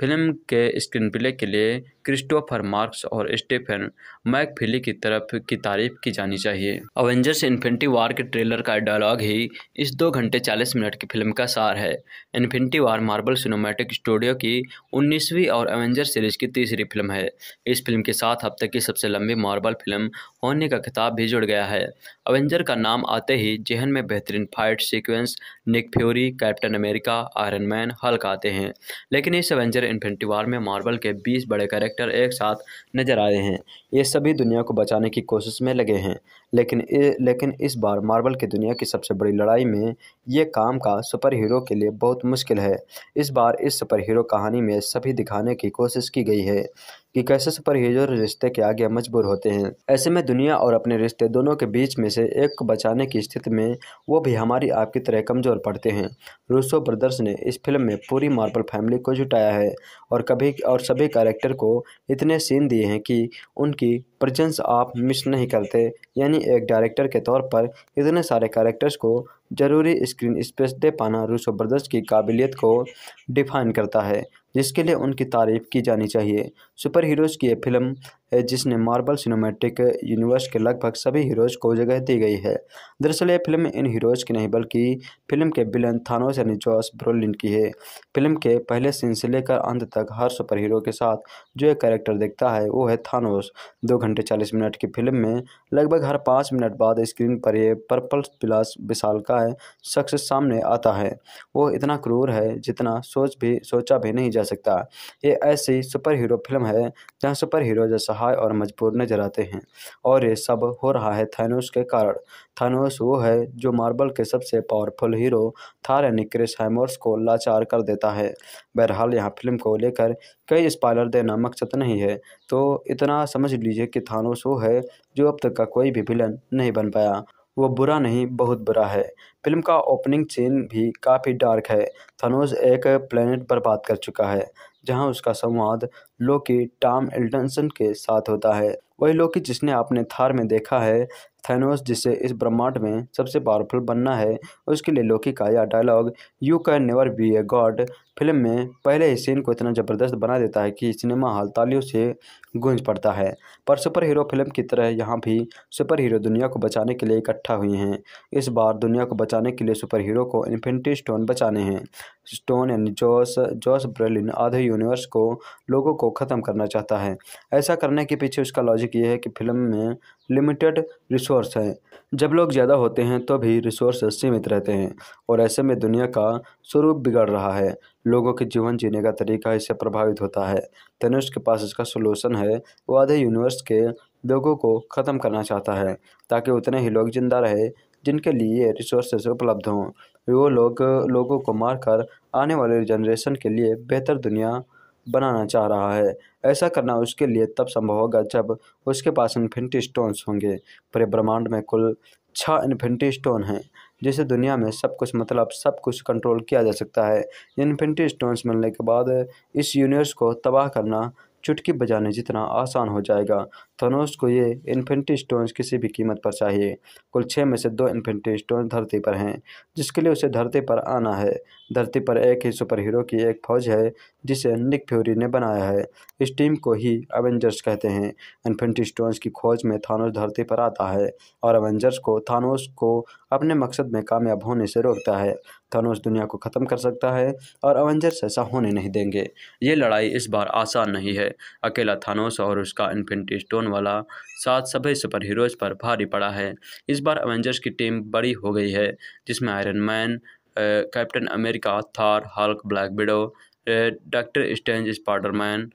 फिल्म के स्क्रीन प्ले के लिए क्रिस्टोफर मार्क्स और स्टेफन मैकफिली की तरफ की तारीफ की जानी चाहिए अवेंजर्स इन्फिनिटी वार के ट्रेलर का डायलॉग ही इस दो घंटे चालीस मिनट की फिल्म का सार है Infinity War Marvel Cinematic Studio की उन्नीसवीं और अवेंजर सीरीज की तीसरी फिल्म है इस फिल्म के साथ हफ्ते की सबसे लंबी मार्बल फिल्म होने का खिताब भी जुड़ गया है अवेंजर का नाम आते ही जेहन में बेहतरीन fight sequence Nick Fury Captain America Iron Man Hulk आते हैं लेकिन इस अवेंजर इन्फिनिटी वार में मार्बल के बीस बड़े करेक्टर एक्टर एक साथ नजर आए हैं ये सभी दुनिया को बचाने की कोशिश में लगे हैं लेकिन ए, लेकिन इस बार मार्बल की दुनिया की सबसे बड़ी लड़ाई में ये काम का सुपर हीरो के लिए बहुत मुश्किल है इस बार इस सुपर हीरो कहानी में सभी दिखाने की कोशिश की गई है कि कैसे सुपर हीरो रिश्ते के आगे मजबूर होते हैं ऐसे में दुनिया और अपने रिश्ते दोनों के बीच में से एक को बचाने की स्थिति में वो भी हमारी आपकी तरह कमज़ोर पड़ते हैं रूसो ब्रदर्स ने इस फिल्म में पूरी मार्बल फैमिली को जुटाया है और कभी और सभी कैरेक्टर को इतने सीन दिए हैं कि उनकी प्रजेंस आप मिस नहीं करते यानी एक डायरेक्टर के तौर पर इतने सारे कैरेक्टर्स को ज़रूरी स्क्रीन स्पेस दे पाना रूसो ब्रदर्स की काबिलियत को डिफाइन करता है जिसके लिए उनकी तारीफ़ की जानी चाहिए सुपर हीरोज़ की यह फिल्म जिसने मार्बल सिनेमेटिक यूनिवर्स के लगभग सभी हीरोज को जगह दी गई है दरअसल यह फिल्म इन हीरोज की नहीं बल्कि फिल्म के विलन थानोस यानी जॉस ब्रोलिन की है फिल्म के पहले सीन से लेकर अंत तक हर सुपर हीरो के साथ जो एक कैरेक्टर दिखता है वो है थानोस दो घंटे चालीस मिनट की फिल्म में लगभग हर पाँच मिनट बाद स्क्रीन पर यह पर्पल पिलास विशाल का शख्स सामने आता है वो इतना क्रूर है जितना सोच भी सोचा भी नहीं जा सकता ये ऐसी सुपर हीरो फिल्म है जहाँ सुपर हीरो जैसा असहाय और मजबूर नजर आते हैं और ये सब हो रहा है थानोस के कारण थानोस वो है जो मार्बल के सबसे powerful hero Thor Chris Hemsworth को लाचार कर देता है बहरहाल यहाँ फिल्म को लेकर कई स्पाइलर देना मकसद नहीं है तो इतना समझ लीजिए कि थानोस वो है जो अब तक का कोई भी विलन नहीं बन पाया वो बुरा नहीं बहुत बुरा है फिल्म का ओपनिंग सीन भी काफ़ी डार्क है थनोज एक प्लेनेट पर बात कर चुका है जहां उसका संवाद लोकी टॉम एल्डनसन के साथ होता है वही लोकी जिसने आपने थार में देखा है थैनोस जिसे इस ब्रह्मांड में सबसे पावरफुल बनना है उसके लिए लोकी का यह dialogue you can never be a god film में पहले ही सीन को इतना ज़बरदस्त बना देता है कि सिनेमा हॉल तालियों से गूंज पड़ता है पर सुपर हीरो फिल्म की तरह यहाँ भी सुपर हीरो दुनिया को बचाने के लिए इकट्ठा हुए हैं इस बार दुनिया को बचाने के लिए सुपर हीरो को इन्फिनिटी स्टोन बचाने हैं स्टोन यानी जॉस जॉस ब्रेलिन आधे यूनिवर्स को लोगों को ख़त्म करना चाहता है ऐसा करने के पीछे उसका लॉजिक ये है कि फिल्म में लिमिटेड रिसोर्स हैं जब लोग ज़्यादा होते हैं तो भी रिसोर्स सीमित रहते हैं और ऐसे में दुनिया का स्वरूप बिगड़ रहा है लोगों के जीवन जीने का तरीका इससे प्रभावित होता है तनुष के पास इसका सोलूशन है वो आधे यूनिवर्स के लोगों को ख़त्म करना चाहता है ताकि उतने ही लोग जिंदा रहे जिनके लिए रिसोर्सेज उपलब्ध हों वो लोग लोगों को मारकर आने वाले जनरेशन के लिए बेहतर दुनिया बनाना चाह रहा है ऐसा करना उसके लिए तब संभव होगा जब उसके पास इन्फिनिटी स्टोन्स होंगे पूरे ब्रह्मांड में कुल छः इन्फिनिटी स्टोन हैं जिसे दुनिया में सब कुछ मतलब सब कुछ कंट्रोल किया जा सकता है इन्फिनिटी स्टोन्स मिलने के बाद इस यूनिवर्स को तबाह करना चुटकी बजाने जितना आसान हो जाएगा थनोस को ये इन्फेंट्री स्टोन्स किसी भी कीमत पर चाहिए कुल छः में से दो इन्फेंट्री स्टोन धरती पर हैं जिसके लिए उसे धरती पर आना है धरती पर एक ही सुपर हीरो की एक फौज है जिसे निक फ्यूरी ने बनाया है इस टीम को ही एवेंजर्स कहते हैं इन्फेंट्री स्टोन्स की खोज में थानोस धरती पर आता है और एवेंजर्स को थानोस को अपने मकसद में कामयाब होने से रोकता है थानोस दुनिया को ख़त्म कर सकता है और अवेंजर्स ऐसा होने नहीं देंगे ये लड़ाई इस बार आसान नहीं है अकेला थानोस और उसका इन्फिनटी स्टोन वाला साथ सभी सुपर हीरोज़ पर भारी पड़ा है इस बार अवेंजर्स की टीम बड़ी हो गई है जिसमें Iron Man Captain America Thor Hulk Black Widow Doctor Strange Spiderman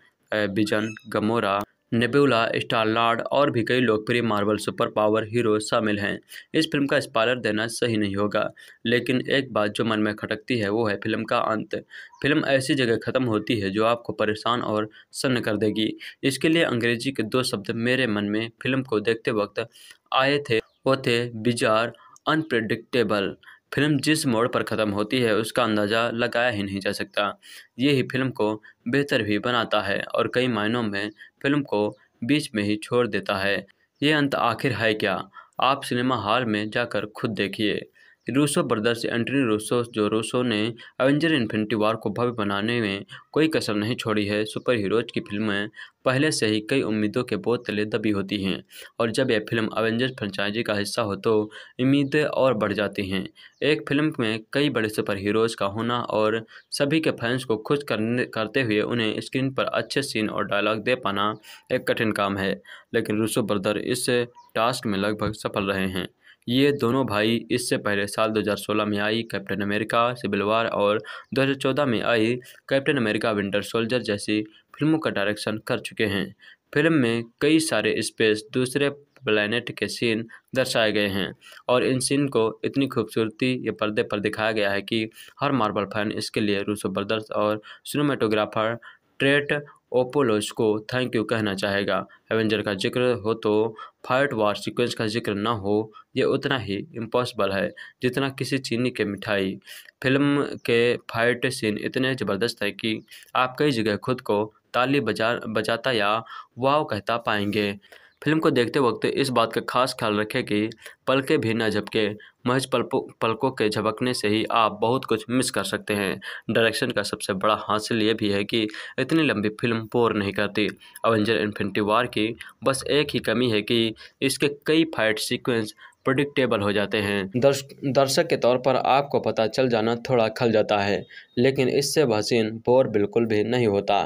Vision Gamora Nebula Star-Lord और भी कई लोकप्रिय मार्वल सुपर पावर हीरो शामिल हैं इस फिल्म का स्पॉलर देना सही नहीं होगा लेकिन एक बात जो मन में खटकती है वो है फिल्म का अंत फिल्म ऐसी जगह ख़त्म होती है जो आपको परेशान और सन्न कर देगी इसके लिए अंग्रेजी के दो शब्द मेरे मन में फिल्म को देखते वक्त आए थे वो थे बिजार अनप्रडिक्टेबल फिल्म जिस मोड़ पर ख़त्म होती है उसका अंदाज़ा लगाया ही नहीं जा सकता ये फिल्म को बेहतर भी बनाता है और कई मायनों में फिल्म को बीच में ही छोड़ देता है ये अंत आखिर है क्या आप सिनेमा हॉल में जाकर खुद देखिए Russo brothers Anthony Russo Joe Russo ने एवेंजर इन्फिनिटी वार को भव्य बनाने में कोई कसर नहीं छोड़ी है सुपर हीरोज की फिल्में पहले से ही कई उम्मीदों के बोध तले दबी होती हैं और जब यह फिल्म एवेंजर फ्रेंचाइजी का हिस्सा हो तो उम्मीदें और बढ़ जाती हैं एक फिल्म में कई बड़े सुपर हीरोज का होना और सभी के फैंस को खुश करने करते हुए उन्हें स्क्रीन पर अच्छे सीन और डायलॉग दे पाना एक कठिन काम है लेकिन रूसो ब्रदर इस टास्क में लगभग सफल रहे हैं ये दोनों भाई इससे पहले साल 2016 में आई कैप्टन अमेरिका सिविल वार और 2014 में आई कैप्टन अमेरिका विंटर सोल्जर जैसी फिल्मों का डायरेक्शन कर चुके हैं फिल्म में कई सारे स्पेस दूसरे प्लानट के सीन दर्शाए गए हैं और इन सीन को इतनी खूबसूरती ये पर्दे पर दिखाया गया है कि हर मार्बल फैन इसके लिए रूसो ब्रदर्स और सिनेमाटोग्राफर ट्रेट ओपोलोज को थैंक यू कहना चाहेगा एवेंजर का जिक्र हो तो फाइट वार सीक्वेंस का जिक्र ना हो ये उतना ही इम्पॉसिबल है जितना किसी चीनी के मिठाई फिल्म के फाइट सीन इतने ज़बरदस्त है कि आप कई जगह खुद को ताली बजा बजाता या वाव कहता पाएंगे फिल्म को देखते वक्त इस बात का खास ख्याल रखें कि पलकें भी न झपके महज पलपों पलकों के झपकने से ही आप बहुत कुछ मिस कर सकते हैं डायरेक्शन का सबसे बड़ा हासिल ये भी है कि इतनी लंबी फिल्म बोर नहीं करती अवेंजर इन्फिनिटी वार की बस एक ही कमी है कि इसके कई फाइट सीक्वेंस प्रडिक्टेबल हो जाते हैं दर्श, दर्शक के तौर पर आपको पता चल जाना थोड़ा खल जाता है लेकिन इससे भसीन बोर बिल्कुल भी नहीं होता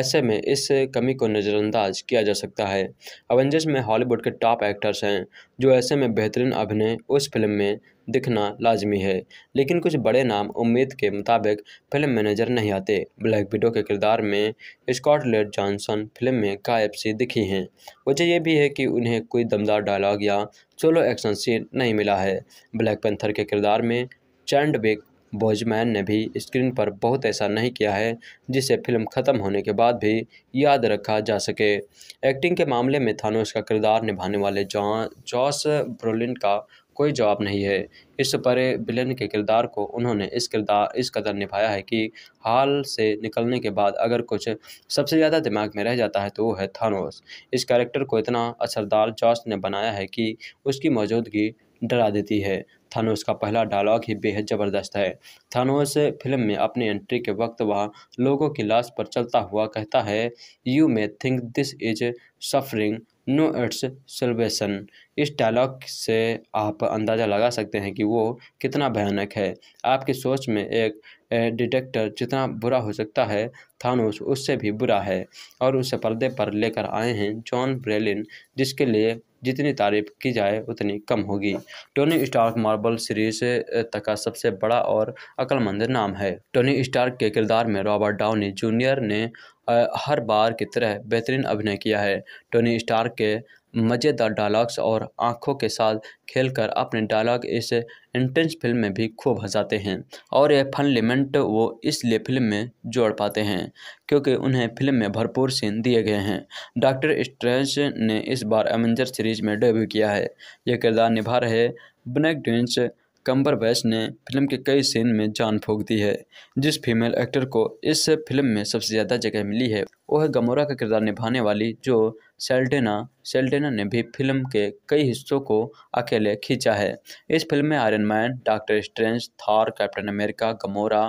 ऐसे में इस कमी को नज़रअंदाज किया जा सकता है अवेंजर्स में हॉलीवुड के टॉप एक्टर्स हैं जो ऐसे में बेहतरीन अभिनय उस फिल्म में दिखना लाजमी है लेकिन कुछ बड़े नाम उम्मीद के मुताबिक फिल्म में नज़र नहीं आते ब्लैक विडो के किरदार में स्कॉटलैंड जॉनसन फिल्म में गायब सी दिखी हैं वजह यह भी है कि उन्हें कोई दमदार डायलॉग या सोलो एक्शन सीन नहीं मिला है ब्लैक पेंथर के किरदार में चैंडविक बोजमैन ने भी स्क्रीन पर बहुत ऐसा नहीं किया है जिसे फिल्म ख़त्म होने के बाद भी याद रखा जा सके एक्टिंग के मामले में थानोस का किरदार निभाने वाले जॉस ब्रोलिन का कोई जवाब नहीं है इस परे बिलन के किरदार को उन्होंने इस किरदार इस कदर निभाया है कि हाल से निकलने के बाद अगर कुछ सबसे ज़्यादा दिमाग में रह जाता है तो वो है थानोस इस कैरेक्टर को इतना असरदार जॉस ने बनाया है कि उसकी मौजूदगी डरा देती है थानोस का पहला डायलॉग ही बेहद ज़बरदस्त है थानोस फिल्म में अपनी एंट्री के वक्त वह लोगों की लाश पर चलता हुआ कहता है you may think this is suffering no it's celebration इस डायलॉग से आप अंदाज़ा लगा सकते हैं कि वो कितना भयानक है आपकी सोच में एक डिटेक्टर जितना बुरा हो सकता है थानोस उससे भी बुरा है और उसे पर्दे पर लेकर आए हैं जॉन ब्रेलिन जिसके लिए जितनी तारीफ की जाए उतनी कम होगी टोनी स्टार्क मार्बल सीरीज तक का सबसे बड़ा और अक्लमंद नाम है टोनी स्टार्क के किरदार में रॉबर्ट डाउनी जूनियर ने हर बार की तरह बेहतरीन अभिनय किया है टोनी स्टार्क के मज़ेदार डायलॉग्स और आंखों के साथ खेलकर अपने डायलॉग इस इंटेंस फिल्म में भी खूब हंसाते हैं और यह फन लिमेंट वो इसलिए फिल्म में जोड़ पाते हैं क्योंकि उन्हें फिल्म में भरपूर सीन दिए गए हैं डॉक्टर स्ट्रेंज ने इस बार एवेंजर सीरीज में डेब्यू किया है यह किरदार निभा रहे ब्लैक डेंस कंबर बैश ने फिल्म के कई सीन में जान फूंक दी है जिस फीमेल एक्टर को इस फिल्म में सबसे ज़्यादा जगह मिली है है गमोरा का किरदार निभाने वाली जो सेल्टेना सेल्टेना ने भी फिल्म के कई हिस्सों को अकेले खींचा है इस फिल्म में Iron Man Doctor Strange Thor Captain America Gamora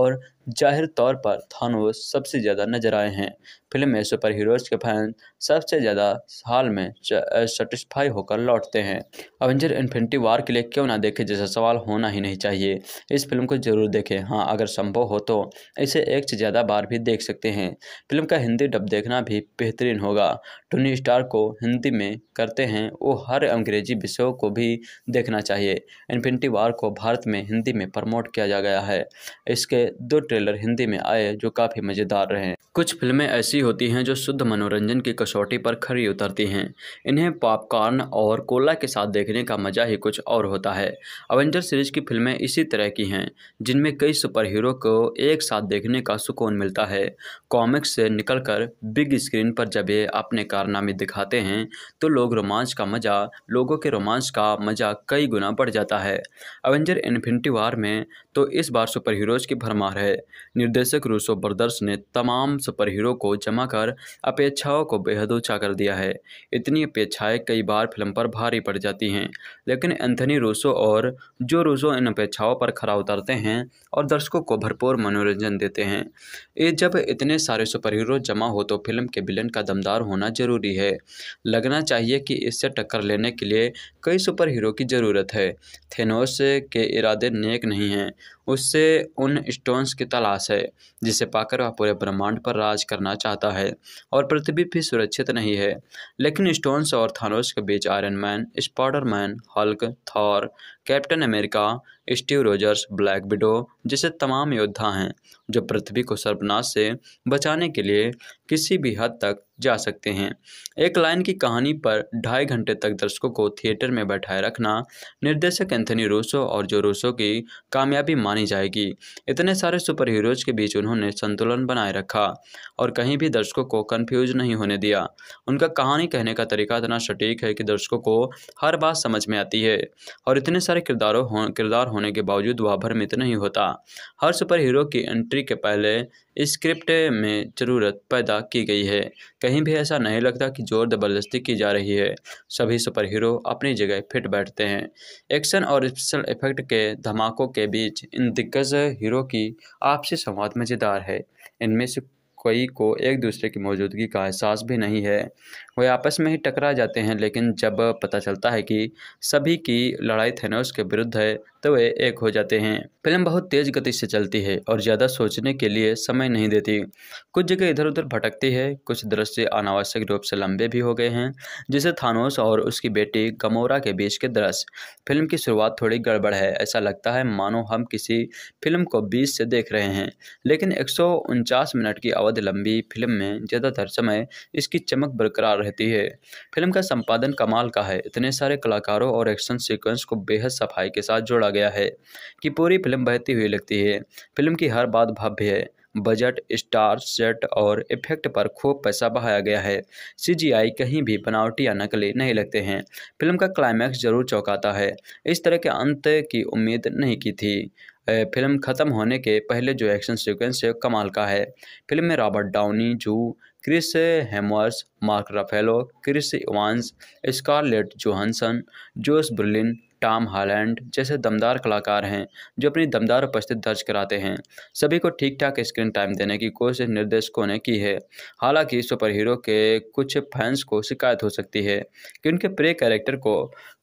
और जाहिर तौर पर थानो सबसे ज़्यादा नजर आए हैं फिल्म में सुपर हीरोज़ के फैन सबसे ज़्यादा हाल में सेटिस्फाई होकर लौटते हैं अवेंजर इन्फिनिटी वार के लिए क्यों ना देखें जैसा सवाल होना ही नहीं चाहिए इस फिल्म को ज़रूर देखें हाँ अगर संभव हो तो इसे एक से ज़्यादा बार भी देख सकते हैं फिल्म का हिंदी डब देखना भी बेहतरीन होगा टोनी स्टार को हिंदी में करते हैं वो हर अंग्रेजी विषयों को भी देखना चाहिए इन्फिनिटी वार को भारत में हिंदी में प्रमोट किया जा गया है इसके दो ट्रेलर हिंदी में आए जो काफ़ी मज़ेदार रहे कुछ फिल्में ऐसी होती हैं जो शुद्ध मनोरंजन की कसौटी पर खड़ी उतरती हैं इन्हें पॉपकॉर्न और कोला के साथ देखने का मज़ा ही कुछ और होता है अवेंजर सीरीज की फिल्में इसी तरह की हैं जिनमें कई सुपर हीरो को एक साथ देखने का सुकून मिलता है कॉमिक्स से निकल निकलकर बिग स्क्रीन पर जब ये अपने कारनामे दिखाते हैं तो लोग रोमांच का मज़ा लोगों के रोमांच का मज़ा कई गुना बढ़ जाता है अवेंजर इन्फिनिटी वार में तो इस बार सुपर हीरोज़ की भरमार है निर्देशक रूसो ब्रदर्स ने तमाम सुपर हीरो को जमा कर अपेक्षाओं को बेहद ऊँचा कर दिया है इतनी अपेक्षाएँ कई बार फिल्म पर भारी पड़ जाती हैं लेकिन एंथनी रूसो और जो रूसो इन अपेक्षाओं पर खरा उतरते हैं और दर्शकों को भरपूर मनोरंजन देते हैं ये जब इतने सारे सुपर हीरो हीरो जमा हो तो फिल्म के विलन का दमदार होना जरूरी है लगना चाहिए कि इससे टक्कर लेने के लिए कई सुपर हीरो की ज़रूरत है थेनोस के इरादे नेक नहीं हैं उससे उन स्टोन्स की तलाश है जिसे पाकर वह पूरे ब्रह्मांड पर राज करना चाहता है और पृथ्वी भी सुरक्षित नहीं है लेकिन स्टोन्स और थानोस के बीच Iron Man spider man Hulk Thor Captain America Steve Rogers Black Widow जैसे तमाम योद्धा हैं जो पृथ्वी को सर्वनाश से बचाने के लिए किसी भी हद तक जा सकते हैं एक लाइन की कहानी पर ढाई घंटे तक दर्शकों को थिएटर में बैठाए रखना निर्देशक एंथनी रूसो और जो रूसो की कामयाबी मानी जाएगी इतने सारे सुपर हीरोज के बीच उन्होंने संतुलन बनाए रखा और कहीं भी दर्शकों को कन्फ्यूज नहीं होने दिया उनका कहानी कहने का तरीका इतना सटीक है कि दर्शकों को हर बात समझ में आती है और इतने सारे किरदारों हो किरदार होने के बावजूद वह भ्रमित नहीं होता हर सुपर हीरो की एंट्री एंट्री के पहले स्क्रिप्ट में ज़रूरत पैदा की गई है कहीं भी ऐसा नहीं लगता कि ज़ोर ज़बरदस्ती की जा रही है सभी सुपर हीरो अपनी जगह फिट बैठते हैं एक्शन और स्पेशल इफेक्ट के धमाकों के बीच इन दिग्गज हीरो की आपसी संवाद मज़ेदार है इनमें से कोई को एक दूसरे की मौजूदगी का एहसास भी नहीं है वे आपस में ही टकरा जाते हैं लेकिन जब पता चलता है कि सभी की लड़ाई थेनोस के विरुद्ध है तो वे एक हो जाते हैं फिल्म बहुत तेज गति से चलती है और ज़्यादा सोचने के लिए समय नहीं देती कुछ जगह इधर उधर भटकती है कुछ दृश्य अनावश्यक रूप से लंबे भी हो गए हैं जैसे थानोस और उसकी बेटी गमोरा के बीच के दृश्य फिल्म की शुरुआत थोड़ी गड़बड़ है ऐसा लगता है मानो हम किसी फिल्म को बीच से देख रहे हैं लेकिन एक मिनट की अवधि लंबी फिल्म में ज़्यादातर समय इसकी चमक बरकरार रहती है फिल्म का संपादन कमाल का है इतने सारे कलाकारों और एक्शन सीक्वेंस को बेहद सफाई के साथ जोड़ा गया है कि पूरी फिल्म बहती हुई लगती है फिल्म की हर बात भव्य है बजट स्टार सेट और इफेक्ट पर खूब पैसा बहाया गया है सीजीआई कहीं भी बनावटी या नकली नहीं लगते हैं फिल्म का क्लाइमैक्स जरूर चौंकाता है इस तरह के अंत की उम्मीद नहीं की थी फिल्म ख़त्म होने के पहले जो एक्शन सीक्वेंस है कमाल का है फिल्म में रॉबर्ट डाउनी जू Chris Hemsworth Mark Ruffalo Chris Evans Scarlett Johansson Josh Brolin Tom Holland जैसे दमदार कलाकार हैं जो अपनी दमदार उपस्थिति दर्ज कराते हैं सभी को ठीक ठाक स्क्रीन टाइम देने की कोशिश निर्देशकों ने की है हालांकि सुपर हीरो के कुछ फैंस को शिकायत हो सकती है कि उनके प्रिय कैरेक्टर को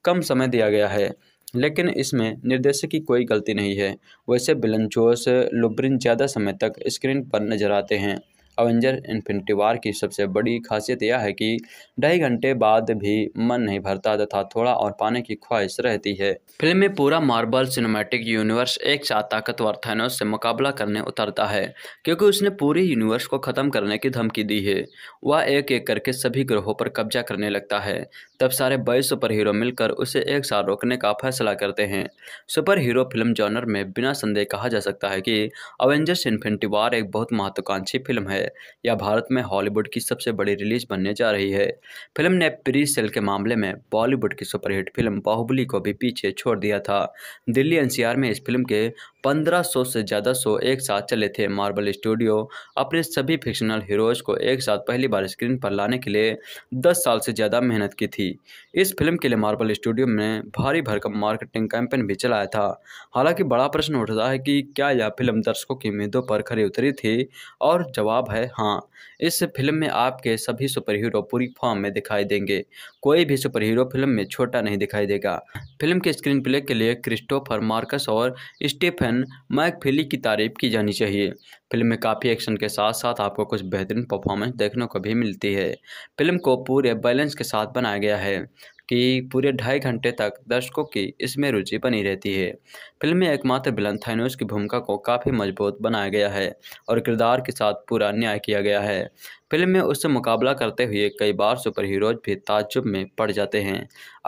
कम समय दिया गया है लेकिन इसमें निर्देशक की कोई गलती नहीं है वैसे बिलन जोश लुब्रिन ज़्यादा समय तक स्क्रीन पर नजर आते हैं अवेंजर इन्फिनिटी वार की सबसे बड़ी खासियत यह है कि ढाई घंटे बाद भी मन नहीं भरता तथा थोड़ा और पाने की ख्वाहिश रहती है फिल्म में पूरा मार्बल सिनेमैटिक यूनिवर्स एक साथ ताकतवर थैनोस से मुकाबला करने उतरता है क्योंकि उसने पूरे यूनिवर्स को ख़त्म करने की धमकी दी है वह एक एक करके सभी ग्रहों पर कब्जा करने लगता है तब सारे बाईस सुपर हीरो मिलकर उसे एक साथ रोकने का फैसला करते हैं सुपर हीरो फिल्म जॉनर में बिना संदेह कहा जा सकता है कि अवेंजर्स इन्फिनिटी वार एक बहुत महत्वाकांक्षी फिल्म है यह भारत में हॉलीवुड की सबसे बड़ी रिलीज बनने जा रही है फिल्म ने प्री सेल के मामले में बॉलीवुड की सुपरहिट फिल्म बाहुबली को भी पीछे छोड़ दिया था दिल्ली एनसीआर में इस फिल्म के 1500 से ज़्यादा शो एक साथ चले थे मार्बल स्टूडियो अपने सभी फिक्शनल हीरोज को एक साथ पहली बार स्क्रीन पर लाने के लिए 10 साल से ज़्यादा मेहनत की थी इस फिल्म के लिए मार्बल स्टूडियो ने भारी भरकम मार्केटिंग कैंपेन भी चलाया था हालांकि बड़ा प्रश्न उठता है कि क्या यह फिल्म दर्शकों की उम्मीदों पर खरी उतरी थी और जवाब है हाँ इस फिल्म में आपके सभी सुपर हीरो पूरी फॉर्म में दिखाई देंगे कोई भी सुपर हीरो फिल्म में छोटा नहीं दिखाई देगा फिल्म के स्क्रीन प्ले के लिए क्रिस्टोफर मार्कस और स्टीफन मैकफिली की तारीफ की जानी चाहिए फिल्म में काफ़ी एक्शन के साथ साथ आपको कुछ बेहतरीन परफॉर्मेंस देखने को भी मिलती है फिल्म को पूरे बैलेंस के साथ बनाया गया है की पूरे ढाई घंटे तक दर्शकों की इसमें रुचि बनी रहती है फिल्म में एकमात्र बिलन थानोस की भूमिका को काफ़ी मजबूत बनाया गया है और किरदार के साथ पूरा न्याय किया गया है फिल्म में उससे मुकाबला करते हुए कई बार सुपर हीरोज भी ताजुब में पड़ जाते हैं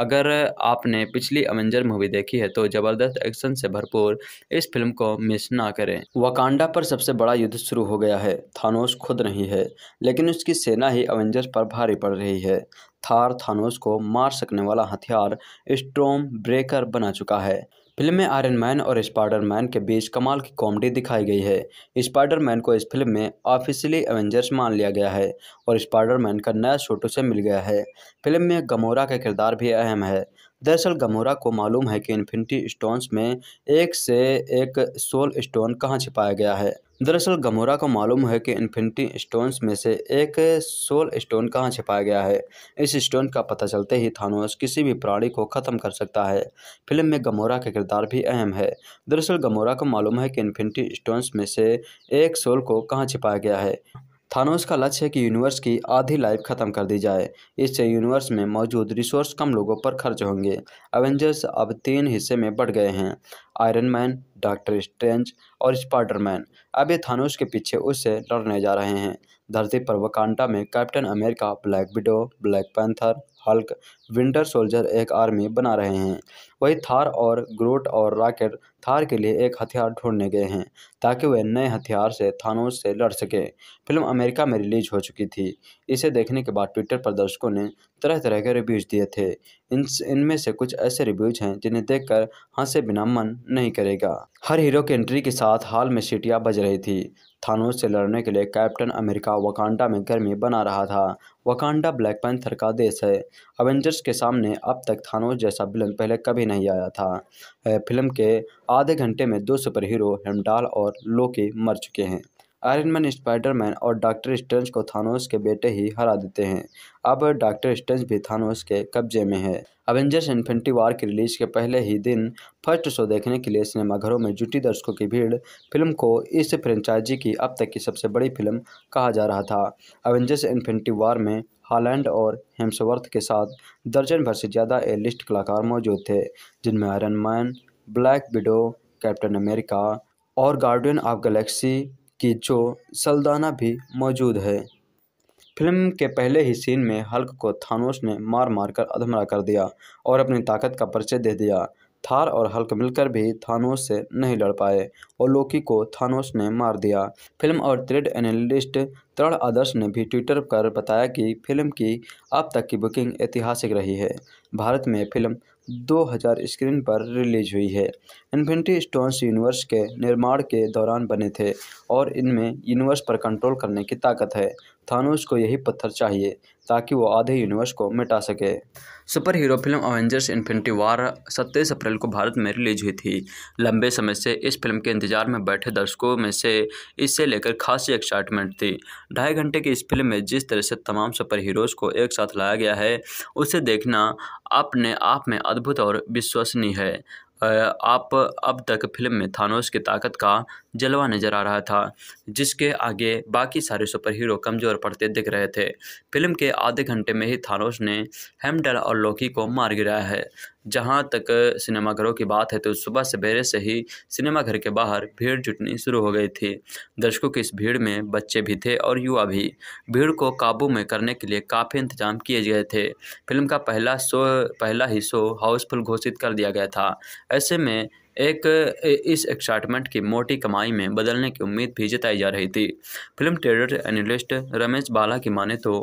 अगर आपने पिछली अवेंजर मूवी देखी है तो ज़बरदस्त एक्शन से भरपूर इस फिल्म को मिस ना करें वाकांडा पर सबसे बड़ा युद्ध शुरू हो गया है थानोस खुद नहीं है लेकिन उसकी सेना ही अवेंजर्स पर भारी पड़ रही है थार थानोस को मार सकने वाला हथियार स्ट्रोम ब्रेकर बना चुका है फिल्म में आयरन मैन और स्पाइडर मैन के बीच कमाल की कॉमेडी दिखाई गई है स्पाइडर मैन को इस फिल्म में ऑफिशियली एवेंजर्स मान लिया गया है और स्पाइडर मैन का नया छोटू से मिल गया है फिल्म में गमोरा का किरदार भी अहम है दरअसल गमोरा को मालूम है कि इन्फिनिटी स्टोन्स में एक से एक सोल स्टोन कहाँ छिपाया गया है दरअसल गमोरा को मालूम है कि इन्फिनिटी स्टोन्स में से एक सोल स्टोन कहाँ छिपाया गया है इस स्टोन का पता चलते ही थानोस किसी भी प्राणी को ख़त्म कर सकता है फिल्म में गमोरा का किरदार भी अहम है दरअसल गमोरा को मालूम है कि इन्फिनिटी स्टोन्स में से एक सोल को कहाँ छिपाया गया है थानोस का लक्ष्य है कि यूनिवर्स की आधी लाइफ खत्म कर दी जाए इससे यूनिवर्स में मौजूद रिसोर्स कम लोगों पर खर्च होंगे एवेंजर्स अब तीन हिस्से में बढ़ गए हैं आयरन मैन डॉक्टर स्ट्रेंज और स्पाइडरमैन अब ये थानोस के पीछे उससे लड़ने जा रहे हैं धरती पर वकांटा में Captain America Black Widow Black Panther Hulk Winter Soldier एक आर्मी बना रहे हैं वही थार और ग्रोट और रॉकेट थार के लिए एक हथियार ढूंढने गए हैं ताकि वह नए हथियार से थानों से लड़ सके फिल्म अमेरिका में रिलीज हो चुकी थी इसे देखने के बाद ट्विटर पर दर्शकों ने तरह तरह के रिव्यूज़ दिए थे इन इनमें से कुछ ऐसे रिव्यूज हैं जिन्हें देखकर हंसे बिना मन नहीं करेगा हर हीरो की एंट्री के साथ हाल में सीटियाँ बज रही थी थानोस से लड़ने के लिए कैप्टन अमेरिका वकांडा में गर्मी बना रहा था वकांडा ब्लैक पैंथर का देश है अवेंजर्स के सामने अब तक थानोस जैसा विलन पहले कभी नहीं आया था फिल्म के आधे घंटे में दो सुपर हीरो हेमडाल और लोके मर चुके हैं आयरन मैन स्पाइडरमैन और डॉक्टर स्ट्रेंज को थानोस के बेटे ही हरा देते हैं अब डॉक्टर स्ट्रेंज भी थानोस के कब्जे में है अवेंजर्स इन्फिनिटी वार की रिलीज के पहले ही दिन फर्स्ट शो देखने के लिए सिनेमाघरों में जुटी दर्शकों की भीड़ फिल्म को इस फ्रेंचाइजी की अब तक की सबसे बड़ी फिल्म कहा जा रहा था अवेंजर्स इन्फिनिटी वार में हालैंड और हेम्सवर्थ के साथ दर्जन भर से ज़्यादा ए लिस्ट कलाकार मौजूद थे जिनमें Iron Man Black Widow Captain America और गार्डियन ऑफ गैलेक्सी की जो सल्दाना भी मौजूद है फिल्म के पहले ही सीन में हल्क को थानोस ने मार मार कर अधमरा कर दिया और अपनी ताकत का परिचय दे दिया थार और हल्क मिलकर भी थानोस से नहीं लड़ पाए और लोकी को थानोस ने मार दिया फिल्म और थ्रेड एनालिस्ट तरण आदर्श ने भी ट्विटर पर बताया कि फिल्म की अब तक की बुकिंग ऐतिहासिक रही है भारत में फिल्म 2000 स्क्रीन पर रिलीज हुई है इन्फिनिटी स्टोन्स यूनिवर्स के निर्माण के दौरान बने थे और इनमें यूनिवर्स पर कंट्रोल करने की ताकत है थानोस को यही पत्थर चाहिए ताकि वो आधे यूनिवर्स को मिटा सके super hero film Avengers Infinity War सत्ताईस अप्रैल को भारत में रिलीज हुई थी लंबे समय से इस फिल्म के इंतजार में बैठे दर्शकों में से इससे लेकर खासी एक्साइटमेंट थी ढाई घंटे की इस फिल्म में जिस तरह से तमाम सुपर हीरोज़ को एक साथ लाया गया है उसे देखना अपने आप में अद्भुत और विश्वसनीय है आप अब तक फिल्म में थानोस की ताकत का जलवा नजर आ रहा था जिसके आगे बाकी सारे सुपर हीरो कमज़ोर पड़ते दिख रहे थे फिल्म के आधे घंटे में ही थानोस ने हेमडल और लोकी को मार गिराया है जहां तक सिनेमाघरों की बात है तो सुबह सवेरे से ही सिनेमाघर के बाहर भीड़ जुटनी शुरू हो गई थी दर्शकों की इस भीड़ में बच्चे भी थे और युवा भी भीड़ को काबू में करने के लिए काफ़ी इंतजाम किए गए थे फिल्म का पहला शो पहला ही शो हाउसफुल घोषित कर दिया गया था ऐसे में एक इस एक्साइटमेंट की मोटी कमाई में बदलने की उम्मीद भी जताई जा रही थी film trader analyst Ramesh Bala की माने तो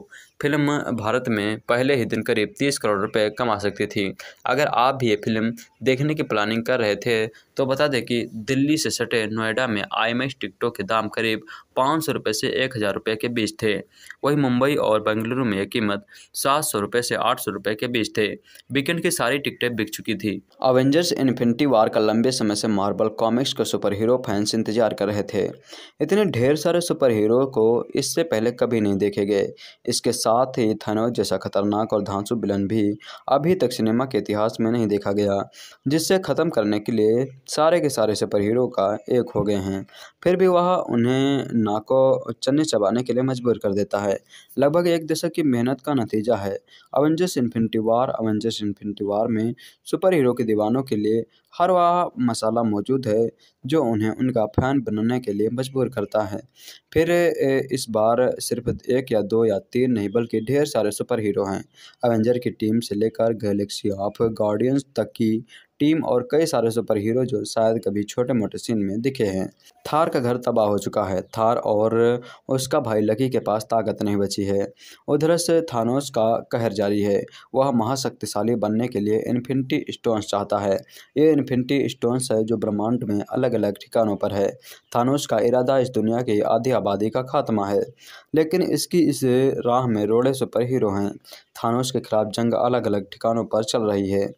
फिल्म भारत में पहले ही दिन करीब तीस करोड़ रुपए कमा सकती थी अगर आप भी ये फिल्म देखने की प्लानिंग कर रहे थे तो बता दें कि दिल्ली से सटे नोएडा में आईएमएक्स टिकटों के दाम करीब पाँच सौ रुपये से एक हज़ार रुपये के बीच थे वहीं मुंबई और बेंगलुरु में कीमत सात सौ रुपये से आठ सौ रुपये के बीच थे वीकेंड की सारी टिकटें बिक चुकी थी अवेंजर्स इन्फिनिटी वार का लंबे समय से मार्बल कॉमिक्स के सुपर हीरो फैंस इंतजार कर रहे थे इतने ढेर सारे सुपर हीरो को इससे पहले कभी नहीं देखे गए इसके साथ ही थनोज जैसा खतरनाक और धांसु बिलन भी अभी तक सिनेमा के इतिहास में नहीं देखा गया जिससे ख़त्म करने के लिए सारे के सारे सुपर हीरो का एक हो गए हैं फिर भी वह उन्हें नाको चने चबाने के लिए मजबूर कर देता है लगभग एक दशक की मेहनत का नतीजा है Avengers Infinity War Avengers Infinity War में सुपर हीरो के दीवानों के लिए हर वह मसाला मौजूद है जो उन्हें उनका फ़ैन बनाने के लिए मजबूर करता है फिर इस बार सिर्फ एक या दो या तीन नहीं बल्कि ढेर सारे सुपर हीरो हैं अवेंजर की टीम से लेकर गैलेक्सी ऑफ गार्डियंस तक की टीम और कई सारे सुपर हीरो जो शायद कभी छोटे मोटे सीन में दिखे हैं थार का घर तबाह हो चुका है थार और उसका भाई लकी के पास ताकत नहीं बची है उधर से थानोस का कहर जारी है वह महाशक्तिशाली बनने के लिए इन्फिनिटी स्टोन्स चाहता है ये इन्फिनिटी स्टोन्स है जो ब्रह्मांड में अलग अलग ठिकानों पर है थानोस का इरादा इस दुनिया की आधी आबादी का खात्मा है लेकिन इसकी इस राह में रोड़े सुपर हीरो हैं थानोस के खिलाफ जंग अलग अलग ठिकानों पर चल रही है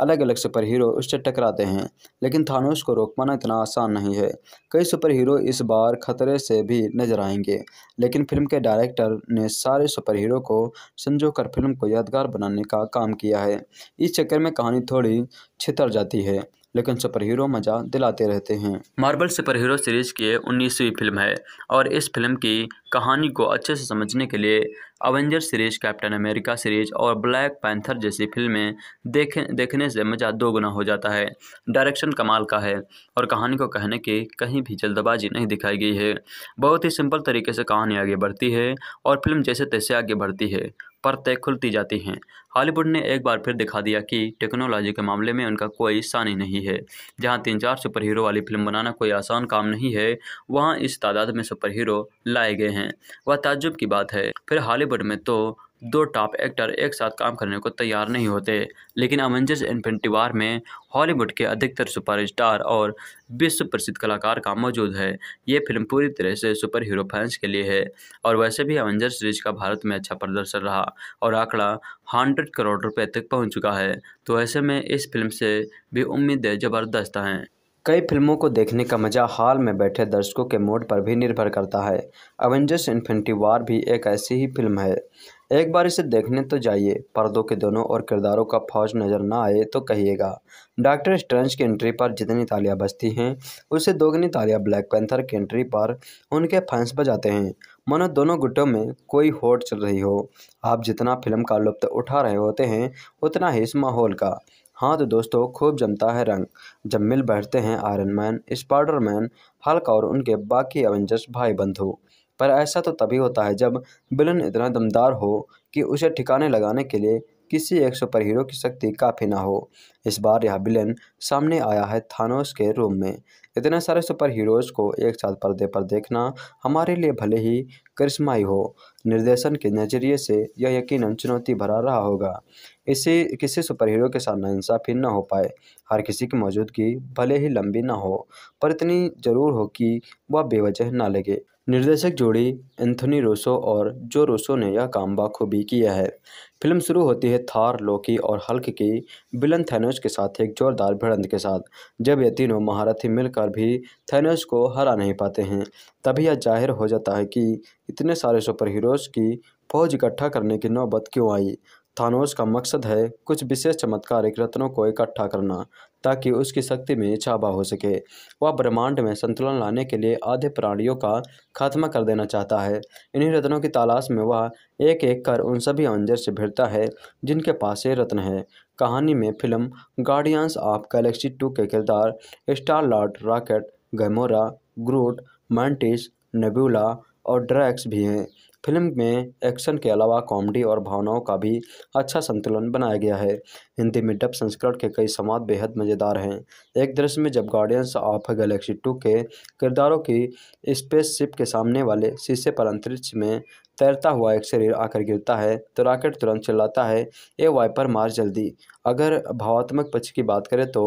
अलग अलग सुपर हीरो उससे टकराते हैं लेकिन थानोस को रोक पाना इतना आसान नहीं है कई सुपर हीरो इस बार खतरे से भी नजर आएंगे लेकिन फिल्म के डायरेक्टर ने सारे सुपर हीरो को संजो कर फिल्म को यादगार बनाने का काम किया है इस चक्कर में कहानी थोड़ी छितर जाती है लेकिन सुपर हीरो मजा दिलाते रहते हैं मार्बल सुपर हीरो सीरीज की उन्नीसवीं फिल्म है और इस फिल्म की कहानी को अच्छे से समझने के लिए Avenger series Captain America series और ब्लैक पैंथर जैसी फिल्में देख देखने से मज़ा दोगुना हो जाता है डायरेक्शन कमाल का है और कहानी को कहने की कहीं भी जल्दबाजी नहीं दिखाई गई है बहुत ही सिंपल तरीके से कहानी आगे बढ़ती है और फिल्म जैसे तैसे आगे बढ़ती है परतें खुलती जाती हैं हॉलीवुड ने एक बार फिर दिखा दिया कि टेक्नोलॉजी के मामले में उनका कोई सानी नहीं है जहां तीन चार सुपर हीरो वाली फिल्म बनाना कोई आसान काम नहीं है वहां इस तादाद में सुपर हीरो लाए गए हैं वह ताज्जुब की बात है फिर हॉलीवुड में तो दो टॉप एक्टर एक साथ काम करने को तैयार नहीं होते लेकिन अवेंजर्स इन्फेंटी वार में हॉलीवुड के अधिकतर सुपरस्टार और विश्व प्रसिद्ध कलाकार का मौजूद है ये फिल्म पूरी तरह से सुपर हीरो फैंस के लिए है और वैसे भी अवेंजर्स सीरीज का भारत में अच्छा प्रदर्शन रहा और आंकड़ा हंड्रेड करोड़ रुपये तक पहुँच चुका है तो ऐसे में इस फिल्म से भी उम्मीदें ज़बरदस्त हैं कई फिल्मों को देखने का मजा हाल में बैठे दर्शकों के मूड पर भी निर्भर करता है अवेंजर्स इन्फेंटिवार वार भी एक ऐसी ही फिल्म है एक बार इसे देखने तो जाइए पर्दों के दोनों और किरदारों का फौज नज़र ना आए तो कहिएगा डॉक्टर स्ट्रेंज की एंट्री पर जितनी तालियां बजती हैं उससे दोगुनी तालियां ब्लैक पैंथर की एंट्री पर उनके फैंस बजाते हैं मानो दोनों गुटों में कोई होट चल रही हो आप जितना फिल्म का लुप्त उठा रहे होते हैं उतना ही इस माहौल का हाँ तो दोस्तों खूब जमता है रंग जब मिल बैठते हैं Iron Man spider man Hulk और उनके बाकी एवेंजर्स भाई बंधु पर ऐसा तो तभी होता है जब विलन इतना दमदार हो कि उसे ठिकाने लगाने के लिए किसी एक सुपर हीरो की शक्ति काफ़ी ना हो इस बार यह विलन सामने आया है थानोस के रूम में इतने सारे सुपर हीरोज़ को एक साथ पर्दे पर देखना हमारे लिए भले ही करिश्माई हो निर्देशन के नज़रिए से यह यकीनन चुनौती भरा रहा होगा इसे किसी सुपर हीरो के साथ नाइंसाफ़ी ना हो पाए हर किसी की मौजूदगी भले ही लंबी ना हो पर इतनी ज़रूर हो कि वह बेवजह ना लगे निर्देशक जोड़ी एंथोनी रोसो और जो रोसो ने यह काम बाखूबी किया है फिल्म शुरू होती है थार लोकी और हल्क की बिलन थैनोस के साथ एक जोरदार भिड़ंत के साथ जब ये तीनों महारथी मिलकर भी थैनोस को हरा नहीं पाते हैं तभी यह जाहिर हो जाता है कि इतने सारे सुपर हीरोज की फौज इकट्ठा करने की नौबत क्यों आई थानोस का मकसद है कुछ विशेष चमत्कारिक रत्नों को इकट्ठा करना ताकि उसकी शक्ति में इछाबा हो सके वह ब्रह्मांड में संतुलन लाने के लिए आधे प्राणियों का खात्मा कर देना चाहता है इन्हीं रत्नों की तलाश में वह एक एक कर उन सभी अंजर से भिड़ता है जिनके पास ये रत्न है कहानी में film Guardians of Galaxy two के किरदार Star Lord Rocket Gamora Groot Mantis Nebula और ड्रैक्स भी हैं फिल्म में एक्शन के अलावा कॉमेडी और भावनाओं का भी अच्छा संतुलन बनाया गया है हिंदी में डब संस्करण के कई संवाद बेहद मज़ेदार हैं एक दृश्य में जब गार्डियंस ऑफ गैलेक्सी टू के किरदारों की स्पेसशिप के सामने वाले शीशे पर अंतरिक्ष में तैरता हुआ एक शरीर आकर गिरता है तो रॉकेट तुरंत चिल्लाता है ए वाइपर मार जल्दी अगर भावात्मक पक्ष की बात करें तो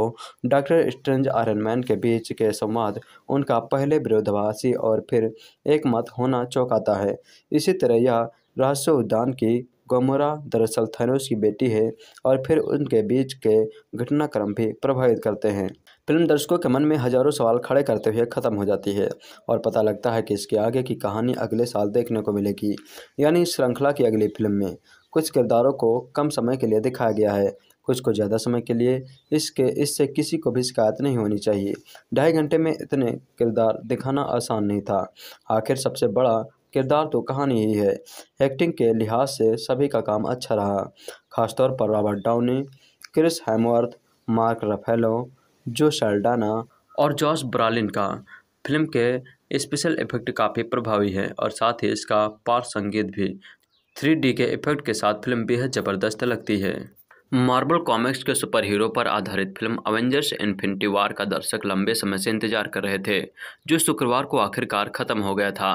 डॉक्टर स्ट्रेंज आयरन मैन के बीच के संवाद उनका पहले विरोधाभासी और फिर एक मत होना चौंकाता है इसी तरह यह रहस्य उद्यान की कोमोरा दरअसल थानोस की बेटी है और फिर उनके बीच के घटनाक्रम भी प्रभावित करते हैं फिल्म दर्शकों के मन में हजारों सवाल खड़े करते हुए ख़त्म हो जाती है और पता लगता है कि इसके आगे की कहानी अगले साल देखने को मिलेगी यानी श्रृंखला की अगली फिल्म में कुछ किरदारों को कम समय के लिए दिखाया गया है कुछ को ज़्यादा समय के लिए इसके इससे किसी को भी शिकायत नहीं होनी चाहिए ढाई घंटे में इतने किरदार दिखाना आसान नहीं था आखिर सबसे बड़ा किरदार तो कहानी ही है एक्टिंग के लिहाज से सभी का काम अच्छा रहा खासतौर पर Robert Downey Chris Hemsworth Mark Ruffalo Zoe Saldana और जॉर्ज ब्रालिन का फिल्म के स्पेशल इफेक्ट काफ़ी प्रभावी है और साथ ही इसका पार संगीत भी थ्री के इफेक्ट के साथ फिल्म बेहद ज़बरदस्त लगती है मार्बल कॉमिक्स के सुपर हीरो पर आधारित फिल्म अवेंजर्स इन्फिनिटी वार का दर्शक लंबे समय से इंतजार कर रहे थे जो शुक्रवार को आखिरकार खत्म हो गया था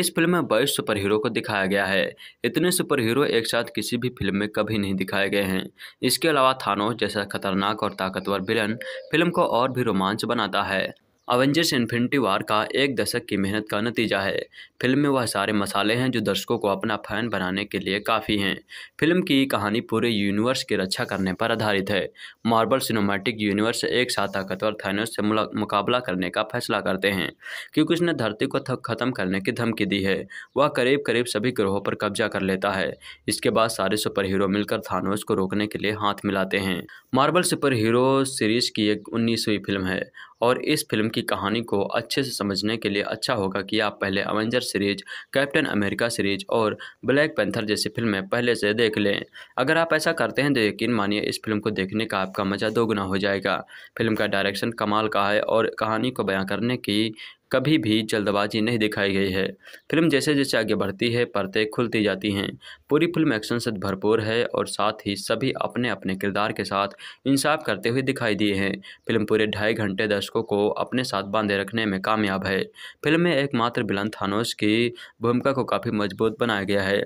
इस फिल्म में बाईस सुपर हीरो को दिखाया गया है इतने सुपर हीरो एक साथ किसी भी फिल्म में कभी नहीं दिखाए गए हैं इसके अलावा थानोस जैसा खतरनाक और ताकतवर विलन फिल्म को और भी रोमांच बनाता है अवेंजर्स इन्फिनिटी वार का एक दशक की मेहनत का नतीजा है फिल्म में वह सारे मसाले हैं जो दर्शकों को अपना फैन बनाने के लिए काफ़ी हैं फिल्म की कहानी पूरे यूनिवर्स की रक्षा करने पर आधारित है मार्बल सिनेमैटिक यूनिवर्स एक साथ ताकतवर थानोस से मुकाबला करने का फैसला करते हैं क्योंकि उसने धरती को ख़त्म करने की धमकी दी है वह करीब करीब सभी ग्रहों पर कब्जा कर लेता है इसके बाद सारे सुपर हीरो मिलकर थानोस को रोकने के लिए हाथ मिलाते हैं मार्बल सुपर हीरो सीरीज़ की एक उन्नीसवीं फिल्म है और इस फिल्म की कहानी को अच्छे से समझने के लिए अच्छा होगा कि आप पहले Avengers series Captain America series और ब्लैक पैंथर जैसी फिल्में पहले से देख लें अगर आप ऐसा करते हैं तो यकीन मानिए इस फिल्म को देखने का आपका मज़ा दोगुना हो जाएगा फिल्म का डायरेक्शन कमाल का है और कहानी को बयां करने की कभी भी जल्दबाजी नहीं दिखाई गई है फिल्म जैसे जैसे आगे बढ़ती है परतें खुलती जाती हैं पूरी फिल्म एक्शन से भरपूर है और साथ ही सभी अपने अपने किरदार के साथ इंसाफ करते हुए दिखाई दिए हैं फिल्म पूरे ढाई घंटे दर्शकों को अपने साथ बांधे रखने में कामयाब है फिल्म में एकमात्र बिलन थानोस की भूमिका को काफ़ी मजबूत बनाया गया है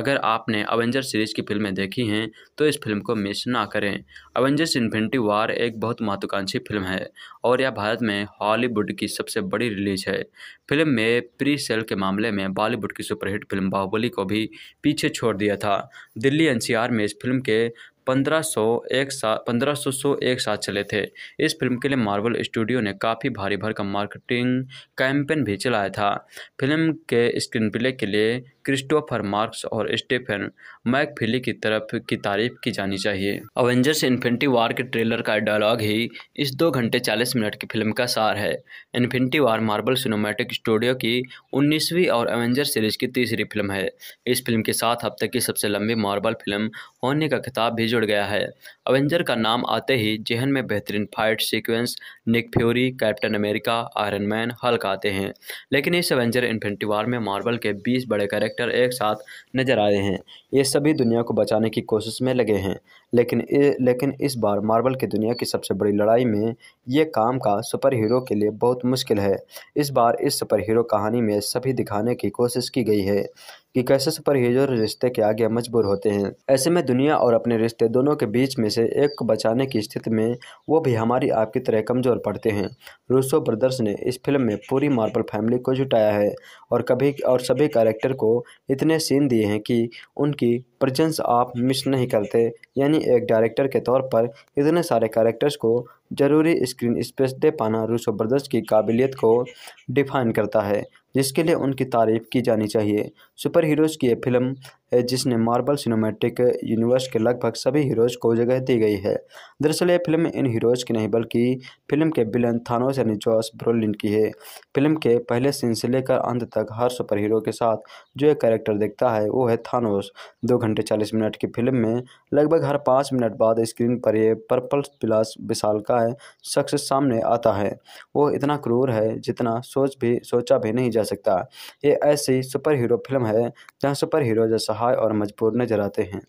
अगर आपने अवेंजर सीरीज़ की फिल्में देखी हैं तो इस फिल्म को मिस ना करें अवेंजर्स इन्फिनिटी वार एक बहुत महत्वाकांक्षी फिल्म है और यह भारत में हॉलीवुड की सबसे बड़ी रिलीज रिलीज है फिल्म में प्री सेल के मामले में बॉलीवुड की सुपरहिट फिल्म बाहुबली को भी पीछे छोड़ दिया था दिल्ली एनसीआर में इस फिल्म के पंद्रह सौ एक साथ पंद्रह सौ सौ एक साथ चले थे इस फिल्म के लिए मार्वल स्टूडियो ने काफ़ी भारी भरकम मार्केटिंग कैंपेन भी चलाया था फिल्म के स्क्रीन प्ले के लिए क्रिस्टोफर मार्क्स और स्टेफन मैकफिली की तरफ की तारीफ की जानी चाहिए अवेंजर्स इन्फिनिटी वार के ट्रेलर का डायलॉग ही इस दो घंटे चालीस मिनट की फिल्म का सार है Infinity War Marvel Cinematic Studio की उन्नीसवीं और एवेंजर सीरीज की तीसरी फिल्म है इस फिल्म के साथ हफ्ते की सबसे लंबी मार्बल फिल्म होने का खिताब भी जुड़ गया है अवेंजर का नाम आते ही जेहन में बेहतरीन fight sequence Nick Fury Captain America Iron Man Hulk आते हैं लेकिन इस एवेंजर इन्फिनिटी वार में मार्बल के बीस बड़े कैरेक्टर डॉक्टर एक साथ नजर आए हैं ये सभी दुनिया को बचाने की कोशिश में लगे हैं लेकिन लेकिन इस बार मार्बल की दुनिया की सबसे बड़ी लड़ाई में ये काम का सुपर हीरो के लिए बहुत मुश्किल है इस बार इस सुपर हीरो कहानी में सभी दिखाने की कोशिश की गई है कि कैसे सुपर हीरो रिश्ते के आगे मजबूर होते हैं ऐसे में दुनिया और अपने रिश्ते दोनों के बीच में से एक को बचाने की स्थिति में वो भी हमारी आपकी तरह कमज़ोर पड़ते हैं रूसो ब्रदर्स ने इस फिल्म में पूरी मार्बल फैमिली को जुटाया है और कभी और सभी कैरेक्टर को इतने सीन दिए हैं कि उनकी प्रजेंस आप मिस नहीं करते यानी एक डायरेक्टर के तौर पर इतने सारे कैरेक्टर्स को ज़रूरी स्क्रीन स्पेस दे पाना रूसो ब्रदर्स की काबिलियत को डिफाइन करता है जिसके लिए उनकी तारीफ़ की जानी चाहिए सुपर हीरोज़ की यह फिल्म है जिसने मार्बल सिनेमेटिक यूनिवर्स के लगभग सभी हीरोज़ को जगह दी गई है दरअसल यह फिल्म इन हीरोज़ की नहीं बल्कि फिल्म के विलन थानोस यानी जॉस ब्रोलिन की है फिल्म के पहले सीन से लेकर अंत तक हर सुपर हीरो के साथ जो एक कैरेक्टर दिखता है वो है थानोस दो घंटे चालीस मिनट की फिल्म में लगभग हर पाँच मिनट बाद स्क्रीन पर यह पर्पल पिलास विशाल का शख्स सामने आता है वो इतना क्रूर है जितना सोच भी सोचा भी नहीं जा सकता ये ऐसी सुपर हीरो फिल्म है है जहाँ सुपर हीरो असहाय और मजबूर नजर आते हैं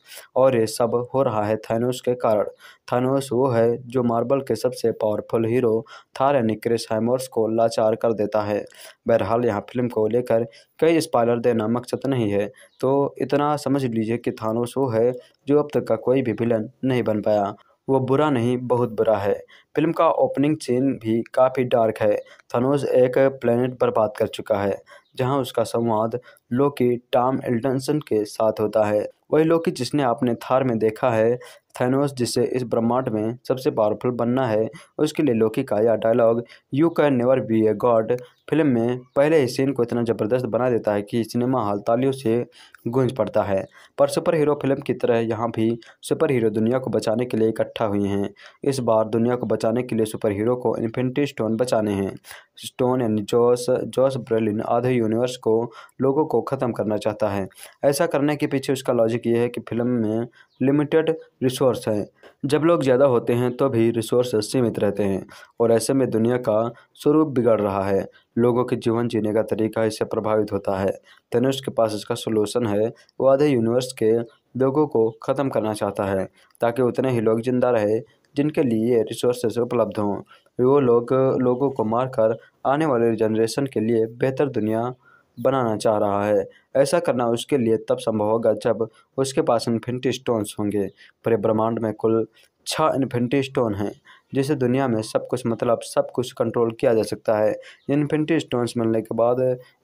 और ये सब हो रहा है थानोस के कारण थानोस वो है जो मार्बल के सबसे पावरफुल हीरो थार यानी क्रिस हैमोर्स को लाचार कर देता है बहरहाल यहाँ फिल्म को लेकर कई स्पाइलर देना मकसद नहीं है तो इतना समझ लीजिए कि थानोस वो है जो अब तक का कोई भी विलन नहीं बन पाया वो बुरा नहीं बहुत बुरा है फिल्म का ओपनिंग सीन भी काफ़ी डार्क है थनोज एक प्लेनेट पर बात कर चुका है जहां उसका संवाद लोकी टॉम एल्डनसन के साथ होता है वही लोकी जिसने आपने थार में देखा है थैनोस जिसे इस ब्रह्मांड में सबसे पावरफुल बनना है उसके लिए लोकी का यह dialogue you can never be a god film में पहले ही सीन को इतना ज़बरदस्त बना देता है कि सिनेमा हॉल तालियों से गूंज पड़ता है पर सुपर हीरो फिल्म की तरह यहाँ भी सुपर हीरो दुनिया को बचाने के लिए इकट्ठा हुए हैं इस बार दुनिया को बचाने के लिए सुपर हीरो को इन्फिनिटी स्टोन बचाने हैं स्टोन यानी जोस जोस ब्रेलिन आधे यूनिवर्स को लोगों को ख़त्म करना चाहता है ऐसा करने के पीछे उसका लॉजिक ये है कि फिल्म में लिमिटेड रिसोर्स हैं जब लोग ज़्यादा होते हैं तो भी रिसोर्स सीमित रहते हैं और ऐसे में दुनिया का स्वरूप बिगड़ रहा है लोगों के जीवन जीने का तरीका इससे प्रभावित होता है तनुष के पास इसका सोलूशन है वो आधे यूनिवर्स के लोगों को ख़त्म करना चाहता है ताकि उतने ही लोग जिंदा रहे जिनके लिए रिसोर्सेज उपलब्ध हों वो लोग लोगों को मारकर आने वाले जनरेशन के लिए बेहतर दुनिया बनाना चाह रहा है ऐसा करना उसके लिए तब संभव होगा जब उसके पास इन्फिनिटी स्टोन्स होंगे पूरे ब्रह्मांड में कुल छः इन्फिनिटी स्टोन हैं जिसे दुनिया में सब कुछ मतलब सब कुछ कंट्रोल किया जा सकता है इन्फिनिटी स्टोन्स मिलने के बाद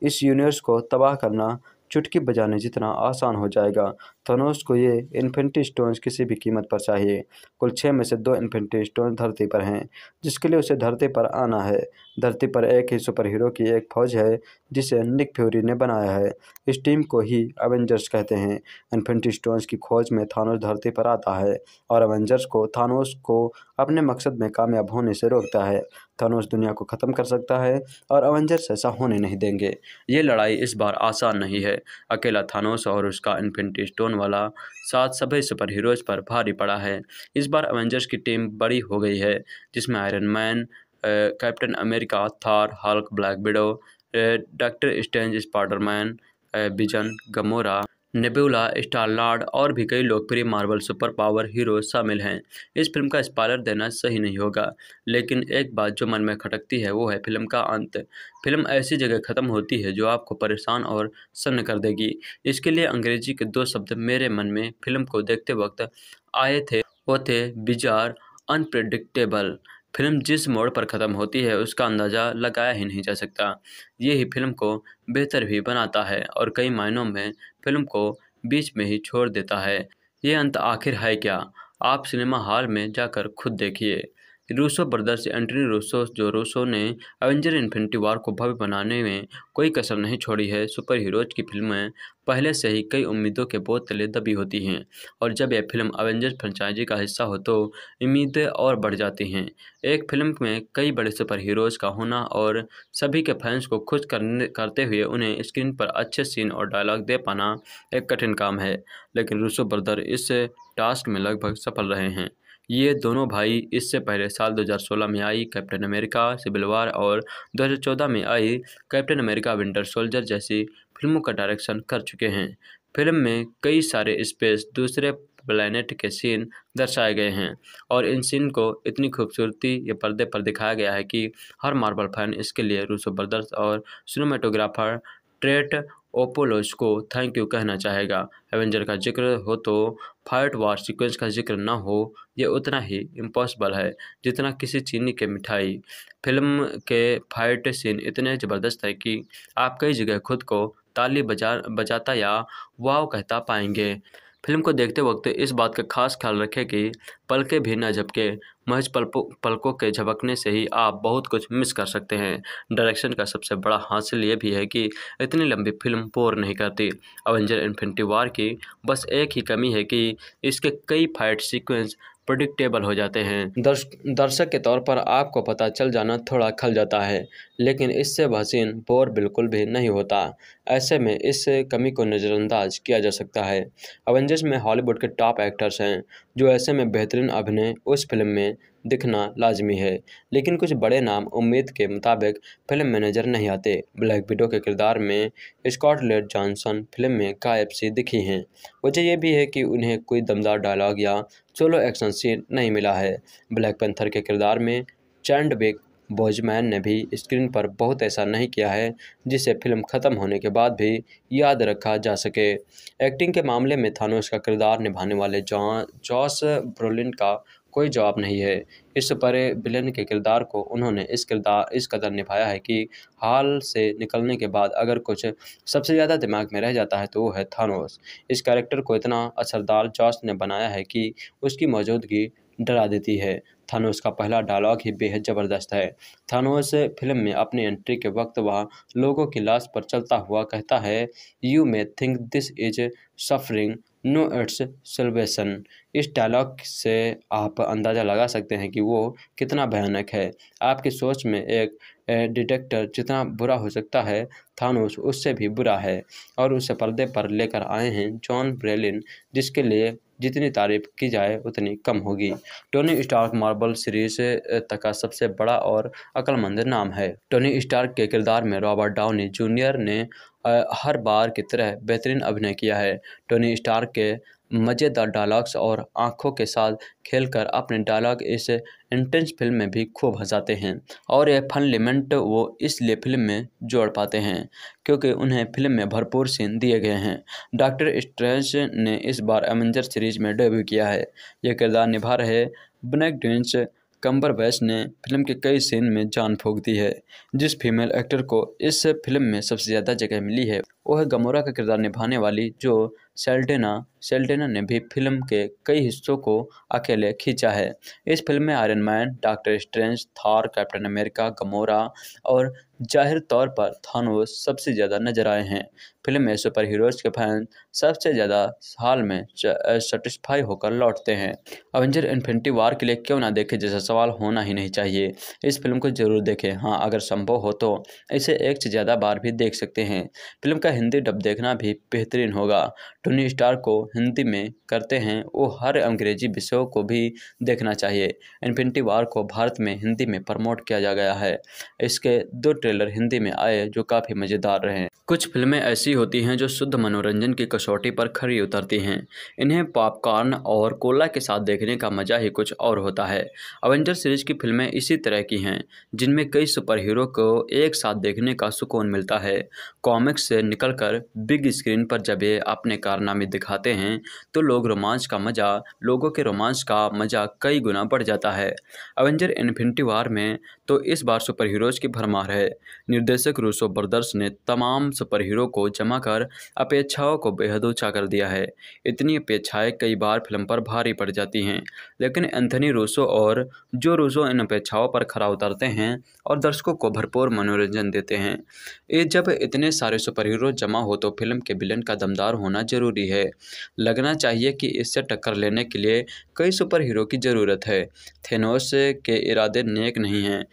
इस यूनिवर्स को तबाह करना चुटकी बजाने जितना आसान हो जाएगा थनोस को ये इन्फेंट्री स्टोन्स किसी भी कीमत पर चाहिए कुल छः में से दो इन्फेंट्री स्टोन धरती पर हैं जिसके लिए उसे धरती पर आना है धरती पर एक ही सुपर हीरो की एक फौज है जिसे निक फ्यूरी ने बनाया है इस टीम को ही एवेंजर्स कहते हैं इन्फेंट्री स्टोन्स की खोज में थानोस धरती पर आता है और एवेंजर्स को थानोस को अपने मकसद में कामयाब होने से रोकता है थानोस दुनिया को ख़त्म कर सकता है और एवेंजर्स ऐसा होने नहीं देंगे ये लड़ाई इस बार आसान नहीं है अकेला थानोस और उसका इन्फेंट्री स्टोन वाला सात सभी सुपर हीरोज पर भारी पड़ा है इस बार एवेंजर्स की टीम बड़ी हो गई है जिसमें Iron Man Captain America Thor Hulk Black Widow Doctor Strange Spiderman Vision Gamora Nebula Star-Lord और भी कई लोकप्रिय मार्वल सुपर पावर हीरो शामिल हैं इस फिल्म का स्पॉलर देना सही नहीं होगा लेकिन एक बात जो मन में खटकती है वो है फिल्म का अंत फिल्म ऐसी जगह ख़त्म होती है जो आपको परेशान और सन्न कर देगी इसके लिए अंग्रेजी के दो शब्द मेरे मन में फिल्म को देखते वक्त आए थे वो थे बिजार अनप्रडिक्टेबल फिल्म जिस मोड़ पर ख़त्म होती है उसका अंदाज़ा लगाया ही नहीं जा सकता ये ही फिल्म को बेहतर भी बनाता है और कई मायनों में फिल्म को बीच में ही छोड़ देता है ये अंत आखिर है क्या आप सिनेमा हॉल में जाकर खुद देखिए Russo brothers Anthony Russo Joe Russo ने एवेंजर इन्फिनिटी वार को भव्य बनाने में कोई कसर नहीं छोड़ी है सुपर हीरोज की फिल्में पहले से ही कई उम्मीदों के बोध तले दबी होती हैं और जब यह फिल्म एवेंजर फ्रेंचाइजी का हिस्सा हो तो उम्मीदें और बढ़ जाती हैं एक फिल्म में कई बड़े सुपर हीरोज का होना और सभी के फैंस को खुश करने करते हुए उन्हें स्क्रीन पर अच्छे सीन और डायलॉग दे पाना एक कठिन काम है लेकिन रूसो ब्रदर इस टास्क में लगभग सफल रहे हैं ये दोनों भाई इससे पहले साल 2016 में आई कैप्टन अमेरिका सिविल वार और 2014 में आई कैप्टन अमेरिका विंटर सोल्जर जैसी फिल्मों का डायरेक्शन कर चुके हैं फिल्म में कई सारे स्पेस दूसरे प्लानट के सीन दर्शाए गए हैं और इन सीन को इतनी खूबसूरती ये पर्दे पर दिखाया गया है कि हर मार्बल फैन इसके लिए रूसो ब्रदर्स और सिनेमाटोग्राफर ट्रेट ओपोलोज को थैंक यू कहना चाहेगा एवेंजर का जिक्र हो तो फाइट वार सीक्वेंस का जिक्र ना हो ये उतना ही इम्पॉसिबल है जितना किसी चीनी के मिठाई फिल्म के फाइट सीन इतने ज़बरदस्त है कि आप कई जगह खुद को ताली बजा बजाता या वाव कहता पाएंगे फिल्म को देखते वक्त इस बात का खास ख्याल रखें कि पलकें भी न झपके महज पलकों पलकों के झपकने से ही आप बहुत कुछ मिस कर सकते हैं डायरेक्शन का सबसे बड़ा हासिल ये भी है कि इतनी लंबी फिल्म बोर नहीं करती अवेंजर इन्फिनिटी वार की बस एक ही कमी है कि इसके कई फाइट सीक्वेंस प्रडिक्टेबल हो जाते हैं दर्श दर्शक के तौर पर आपको पता चल जाना थोड़ा खल जाता है लेकिन इससे वह बोर बिल्कुल भी नहीं होता ऐसे में इस कमी को नज़रअंदाज किया जा सकता है अवेंजर्स में हॉलीवुड के टॉप एक्टर्स हैं जो ऐसे में बेहतरीन अभिनय उस फिल्म में दिखना लाजमी है लेकिन कुछ बड़े नाम उम्मीद के मुताबिक फिल्म में नज़र नहीं आते ब्लैक विडो के किरदार में स्कॉटलैंड जॉनसन फिल्म में गायब सी दिखी हैं वजह यह भी है कि उन्हें कोई दमदार डायलॉग या सोलो एक्शन सीन नहीं मिला है ब्लैक पेंथर के किरदार में चैंडबिक बोजमैन ने भी स्क्रीन पर बहुत ऐसा नहीं किया है जिसे फिल्म ख़त्म होने के बाद भी याद रखा जा सके एक्टिंग के मामले में थानोस का किरदार निभाने वाले जॉस ब्रोलिन का कोई जवाब नहीं है इस परे बिलन के किरदार को उन्होंने इस किरदार इस कदर निभाया है कि हाल से निकलने के बाद अगर कुछ सबसे ज़्यादा दिमाग में रह जाता है तो वो है थानोस इस कैरेक्टर को इतना असरदार जॉस ने बनाया है कि उसकी मौजूदगी डरा देती है थानोस का पहला डायलॉग ही बेहद ज़बरदस्त है थानोस फिल्म में अपनी एंट्री के वक्त वह लोगों की लाश पर चलता हुआ कहता है you may think this is suffering no it's salvation इस डायलॉग से आप अंदाज़ा लगा सकते हैं कि वो कितना भयानक है आपकी सोच में एक डिटेक्टर जितना बुरा हो सकता है थानोस उससे भी बुरा है और उसे पर्दे पर लेकर आए हैं जॉन ब्रेलिन जिसके लिए जितनी तारीफ की जाए उतनी कम होगी टोनी स्टार्क मार्बल सीरीज तक का सबसे बड़ा और अक्लमंद नाम है टोनी स्टार्क के किरदार में रॉबर्ट डाउनी जूनियर ने हर बार की तरह बेहतरीन अभिनय किया है टोनी स्टार्क के मज़ेदार डायलॉग्स और आँखों के साथ खेलकर अपने डायलॉग इस इंटेंस फिल्म में भी खूब हंसाते हैं और यह फन लिमेंट वो इसलिए फिल्म में जोड़ पाते हैं क्योंकि उन्हें फिल्म में भरपूर सीन दिए गए हैं डॉक्टर स्ट्रेंज ने इस बार एवेंजर सीरीज में डेब्यू किया है यह किरदार निभा रहे ब्लैक डेंस कंबर बैच ने फिल्म के कई सीन में जान फूक दी है जिस फीमेल एक्टर को इस फिल्म में सबसे ज़्यादा जगह मिली है है गमोरा का किरदार निभाने वाली जो सेल्टेना सेल्टेना ने भी फिल्म के कई हिस्सों को अकेले खींचा है इस फिल्म में Iron Man Doctor Strange Thor Captain America Gamora और जाहिर तौर पर थानो सबसे ज़्यादा नजर आए हैं फिल्म में सुपर हीरोज़ के फैन सबसे ज़्यादा हाल में सेटिस्फाई होकर लौटते हैं अवेंजर इन्फिनिटी वार के लिए क्यों ना देखें जैसा सवाल होना ही नहीं चाहिए इस फिल्म को ज़रूर देखें हाँ अगर संभव हो तो इसे एक से ज़्यादा बार भी देख सकते हैं फिल्म का हिंदी डब देखना भी बेहतरीन होगा टोनी स्टार को हिंदी में करते हैं वो हर अंग्रेजी विषयों को भी देखना चाहिए इन्फिनिटी वार को भारत में हिंदी में प्रमोट किया जा गया है इसके दो ट्रेलर हिंदी में आए जो काफ़ी मज़ेदार रहे कुछ फिल्में ऐसी होती हैं जो शुद्ध मनोरंजन की कसौटी पर खरी उतरती हैं इन्हें पॉपकॉर्न और कोला के साथ देखने का मज़ा ही कुछ और होता है अवेंजर सीरीज की फिल्में इसी तरह की हैं जिनमें कई सुपर हीरो को एक साथ देखने का सुकून मिलता है कॉमिक्स से निकलकर बिग स्क्रीन पर जब ये अपने कारनामे दिखाते हैं तो लोग रोमांच का मज़ा लोगों के रोमांच का मज़ा कई गुना बढ़ जाता है अवेंजर इन्फिनिटी वार में तो इस बार सुपर हीरोज़ की भरमार है निर्देशक रूसो ब्रदर्स ने तमाम सुपर हीरो को जमा कर अपेक्षाओं को बेहद ऊँचा कर दिया है इतनी अपेक्षाएं कई बार फिल्म पर भारी पड़ जाती हैं लेकिन एंथनी रूसो और जो रूसो इन अपेक्षाओं पर खरा उतरते हैं और दर्शकों को भरपूर मनोरंजन देते हैं ये जब इतने सारे सुपर हीरो जमा हो तो फिल्म के विलन का दमदार होना जरूरी है लगना चाहिए कि इससे टक्कर लेने के लिए कई सुपर हीरो की ज़रूरत है थेनोस के इरादे नेक नहीं हैं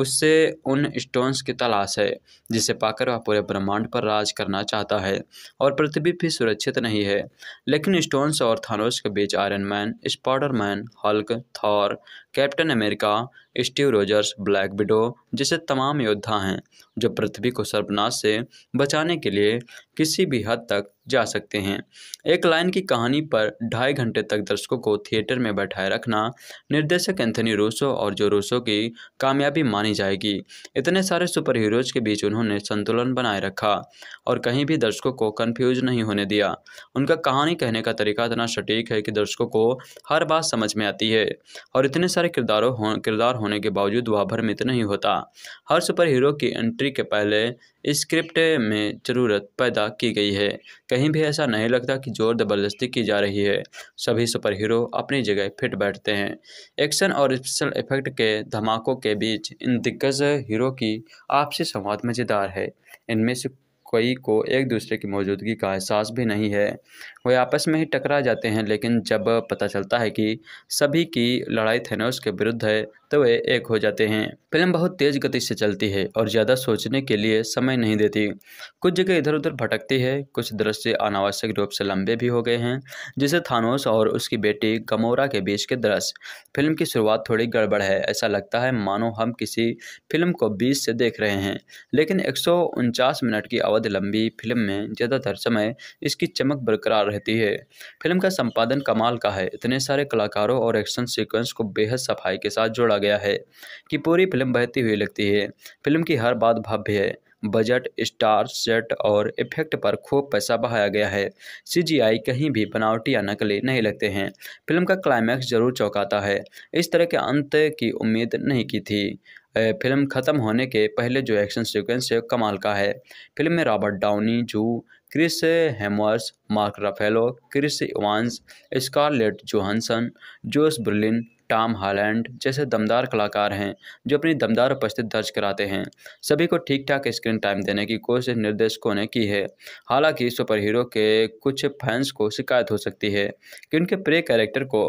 उससे उन स्टोन्स की तलाश है जिसे पाकर वह पूरे ब्रह्मांड पर राज करना चाहता है और पृथ्वी भी सुरक्षित नहीं है लेकिन स्टोन्स और थानोस के बीच Iron Man spider man Hulk Thor Captain America Steve Rogers Black Widow जैसे तमाम योद्धा हैं जो पृथ्वी को सर्वनाश से बचाने के लिए किसी भी हद तक जा सकते हैं एक लाइन की कहानी पर ढाई घंटे तक दर्शकों को थिएटर में बैठाए रखना निर्देशक एंथनी रूसो और जो रूसो की कामयाबी मान मानी जाएगी इतने सारे सुपर हीरोज के बीच उन्होंने संतुलन बनाए रखा और कहीं भी दर्शकों को कन्फ्यूज नहीं होने दिया उनका कहानी कहने का तरीका इतना सटीक है कि दर्शकों को हर बात समझ में आती है और इतने सारे किरदारों हो किरदार होने के बावजूद वह भ्रमित नहीं होता हर सुपर हीरो की एंट्री के पहले स्क्रिप्ट में ज़रूरत पैदा की गई है कहीं भी ऐसा नहीं लगता कि ज़ोर ज़बरदस्ती की जा रही है सभी सुपर हीरो अपनी जगह फिट बैठते हैं एक्शन और स्पेशल इफेक्ट के धमाकों के बीच इन दिग्गज हीरो की आपसी संवाद मज़ेदार है इनमें से कोई को एक दूसरे की मौजूदगी का एहसास भी नहीं है वे आपस में ही टकरा जाते हैं लेकिन जब पता चलता है कि सभी की लड़ाई थेनोस के विरुद्ध है तो वे एक हो जाते हैं फिल्म बहुत तेज गति से चलती है और ज़्यादा सोचने के लिए समय नहीं देती कुछ जगह इधर उधर भटकती है कुछ दृश्य अनावश्यक रूप से लंबे भी हो गए हैं जैसे थानोस और उसकी बेटी गमोरा के बीच के दृश्य फिल्म की शुरुआत थोड़ी गड़बड़ है ऐसा लगता है मानो हम किसी फिल्म को बीच से देख रहे हैं लेकिन एक मिनट की अवधि लंबी फिल्म में ज़्यादातर समय इसकी चमक बरकरार रहती है फिल्म का संपादन कमाल का है इतने सारे कलाकारों और एक्शन सीक्वेंस को बेहद सफाई के साथ जोड़ा गया है कि पूरी फिल्म बहती हुई लगती है फिल्म की हर बात भव्य है बजट स्टार सेट और इफेक्ट पर खूब पैसा बहाया गया है सीजीआई कहीं भी बनावटी या नकली नहीं लगते हैं फिल्म का क्लाइमैक्स जरूर चौंकाता है इस तरह के अंत की उम्मीद नहीं की थी फिल्म ख़त्म होने के पहले जो एक्शन सीक्वेंस है कमाल का है फिल्म में रॉबर्ट डाउनी जू Chris Hemsworth Mark Ruffalo Chris Evans Scarlett Johansson Josh Brolin Tom Holland जैसे दमदार कलाकार हैं जो अपनी दमदार उपस्थिति दर्ज कराते हैं सभी को ठीक ठाक स्क्रीन टाइम देने की कोशिश निर्देशकों ने की है हालांकि सुपर हीरो के कुछ फैंस को शिकायत हो सकती है कि उनके प्रे कैरेक्टर को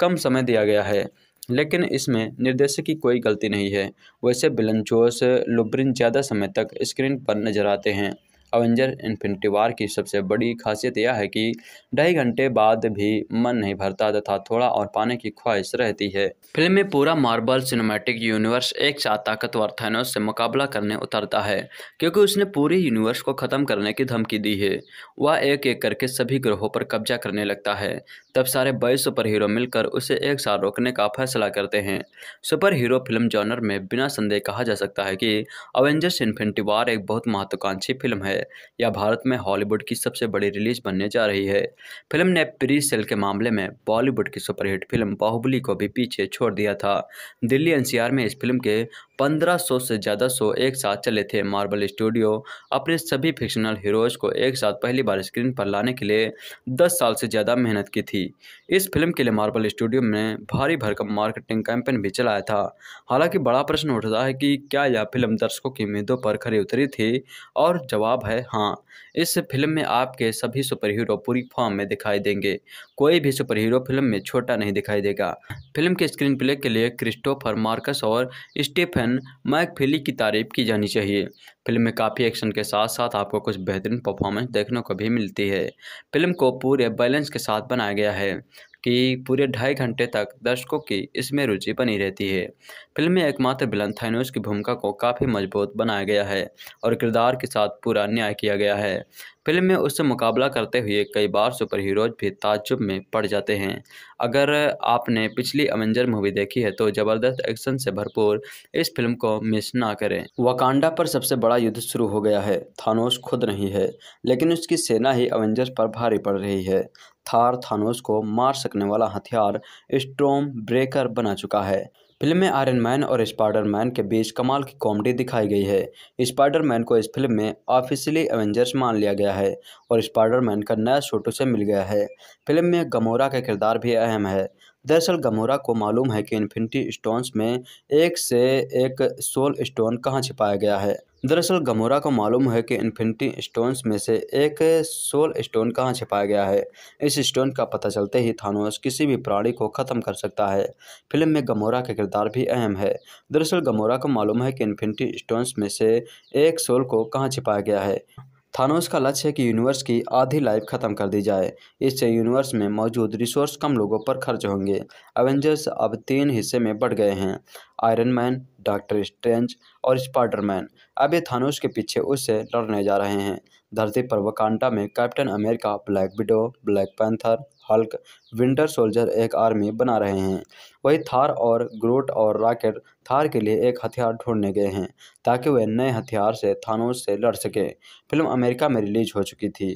कम समय दिया गया है लेकिन इसमें निर्देशक की कोई गलती नहीं है वैसे बिलन जोश लुब्रिन ज़्यादा समय तक स्क्रीन पर नजर आते हैं अवेंजर इन्फिनिटी वार की सबसे बड़ी खासियत यह है कि ढाई घंटे बाद भी मन नहीं भरता तथा थोड़ा और पाने की ख्वाहिश रहती है फिल्म में पूरा मार्बल सिनेमैटिक यूनिवर्स एक साथ ताकतवर थैनोस से मुकाबला करने उतरता है क्योंकि उसने पूरे यूनिवर्स को ख़त्म करने की धमकी दी है वह एक एक करके सभी ग्रहों पर कब्जा करने लगता है तब सारे बाईस सुपर हीरो मिलकर उसे एक साथ रोकने का फैसला करते हैं सुपर हीरो फिल्म जॉनर में बिना संदेह कहा जा सकता है कि अवेंजर्स इन्फिनिटी वार एक बहुत महत्वाकांक्षी फिल्म है यह भारत में हॉलीवुड की सबसे बड़ी रिलीज बनने जा रही है फिल्म ने प्री सेल के मामले में बॉलीवुड की सुपरहिट फिल्म बाहुबली को भी पीछे छोड़ दिया था दिल्ली एनसीआर में इस फिल्म के 1500 से ज़्यादा शो एक साथ चले थे मार्बल स्टूडियो अपने सभी फिक्शनल हीरोज को एक साथ पहली बार स्क्रीन पर लाने के लिए 10 साल से ज़्यादा मेहनत की थी इस फिल्म के लिए मार्बल स्टूडियो ने भारी भरकम मार्केटिंग कैंपेन भी चलाया था हालांकि बड़ा प्रश्न उठता है कि क्या यह फिल्म दर्शकों की उम्मीदों पर खरी उतरी थी और जवाब है है हाँ इस फिल्म में आपके सभी सुपर हीरो पूरी फॉर्म में दिखाई देंगे कोई भी सुपर हीरो फिल्म में छोटा नहीं दिखाई देगा फिल्म के स्क्रीन प्ले के लिए क्रिस्टोफर मार्कस और स्टीफन मैकफिली की तारीफ की जानी चाहिए फिल्म में काफ़ी एक्शन के साथ साथ आपको कुछ बेहतरीन परफॉर्मेंस देखने को भी मिलती है फिल्म को पूरे बैलेंस के साथ बनाया गया है की पूरे ढाई घंटे तक दर्शकों की इसमें रुचि बनी रहती है फिल्म में एकमात्र बिलन थानोस की भूमिका को काफ़ी मजबूत बनाया गया है और किरदार के साथ पूरा न्याय किया गया है फिल्म में उससे मुकाबला करते हुए कई बार सुपर हीरोज भी ताजुब में पड़ जाते हैं अगर आपने पिछली अवेंजर मूवी देखी है तो ज़बरदस्त एक्शन से भरपूर इस फिल्म को मिस ना करें वाकांडा पर सबसे बड़ा युद्ध शुरू हो गया है थानोस खुद नहीं है लेकिन उसकी सेना ही अवेंजर्स पर भारी पड़ रही है थार थानोस को मार सकने वाला हथियार स्ट्रोम ब्रेकर बना चुका है फिल्म में आयरन मैन और स्पाइडर मैन के बीच कमाल की कॉमेडी दिखाई गई है स्पाइडर मैन को इस फिल्म में ऑफिशियली एवेंजर्स मान लिया गया है और स्पाइडर मैन का नया छोटू से मिल गया है फिल्म में गमोरा का किरदार भी अहम है दरअसल गमोरा को मालूम है कि इन्फिनिटी स्टोन्स में एक से एक सोल स्टोन कहाँ छिपाया गया है दरअसल गमोरा को मालूम है कि इन्फिनिटी स्टोन्स में से एक सोल स्टोन कहाँ छिपाया गया है इस स्टोन का पता चलते ही थानोस किसी भी प्राणी को ख़त्म कर सकता है फिल्म में गमोरा का किरदार भी अहम है दरअसल गमोरा को मालूम है कि इन्फिनिटी स्टोन्स में से एक सोल को कहाँ छिपाया गया है थानोस का लक्ष्य है कि यूनिवर्स की आधी लाइफ खत्म कर दी जाए इससे यूनिवर्स में मौजूद रिसोर्स कम लोगों पर खर्च होंगे एवेंजर्स अब तीन हिस्से में बढ़ गए हैं आयरन मैन डॉक्टर स्ट्रेंज और स्पाइडरमैन अब ये थानोस के पीछे उससे लड़ने जा रहे हैं धरती पर वकांटा में Captain America Black Widow Black Panther Hulk Winter Soldier एक आर्मी बना रहे हैं वही थार और ग्रोट और रॉकेट थार के लिए एक हथियार ढूंढने गए हैं ताकि वह नए हथियार से थानोस से लड़ सके फिल्म अमेरिका में रिलीज हो चुकी थी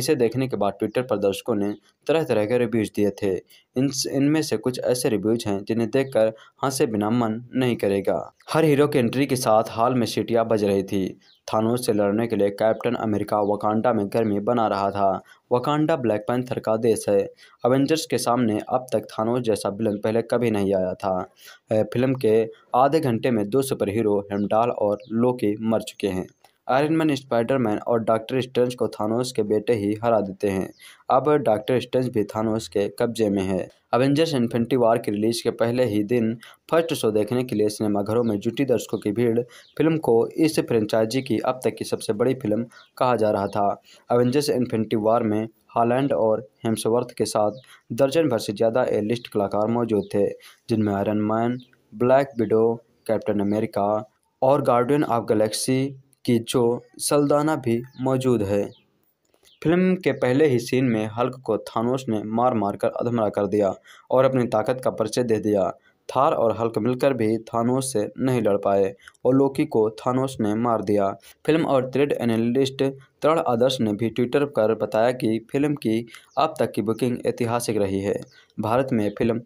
इसे देखने के बाद ट्विटर पर दर्शकों ने तरह तरह के रिव्यूज़ दिए थे इन इनमें से कुछ ऐसे रिव्यूज हैं जिन्हें देखकर हंसे बिना मन नहीं करेगा हर हीरो की एंट्री के साथ हाल में सीटियाँ बज रही थी थानोस से लड़ने के लिए कैप्टन अमेरिका वकांडा में गर्मी बना रहा था वकांडा ब्लैक पैंथर का देश है अवेंजर्स के सामने अब तक थानोस जैसा विलन पहले कभी नहीं आया था फिल्म के आधे घंटे में दो सुपर हीरो हेमडाल और लोके मर चुके हैं आयरन मैन स्पाइडरमैन और डॉक्टर स्ट्रेंज को थानोस के बेटे ही हरा देते हैं अब डॉक्टर स्ट्रेंज भी थानोस के कब्जे में है अवेंजर्स इन्फेंटी वार की रिलीज के पहले ही दिन फर्स्ट शो देखने के लिए सिनेमाघरों में जुटी दर्शकों की भीड़ फिल्म को इस फ्रेंचाइजी की अब तक की सबसे बड़ी फिल्म कहा जा रहा था अवेंजर्स इन्फेंटी वार में हालैंड और हेम्सवर्थ के साथ दर्जन भर से ज़्यादा ए लिस्ट कलाकार मौजूद थे जिनमें Iron Man Black Widow Captain America और गार्डियन ऑफ गैलेक्सी कि जो सल्दाना भी मौजूद है फिल्म के पहले ही सीन में हल्क को थानोस ने मार मार कर अधमरा कर दिया और अपनी ताकत का परिचय दे दिया थार और हल्क मिलकर भी थानोस से नहीं लड़ पाए और लोकी को थानोस ने मार दिया फिल्म और थ्रेड एनालिस्ट तरण आदर्श ने भी ट्विटर पर बताया कि फिल्म की अब तक की बुकिंग ऐतिहासिक रही है भारत में फिल्म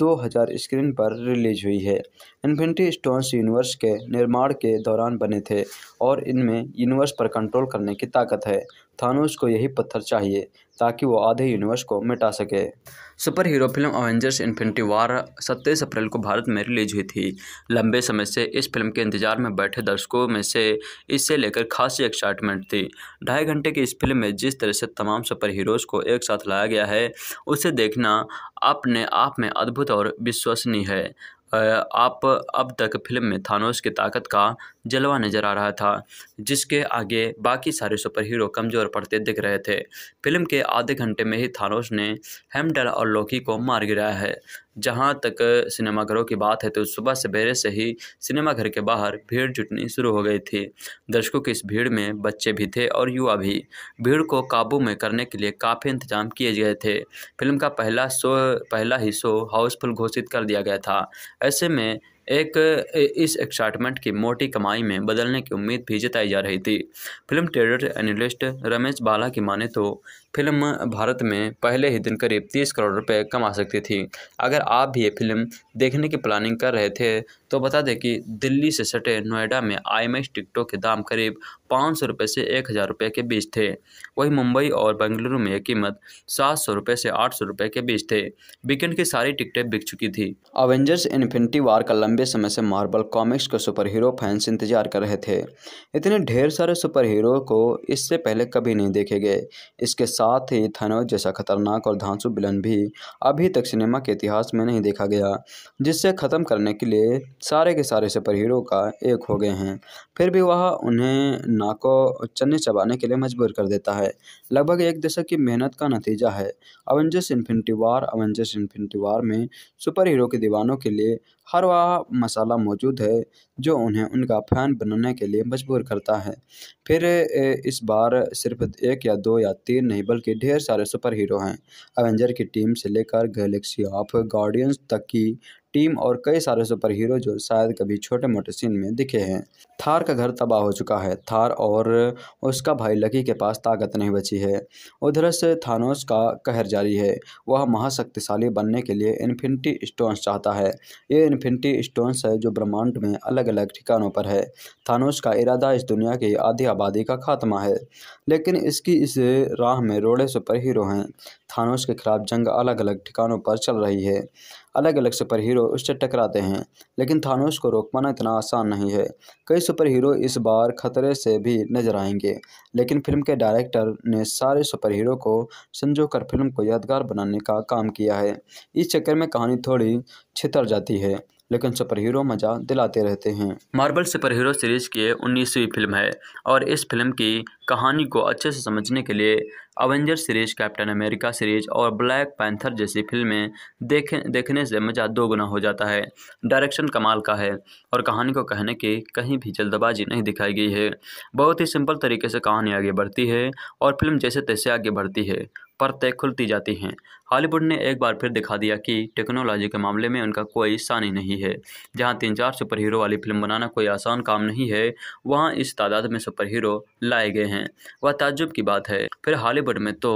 2000 स्क्रीन पर रिलीज हुई है इन्फिनिटी स्टोन्स यूनिवर्स के निर्माण के दौरान बने थे और इनमें यूनिवर्स पर कंट्रोल करने की ताकत है थानोस को यही पत्थर चाहिए ताकि वो आधे यूनिवर्स को मिटा सके super hero film Avengers Infinity War सत्ताईस अप्रैल को भारत में रिलीज हुई थी लंबे समय से इस फिल्म के इंतजार में बैठे दर्शकों में से इससे लेकर खासी एक्साइटमेंट थी ढाई घंटे की इस फिल्म में जिस तरह से तमाम सुपर हीरोज़ को एक साथ लाया गया है उसे देखना अपने आप में अद्भुत और विश्वसनीय है आप अब तक फिल्म में थानोस की ताकत का जलवा नजर आ रहा था जिसके आगे बाकी सारे सुपर हीरो कमज़ोर पड़ते दिख रहे थे फिल्म के आधे घंटे में ही थानोस ने हेमडल और लोकी को मार गिराया है जहाँ तक सिनेमाघरों की बात है तो सुबह सवेरे से ही सिनेमाघर के बाहर भीड़ जुटनी शुरू हो गई थी दर्शकों की इस भीड़ में बच्चे भी थे और युवा भी भीड़ को काबू में करने के लिए काफ़ी इंतजाम किए गए थे फिल्म का पहला शो पहला ही शो हाउसफुल घोषित कर दिया गया था ऐसे में एक इस एक्साइटमेंट की मोटी कमाई में बदलने की उम्मीद भी जताई जा रही थी film trader analyst Ramesh Bala की माने तो फिल्म भारत में पहले ही दिन करीब तीस करोड़ रुपए कमा सकती थी अगर आप भी ये फिल्म देखने की प्लानिंग कर रहे थे तो बता दें कि दिल्ली से सटे नोएडा में आईएमएक्स टिकटों के दाम करीब पाँच सौ रुपये से एक हज़ार रुपये के बीच थे वहीं मुंबई और बेंगलुरु में कीमत सात सौ रुपये से आठ सौ रुपये के बीच थे वीकेंड की सारी टिकटें बिक चुकी थी अवेंजर्स इन्फिनिटी वार का लंबे समय से मार्बल कॉमिक्स के सुपर हीरो फैंस इंतजार कर रहे थे इतने ढेर सारे सुपर हीरो को इससे पहले कभी नहीं देखे गए इसके साथ ही थनोज जैसा खतरनाक और धांसु बिलन भी अभी तक सिनेमा के इतिहास में नहीं देखा गया जिससे ख़त्म करने के लिए सारे के सारे सुपर हीरो का एक हो गए हैं फिर भी वह उन्हें नाको चने चबाने के लिए मजबूर कर देता है लगभग एक दशक की मेहनत का नतीजा है Avengers Infinity War Avengers Infinity War में सुपर हीरो के दीवानों के लिए हर वह मसाला मौजूद है जो उन्हें उनका फ़ैन बनाने के लिए मजबूर करता है फिर इस बार सिर्फ एक या दो या तीन नहीं बल्कि ढेर सारे सुपर हीरो हैं अवेंजर की टीम से लेकर गैलेक्सी ऑफ गार्डियंस तक की टीम और कई सारे सुपर हीरो जो शायद कभी छोटे मोटे सीन में दिखे हैं थार का घर तबाह हो चुका है थार और उसका भाई लकी के पास ताकत नहीं बची है उधर से थानोस का कहर जारी है वह महाशक्तिशाली बनने के लिए इन्फिनिटी स्टोन्स चाहता है ये इन्फिनिटी स्टोन्स है जो ब्रह्मांड में अलग अलग ठिकानों पर है थानोस का इरादा इस दुनिया की आधी आबादी का खात्मा है लेकिन इसकी इस राह में रोड़े सुपर हीरो हैं थानोस के खिलाफ जंग अलग अलग ठिकानों पर चल रही है अलग अलग सुपर हीरो उससे टकराते हैं लेकिन थानोस को रोक पाना इतना आसान नहीं है कई सुपर हीरो इस बार खतरे से भी नजर आएंगे लेकिन फिल्म के डायरेक्टर ने सारे सुपर हीरो को संजो कर फिल्म को यादगार बनाने का काम किया है इस चक्कर में कहानी थोड़ी छितर जाती है लेकिन सुपर हीरो मजा दिलाते रहते हैं मार्बल सुपर हीरो सीरीज की उन्नीसवीं फिल्म है और इस फिल्म की कहानी को अच्छे से समझने के लिए Avenger series Captain America series और ब्लैक पैंथर जैसी फिल्में देख देखने से मज़ा दोगुना हो जाता है डायरेक्शन कमाल का है और कहानी को कहने की कहीं भी जल्दबाजी नहीं दिखाई गई है बहुत ही सिंपल तरीके से कहानी आगे बढ़ती है और फिल्म जैसे तैसे आगे बढ़ती है परतें खुलती जाती हैं हॉलीवुड ने एक बार फिर दिखा दिया कि टेक्नोलॉजी के मामले में उनका कोई सानी नहीं है जहां तीन चार सुपर हीरो वाली फिल्म बनाना कोई आसान काम नहीं है वहां इस तादाद में सुपर हीरो लाए गए हैं वह ताज्जुब की बात है फिर हॉली बॉलीवुड में तो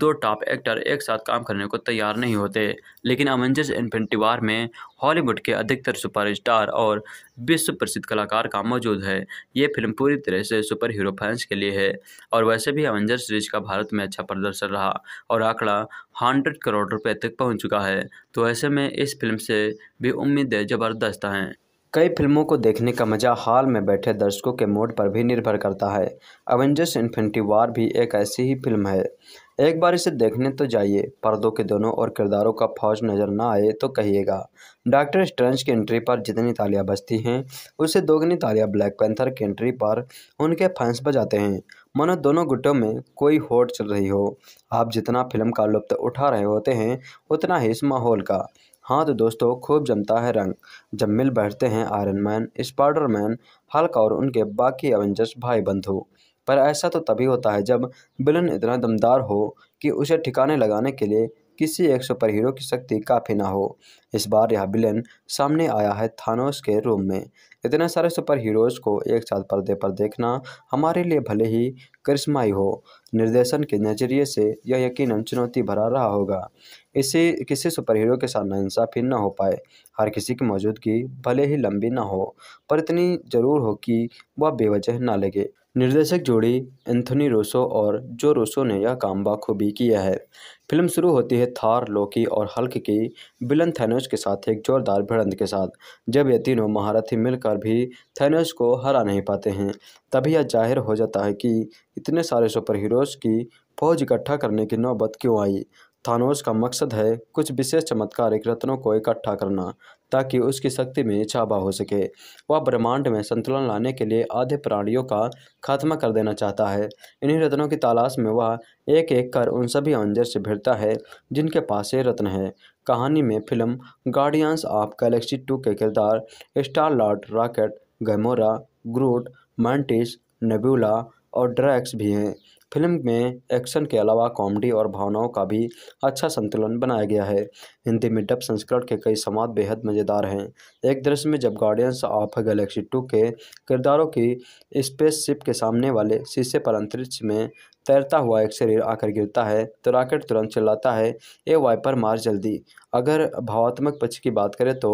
दो टॉप एक्टर एक साथ काम करने को तैयार नहीं होते लेकिन अवेंजर्स इन्फेंटिवार वार में हॉलीवुड के अधिकतर सुपरस्टार और विश्व प्रसिद्ध कलाकार का मौजूद है ये फिल्म पूरी तरह से सुपर हीरो फैंस के लिए है और वैसे भी अवेंजर्स सीरीज का भारत में अच्छा प्रदर्शन रहा और आंकड़ा हंड्रेड करोड़ रुपये तक पहुँच चुका है तो ऐसे में इस फिल्म से भी उम्मीदें ज़बरदस्त हैं कई फिल्मों को देखने का मज़ा हाल में बैठे दर्शकों के मूड पर भी निर्भर करता है अवेंजर्स इन्फिनिटी वार भी एक ऐसी ही फिल्म है एक बार इसे देखने तो जाइए पर्दों के दोनों और किरदारों का फौज नज़र ना आए तो कहिएगा डॉक्टर स्ट्रेंज की एंट्री पर जितनी तालियां बजती हैं उसे दोगुनी तालियां ब्लैक पैंथर की एंट्री पर उनके फैंस बजाते हैं मानो दोनों गुटों में कोई होट चल रही हो आप जितना फिल्म का लुप्त उठा रहे होते हैं उतना ही इस माहौल का हाँ तो दोस्तों खूब जमता है रंग जब मिल बैठते हैं Iron Man spider man Hulk और उनके बाकी एवेंजर्स भाई बंधु पर ऐसा तो तभी होता है जब बिलन इतना दमदार हो कि उसे ठिकाने लगाने के लिए किसी एक सुपर हीरो की शक्ति काफ़ी ना हो इस बार यह बिलन सामने आया है थानोस के रूम में इतने सारे सुपर हीरोज़ को एक साथ पर्दे पर देखना हमारे लिए भले ही करिश्माई हो निर्देशन के नज़रिए से यह यकीनन चुनौती भरा रहा होगा इसे किसी सुपर हीरो के साथ नाइंसाफ़ी न हो पाए हर किसी की मौजूदगी भले ही लंबी ना हो पर इतनी ज़रूर हो कि वह बेवजह ना लगे निर्देशक जोड़ी एंथोनी रोसो और जो रोसो ने यह काम बखूबी किया है फिल्म शुरू होती है थार लोकी और हल्क की बिलन थैनोस के साथ एक जोरदार भिड़ंत के साथ जब ये तीनों महारथी मिलकर भी थैनोस को हरा नहीं पाते हैं तभी यह जाहिर हो जाता है कि इतने सारे सुपर हीरोज़ की फौज इकट्ठा करने की नौबत क्यों आई थानोस का मकसद है कुछ विशेष चमत्कारिक रत्नों को इकट्ठा करना ताकि उसकी शक्ति में छाबा हो सके वह ब्रह्मांड में संतुलन लाने के लिए आधे प्राणियों का खात्मा कर देना चाहता है इन्हीं रत्नों की तलाश में वह एक एक कर उन सभी अंजर से भिड़ता है जिनके पास ये रत्न है कहानी में film Guardians of Galaxy two के किरदार Star Lord Rocket Gamora Groot Mantis Nebula और ड्रैक्स भी हैं फिल्म में एक्शन के अलावा कॉमेडी और भावनाओं का भी अच्छा संतुलन बनाया गया है हिंदी में डब संस्करण के कई संवाद बेहद मज़ेदार हैं एक दृश्य में जब गार्डियंस ऑफ गैलेक्सी टू के किरदारों की स्पेसशिप के सामने वाले शीशे पर अंतरिक्ष में तैरता हुआ एक शरीर आकर गिरता है तो रॉकेट तुरंत चिल्लाता है ए वाइपर मार जल्दी अगर भावात्मक पक्ष की बात करें तो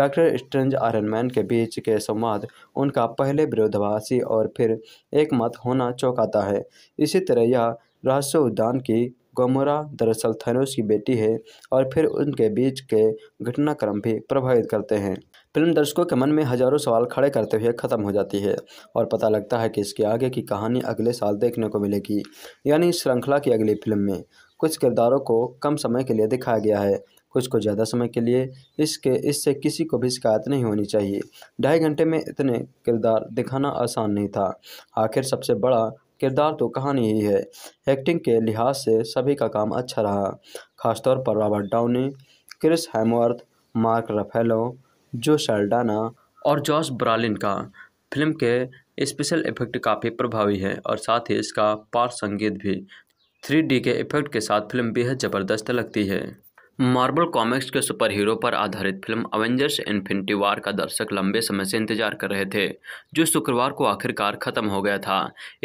डॉक्टर स्ट्रेंज आयरन मैन के बीच के संवाद उनका पहले विरोधाभासी और फिर एक मत होना चौंकाता है इसी तरह यह रहस्य उद्यान की कोमोरा दरअसल थनोस की बेटी है और फिर उनके बीच के घटनाक्रम भी प्रभावित करते हैं फिल्म दर्शकों के मन में हजारों सवाल खड़े करते हुए ख़त्म हो जाती है और पता लगता है कि इसके आगे की कहानी अगले साल देखने को मिलेगी यानी श्रृंखला की अगली फिल्म में कुछ किरदारों को कम समय के लिए दिखाया गया है कुछ को ज़्यादा समय के लिए इसके इससे किसी को भी शिकायत नहीं होनी चाहिए ढाई घंटे में इतने किरदार दिखाना आसान नहीं था आखिर सबसे बड़ा किरदार तो कहानी ही है एक्टिंग के लिहाज से सभी का काम अच्छा रहा खासतौर पर Robert Downey Chris Hemsworth Mark Ruffalo Zoe Saldana और जॉर्ज ब्रालिन का फिल्म के स्पेशल इफेक्ट काफ़ी प्रभावी है और साथ ही इसका पार संगीत भी थ्री के इफेक्ट के साथ फिल्म बेहद ज़बरदस्त लगती है मार्बल कॉमिक्स के सुपर हीरो पर आधारित फिल्म अवेंजर्स इन्फिनिटी वार का दर्शक लंबे समय से इंतजार कर रहे थे जो शुक्रवार को आखिरकार खत्म हो गया था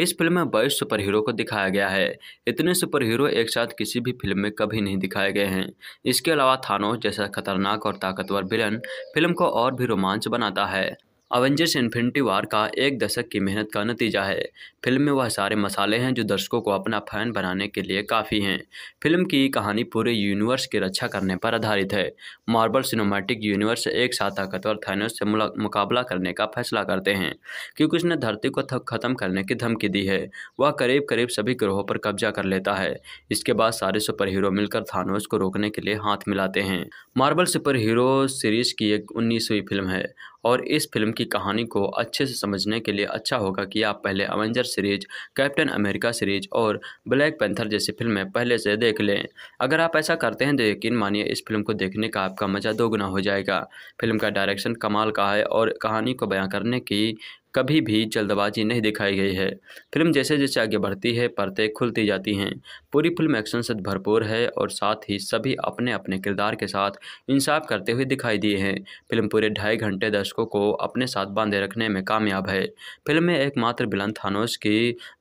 इस फिल्म में बाईस सुपर हीरो को दिखाया गया है इतने सुपर हीरो एक साथ किसी भी फिल्म में कभी नहीं दिखाए गए हैं इसके अलावा थानो जैसा खतरनाक और ताकतवर विलन फिल्म को और भी रोमांच बनाता है अवेंजर्स इन्फिनिटी वार का एक दशक की मेहनत का नतीजा है फिल्म में वह सारे मसाले हैं जो दर्शकों को अपना फैन बनाने के लिए काफ़ी हैं फिल्म की कहानी पूरे यूनिवर्स की रक्षा करने पर आधारित है मार्बल सिनेमैटिक यूनिवर्स एक साथ ताकतवर थानोस से मुकाबला करने का फैसला करते हैं क्योंकि उसने धरती को ख़त्म करने की धमकी दी है वह करीब करीब सभी ग्रहों पर कब्जा कर लेता है इसके बाद सारे सुपर हीरो मिलकर थानोस को रोकने के लिए हाथ मिलाते हैं मार्बल सुपर हीरो सीरीज की एक उन्नीसवीं फिल्म है और इस फिल्म की कहानी को अच्छे से समझने के लिए अच्छा होगा कि आप पहले Avenger series Captain America series और ब्लैक पैंथर जैसी फिल्में पहले से देख लें अगर आप ऐसा करते हैं तो यकीन मानिए इस फिल्म को देखने का आपका मज़ा दोगुना हो जाएगा फिल्म का डायरेक्शन कमाल का है और कहानी को बयां करने की कभी भी जल्दबाजी नहीं दिखाई गई है फिल्म जैसे जैसे आगे बढ़ती है परतें खुलती जाती हैं पूरी फिल्म एक्शन से भरपूर है और साथ ही सभी अपने अपने किरदार के साथ इंसाफ करते हुए दिखाई दिए हैं फिल्म पूरे ढाई घंटे दर्शकों को अपने साथ बांधे रखने में कामयाब है फिल्म में एकमात्र बिलन थानोस की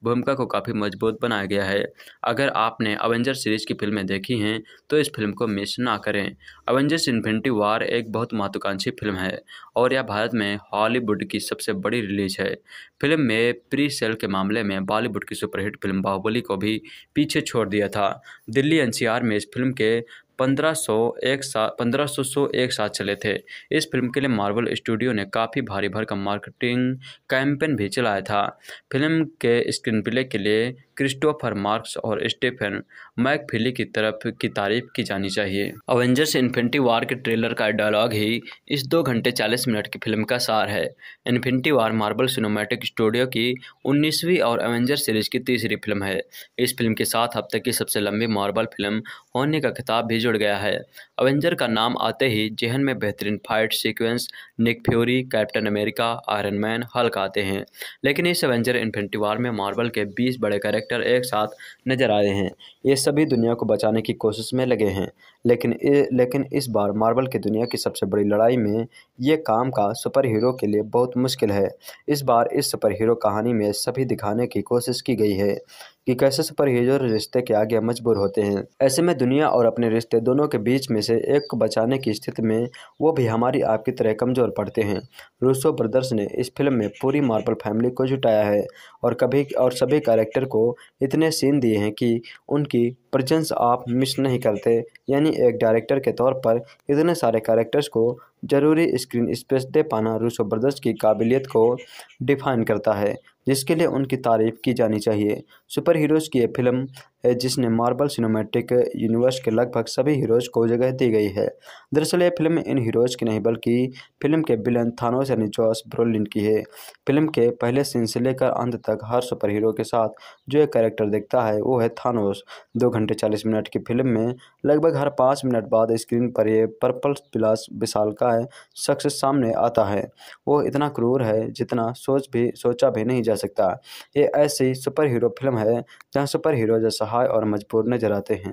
भूमिका को काफ़ी मजबूत बनाया गया है अगर आपने अवेंजर सीरीज़ की फिल्में देखी हैं तो इस फिल्म को मिस ना करें अवेंजर्स इन्फिनिटी वार एक बहुत महत्वाकांक्षी फिल्म है और यह भारत में हॉलीवुड की सबसे बड़ी रिलीज रिलीज है फिल्म में प्री सेल के मामले में बॉलीवुड की सुपरहिट फिल्म बाहुबली को भी पीछे छोड़ दिया था दिल्ली एनसीआर में इस फिल्म के पंद्रह सौ एक साथ पंद्रह सौ सौ एक साथ चले थे इस फिल्म के लिए मार्वल स्टूडियो ने काफ़ी भारी भरकम मार्केटिंग कैंपेन भी चलाया था फिल्म के स्क्रीन प्ले के लिए क्रिस्टोफर मार्क्स और स्टेफन मैकफिली की तरफ की तारीफ की जानी चाहिए अवेंजर्स इन्फिनिटी वार के ट्रेलर का डायलॉग ही इस दो घंटे चालीस मिनट की फिल्म का सार है Infinity War Marvel Cinematic Studio की उन्नीसवीं और एवेंजर सीरीज की तीसरी फिल्म है इस फिल्म के साथ हफ्ते की सबसे लंबी मार्बल फिल्म होने का खिताब भी जुड़ गया है अवेंजर का नाम आते ही जेहन में बेहतरीन fight sequence Nick Fury Captain America Iron Man Hulk आते हैं लेकिन इस एवेंजर इन्फिनिटी वार में मार्बल के बीस बड़े करेक्टर एक्टर एक साथ नजर आए हैं ये सभी दुनिया को बचाने की कोशिश में लगे हैं लेकिन लेकिन इस बार मार्बल की दुनिया की सबसे बड़ी लड़ाई में ये काम का सुपर हीरो के लिए बहुत मुश्किल है इस बार इस सुपर हीरो कहानी में सभी दिखाने की कोशिश की गई है कि कैसे सुपर हीरो रिश्ते के आगे मजबूर होते हैं ऐसे में दुनिया और अपने रिश्ते दोनों के बीच में से एक को बचाने की स्थिति में वो भी हमारी आपकी तरह कमज़ोर पड़ते हैं रूसो ब्रदर्स ने इस फिल्म में पूरी मार्बल फैमिली को जुटाया है और कभी और सभी कैरेक्टर को इतने सीन दिए हैं कि उनकी प्रजेंस आप मिस नहीं करते यानी एक डायरेक्टर के तौर पर इतने सारे कैरेक्टर्स को ज़रूरी स्क्रीन स्पेस दे पाना रूसो ब्रदर्स की काबिलियत को डिफाइन करता है जिसके लिए उनकी तारीफ की जानी चाहिए सुपर हीरोज़ की यह फिल्म है जिसने मार्बल सिनेमैटिक यूनिवर्स के लगभग सभी हीरोज़ को जगह दी गई है दरअसल यह फिल्म इन हीरोज़ की नहीं बल्कि फिल्म के विलन थानोस यानी जॉस ब्रोलिन की है फिल्म के पहले सीन से लेकर अंत तक हर सुपर हीरो के साथ जो एक करेक्टर दिखता है वो है थानोस दो घंटे चालीस मिनट की फिल्म में लगभग हर पाँच मिनट बाद स्क्रीन पर यह पर्पल पिलास विशाल का शख्स सामने आता है वो इतना क्रूर है जितना सोच भी सोचा भी नहीं जा सकता ये ऐसी सुपर हीरो फिल्म है जहाँ सुपर हीरो असहाय और मजबूर नजर आते हैं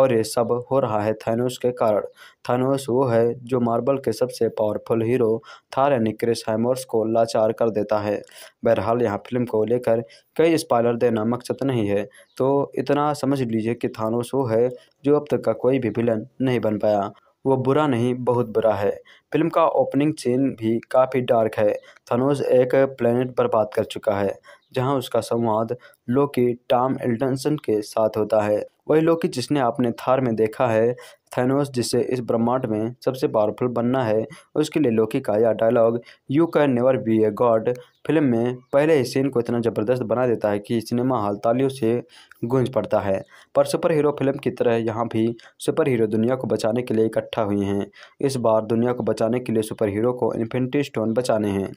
और ये सब हो रहा है थानोस के कारण थानोस वो है जो मार्बल के सबसे पावरफुल हीरो थार यानी क्रिस हैमर्स को लाचार कर देता है बहरहाल यहाँ फिल्म को लेकर कई स्पॉयलर देना मकसद नहीं है तो इतना समझ लीजिए कि थानोस वो है जो अब तक का कोई भी विलन नहीं बन पाया वो बुरा नहीं बहुत बुरा है फिल्म का ओपनिंग सीन भी काफ़ी डार्क है थनोज एक प्लेनेट पर बात कर चुका है जहां उसका संवाद लोकी टॉम एल्टनसन के साथ होता है वही लोकी जिसने आपने थार में देखा है थैनोस जिसे इस ब्रह्मांड में सबसे पावरफुल बनना है उसके लिए लोकी का यह dialogue you can never be a god film में पहले ही सीन को इतना ज़बरदस्त बना देता है कि सिनेमा हॉल तालियों से गूंज पड़ता है पर सुपर हीरो फिल्म की तरह यहाँ भी सुपर हीरो दुनिया को बचाने के लिए इकट्ठा हुए हैं इस बार दुनिया को बचाने के लिए सुपर हीरो को इन्फिनिटी स्टोन बचाने हैं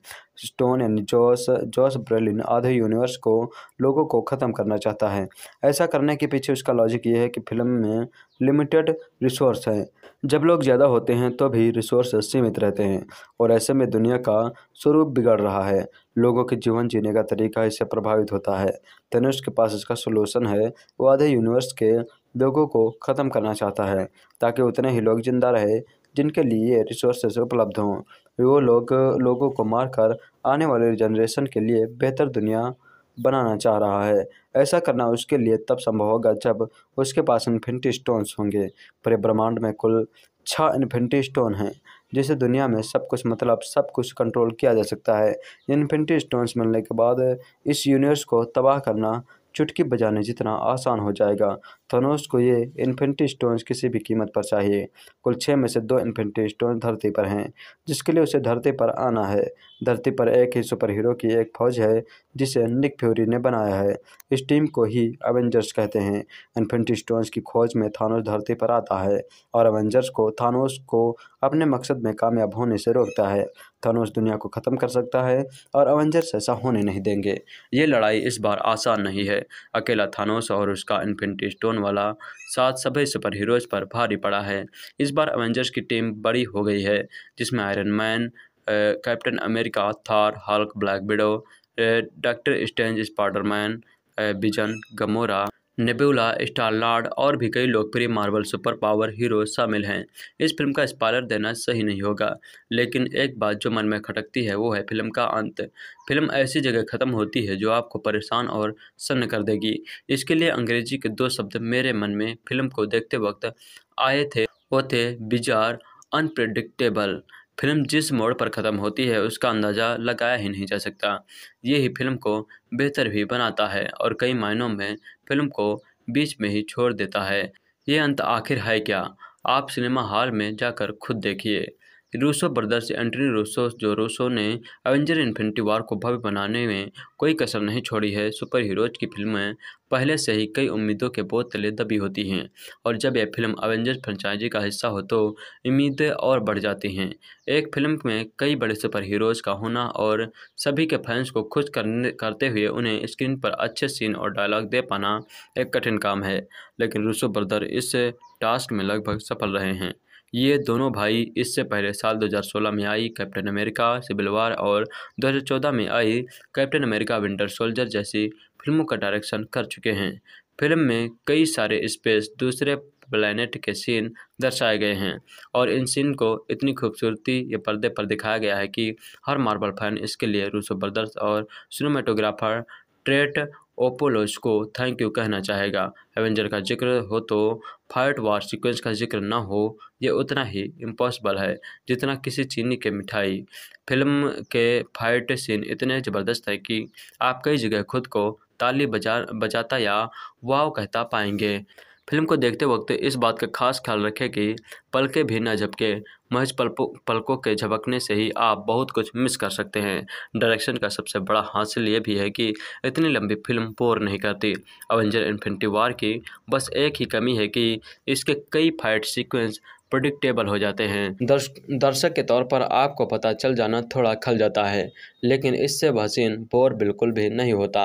स्टोन एंड जोस जोस ब्रेलिन आधे यूनिवर्स को लोगों को ख़त्म करना चाहता है ऐसा करने के पीछे उसका लॉजिक ये है कि फिल्म में लिमिटेड रिसोर्स हैं जब लोग ज़्यादा होते हैं तो भी रिसोर्स सीमित रहते हैं और ऐसे में दुनिया का स्वरूप बिगड़ रहा है लोगों के जीवन जीने का तरीका इससे प्रभावित होता है तनुष के पास इसका सोलूशन है वो आधे यूनिवर्स के लोगों को ख़त्म करना चाहता है ताकि उतने ही लोग जिंदा रहे जिनके लिए रिसोर्सेज उपलब्ध हों वो लोग लोगों को मारकर आने वाले जनरेशन के लिए बेहतर दुनिया बनाना चाह रहा है ऐसा करना उसके लिए तब संभव होगा जब उसके पास इन्फिनिटी स्टोन्स होंगे पूरे ब्रह्मांड में कुल छः इन्फिनिटी स्टोन हैं जिसे दुनिया में सब कुछ मतलब सब कुछ कंट्रोल किया जा सकता है इन्फिनिटी स्टोन्स मिलने के बाद इस यूनिवर्स को तबाह करना चुटकी बजाने जितना आसान हो जाएगा थनोस को ये इन्फेंट्री स्टोन्स किसी भी कीमत पर चाहिए कुल छः में से दो इन्फेंट्री स्टोन धरती पर हैं जिसके लिए उसे धरती पर आना है धरती पर एक ही सुपर हीरो की एक फौज है जिसे निक फ्यूरी ने बनाया है इस टीम को ही एवेंजर्स कहते हैं इन्फेंट्री स्टोन्स की खोज में थानोस धरती पर आता है और एवेंजर्स को थानोस को अपने मकसद में कामयाब होने से रोकता है थानोस दुनिया को ख़त्म कर सकता है और एवेंजर्स ऐसा होने नहीं देंगे ये लड़ाई इस बार आसान नहीं है अकेला थानोस और उसका इन्फेंट्री स्टोन वाला सात सभी सुपर हीरोज पर भारी पड़ा है इस बार एवेंजर्स की टीम बड़ी हो गई है जिसमें Iron Man Captain America Thor Hulk Black Widow Doctor Strange Spiderman Vision Gamora Nebula Star-Lord और भी कई लोकप्रिय मार्वल सुपर पावर हीरो शामिल हैं इस फिल्म का स्पॉलर देना सही नहीं होगा लेकिन एक बात जो मन में खटकती है वो है फिल्म का अंत फिल्म ऐसी जगह ख़त्म होती है जो आपको परेशान और सन्न कर देगी इसके लिए अंग्रेजी के दो शब्द मेरे मन में फिल्म को देखते वक्त आए थे वो थे बिजार अनप्रडिक्टेबल फिल्म जिस मोड़ पर ख़त्म होती है उसका अंदाज़ा लगाया ही नहीं जा सकता ये ही फिल्म को बेहतर भी बनाता है और कई मायनों में फिल्म को बीच में ही छोड़ देता है ये अंत आखिर है क्या आप सिनेमा हॉल में जाकर खुद देखिए Russo brothers Anthony Russo Joe Russo ने एवेंजर इन्फिनिटी वार को भव्य बनाने में कोई कसर नहीं छोड़ी है सुपर हीरोज की फिल्में पहले से ही कई उम्मीदों के बोध तले दबी होती हैं और जब यह फिल्म एवेंजर फ्रेंचाइजी का हिस्सा हो तो उम्मीदें और बढ़ जाती हैं एक फिल्म में कई बड़े सुपर हीरोज का होना और सभी के फैंस को खुश करने करते हुए उन्हें स्क्रीन पर अच्छे सीन और डायलॉग दे पाना एक कठिन काम है लेकिन रूसो ब्रदर इस टास्क में लगभग सफल रहे हैं ये दोनों भाई इससे पहले साल 2016 में आई कैप्टन अमेरिका सिविल वार और 2014 में आई कैप्टन अमेरिका विंटर सोल्जर जैसी फिल्मों का डायरेक्शन कर चुके हैं फिल्म में कई सारे स्पेस दूसरे प्लानट के सीन दर्शाए गए हैं और इन सीन को इतनी खूबसूरती ये पर्दे पर दिखाया गया है कि हर मार्बल फैन इसके लिए रूसो ब्रदर्स और सिनेमाटोग्राफर ट्रेट ओपोलोज को थैंक यू कहना चाहेगा एवेंजर का जिक्र हो तो फाइट वार सीक्वेंस का जिक्र ना हो ये उतना ही इम्पॉसिबल है जितना किसी चीनी के मिठाई फिल्म के फाइट सीन इतने ज़बरदस्त है कि आप कई जगह खुद को ताली बजा बजाता या वाव कहता पाएंगे फिल्म को देखते वक्त इस बात का खास ख्याल रखें कि पलके भी न झपके महज पलकों पलकों के झपकने से ही आप बहुत कुछ मिस कर सकते हैं डायरेक्शन का सबसे बड़ा हासिल ये भी है कि इतनी लंबी फिल्म बोर नहीं करती अवेंजर इन्फिनिटी वार की बस एक ही कमी है कि इसके कई फाइट सीक्वेंस प्रडिक्टेबल हो जाते हैं दर्श, दर्शक के तौर पर आपको पता चल जाना थोड़ा खल जाता है लेकिन इससे वह बोर बिल्कुल भी नहीं होता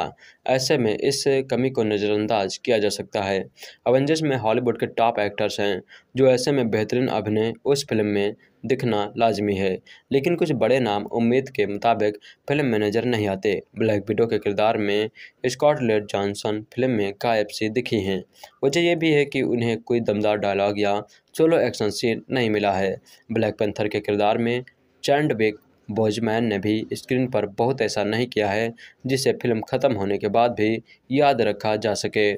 ऐसे में इस कमी को नज़रअंदाज किया जा सकता है अवेंजर्स में हॉलीवुड के टॉप एक्टर्स हैं जो ऐसे में बेहतरीन अभिनय उस फिल्म में दिखना लाजमी है लेकिन कुछ बड़े नाम उम्मीद के मुताबिक फिल्म में नज़र नहीं आते ब्लैक विडो के किरदार में स्कॉटलैंड जॉनसन फिल्म में गायब सी दिखी हैं वजह यह भी है कि उन्हें कोई दमदार डायलॉग या सोलो एक्शन सीन नहीं मिला है ब्लैक पेंथर के किरदार में चैंड बेग बोजमैन ने भी स्क्रीन पर बहुत ऐसा नहीं किया है जिसे फिल्म ख़त्म होने के बाद भी याद रखा जा सके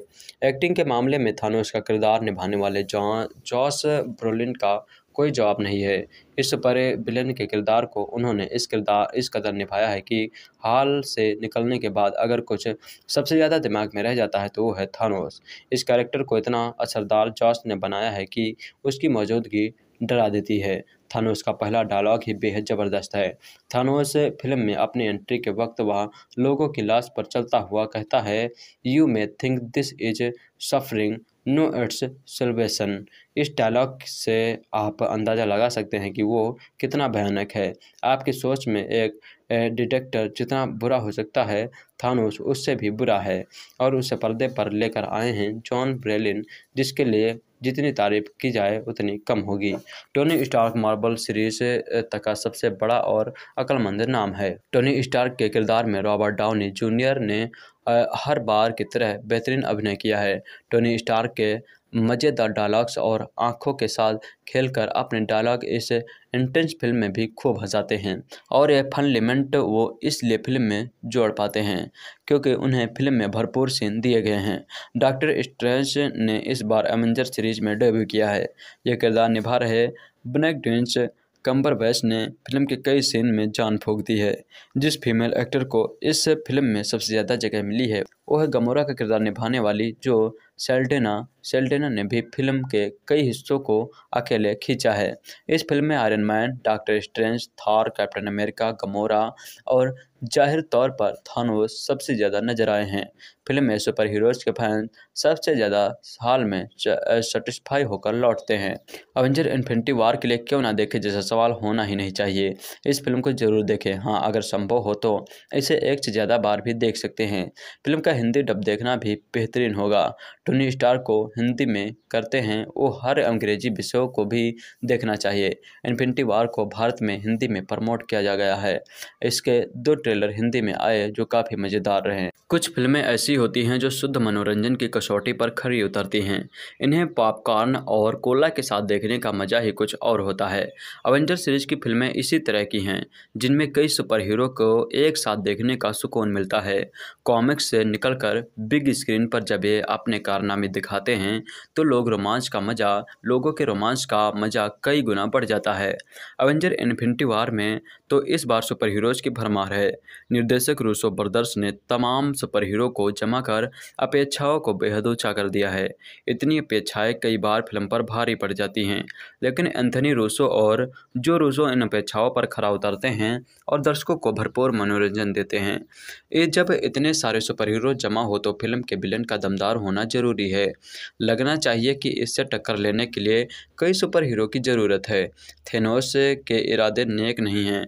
एक्टिंग के मामले में थानोस का किरदार निभाने वाले जॉस ब्रोलिन का कोई जवाब नहीं है इस परे बिलन के किरदार को उन्होंने इस किरदार इस कदर निभाया है कि हाल से निकलने के बाद अगर कुछ सबसे ज़्यादा दिमाग में रह जाता है तो वो है थानोस इस कैरेक्टर को इतना असरदार जॉस ने बनाया है कि उसकी मौजूदगी डरा देती है थानोस का पहला डायलॉग ही बेहद ज़बरदस्त है थानोस फिल्म में अपनी एंट्री के वक्त वह लोगों की लाश पर चलता हुआ कहता है you may think this is suffering no it's celebration इस डायलॉग से आप अंदाज़ा लगा सकते हैं कि वो कितना भयानक है आपकी सोच में एक डिटेक्टर जितना बुरा हो सकता है थानोस उससे भी बुरा है और उसे पर्दे पर लेकर आए हैं जॉन ब्रेलिन जिसके लिए जितनी तारीफ की जाए उतनी कम होगी टोनी स्टार्क मार्बल सीरीज तक का सबसे बड़ा और अक्लमंद नाम है टोनी स्टार्क के किरदार में रॉबर्ट डाउनी जूनियर ने हर बार की तरह बेहतरीन अभिनय किया है टोनी स्टार्क के मज़ेदार डायलॉग्स और आंखों के साथ खेलकर अपने डायलॉग इस इंटेंस फिल्म में भी खूब हंसाते हैं और यह फन लिमेंट वो इसलिए फिल्म में जोड़ पाते हैं क्योंकि उन्हें फिल्म में भरपूर सीन दिए गए हैं डॉक्टर स्ट्रेंज ने इस बार एवेंजर सीरीज में डेब्यू किया है यह किरदार निभा रहे ब्लैक डेंस कंबर बैच ने फिल्म के कई सीन में जान फूक दी है जिस फीमेल एक्टर को इस फिल्म में सबसे ज़्यादा जगह मिली है वह गमोरा का किरदार निभाने वाली जो सेल्टेना सेल्टेना ने भी फिल्म के कई हिस्सों को अकेले खींचा है इस फिल्म में Iron Man Doctor Strange Thor Captain America Gamora और जाहिर तौर पर थानोस सबसे ज़्यादा नजर आए हैं फिल्म में सुपर हीरोज़ के फैन सबसे ज़्यादा हाल में सेटिस्फाई होकर लौटते हैं अवेंजर इन्फिनिटी वार के लिए क्यों ना देखें जैसा सवाल होना ही नहीं चाहिए इस फिल्म को ज़रूर देखें हाँ अगर संभव हो तो इसे एक से ज़्यादा बार भी देख सकते हैं फिल्म का हिंदी डब देखना भी बेहतरीन होगा टोनी स्टार को हिंदी में करते हैं वो हर अंग्रेजी विषयों को भी देखना चाहिए इन्फिनिटी वार को भारत में हिंदी में प्रमोट किया जा गया है इसके दो ट्रेलर हिंदी में आए जो काफ़ी मज़ेदार रहे कुछ फिल्में ऐसी होती हैं जो शुद्ध मनोरंजन की कसौटी पर खरी उतरती हैं इन्हें पॉपकॉर्न और कोला के साथ देखने का मज़ा ही कुछ और होता है अवेंजर सीरीज की फिल्में इसी तरह की हैं जिनमें कई सुपर हीरो को एक साथ देखने का सुकून मिलता है कॉमिक्स से निकलकर बिग स्क्रीन पर जब ये अपने कारनामे दिखाते हैं तो लोग रोमांच का मज़ा लोगों के रोमांच का मज़ा कई गुना बढ़ जाता है अवेंजर इन्फिनिटी वार में तो इस बार सुपर हीरोज़ की भरमार है निर्देशक रूसो ब्रदर्स ने तमाम सुपर हीरो को जमा कर अपेक्षाओं को बेहद ऊँचा कर दिया है इतनी अपेक्षाएं कई बार फिल्म पर भारी पड़ जाती हैं लेकिन एंथनी रूसो और जो रूसो इन अपेक्षाओं पर खरा उतरते हैं और दर्शकों को भरपूर मनोरंजन देते हैं ये जब इतने सारे सुपर हीरो जमा हो तो फिल्म के विलन का दमदार होना जरूरी है लगना चाहिए कि इससे टक्कर लेने के लिए कई सुपर हीरो की ज़रूरत है थेनोस के इरादे नेक नहीं हैं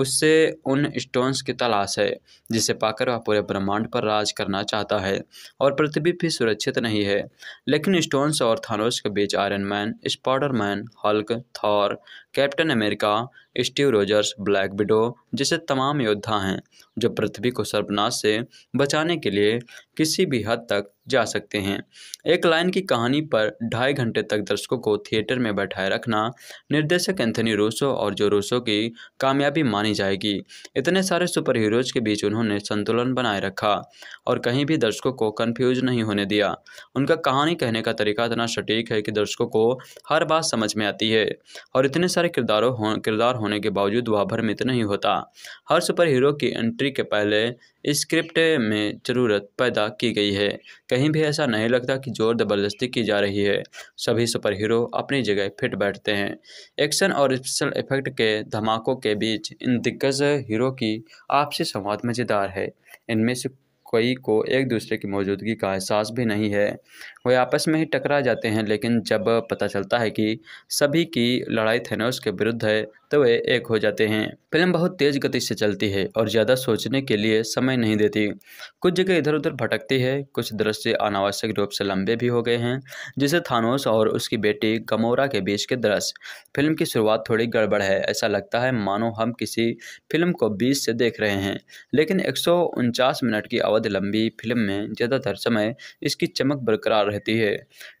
उससे उन स्टोन्स की तलाश है जिसे पाकर वह पूरे ब्रह्मांड पर राज करना चाहता है और पृथ्वी भी सुरक्षित नहीं है लेकिन स्टोन्स और थानोस के बीच Iron Man spider man Hulk Thor Captain America Steve Rogers Black Widow जैसे तमाम योद्धा हैं जो पृथ्वी को सर्वनाश से बचाने के लिए किसी भी हद तक जा सकते हैं एक लाइन की कहानी पर ढाई घंटे तक दर्शकों को थिएटर में बैठाए रखना निर्देशक एंथनी रूसो और जो रूसो की कामयाबी मान मानी जाएगी इतने सारे सुपर हीरोज के बीच उन्होंने संतुलन बनाए रखा और कहीं भी दर्शकों को कन्फ्यूज नहीं होने दिया उनका कहानी कहने का तरीका इतना सटीक है कि दर्शकों को हर बात समझ में आती है और इतने सारे किरदारों हो किरदार होने के बावजूद वह भ्रमित नहीं होता हर सुपर हीरो की एंट्री के पहले स्क्रिप्ट में ज़रूरत पैदा की गई है कहीं भी ऐसा नहीं लगता कि ज़ोर ज़बरदस्ती की जा रही है सभी सुपर हीरो अपनी जगह फिट बैठते हैं एक्शन और स्पेशल इफेक्ट के धमाकों के बीच इन दिग्गज हीरो की आपसी संवाद मज़ेदार है इनमें से कोई को एक दूसरे की मौजूदगी का एहसास भी नहीं है वे आपस में ही टकरा जाते हैं लेकिन जब पता चलता है कि सभी की लड़ाई थेनोस के विरुद्ध है तो वे एक हो जाते हैं फिल्म बहुत तेज गति से चलती है और ज़्यादा सोचने के लिए समय नहीं देती कुछ जगह इधर उधर भटकती है कुछ दृश्य अनावश्यक रूप से लंबे भी हो गए हैं जैसे थानोस और उसकी बेटी गमोरा के बीच के दृश्य फिल्म की शुरुआत थोड़ी गड़बड़ है ऐसा लगता है मानो हम किसी फिल्म को बीच से देख रहे हैं लेकिन एक मिनट की अवधि लंबी फिल्म में ज़्यादातर समय इसकी चमक बरकरार रहती है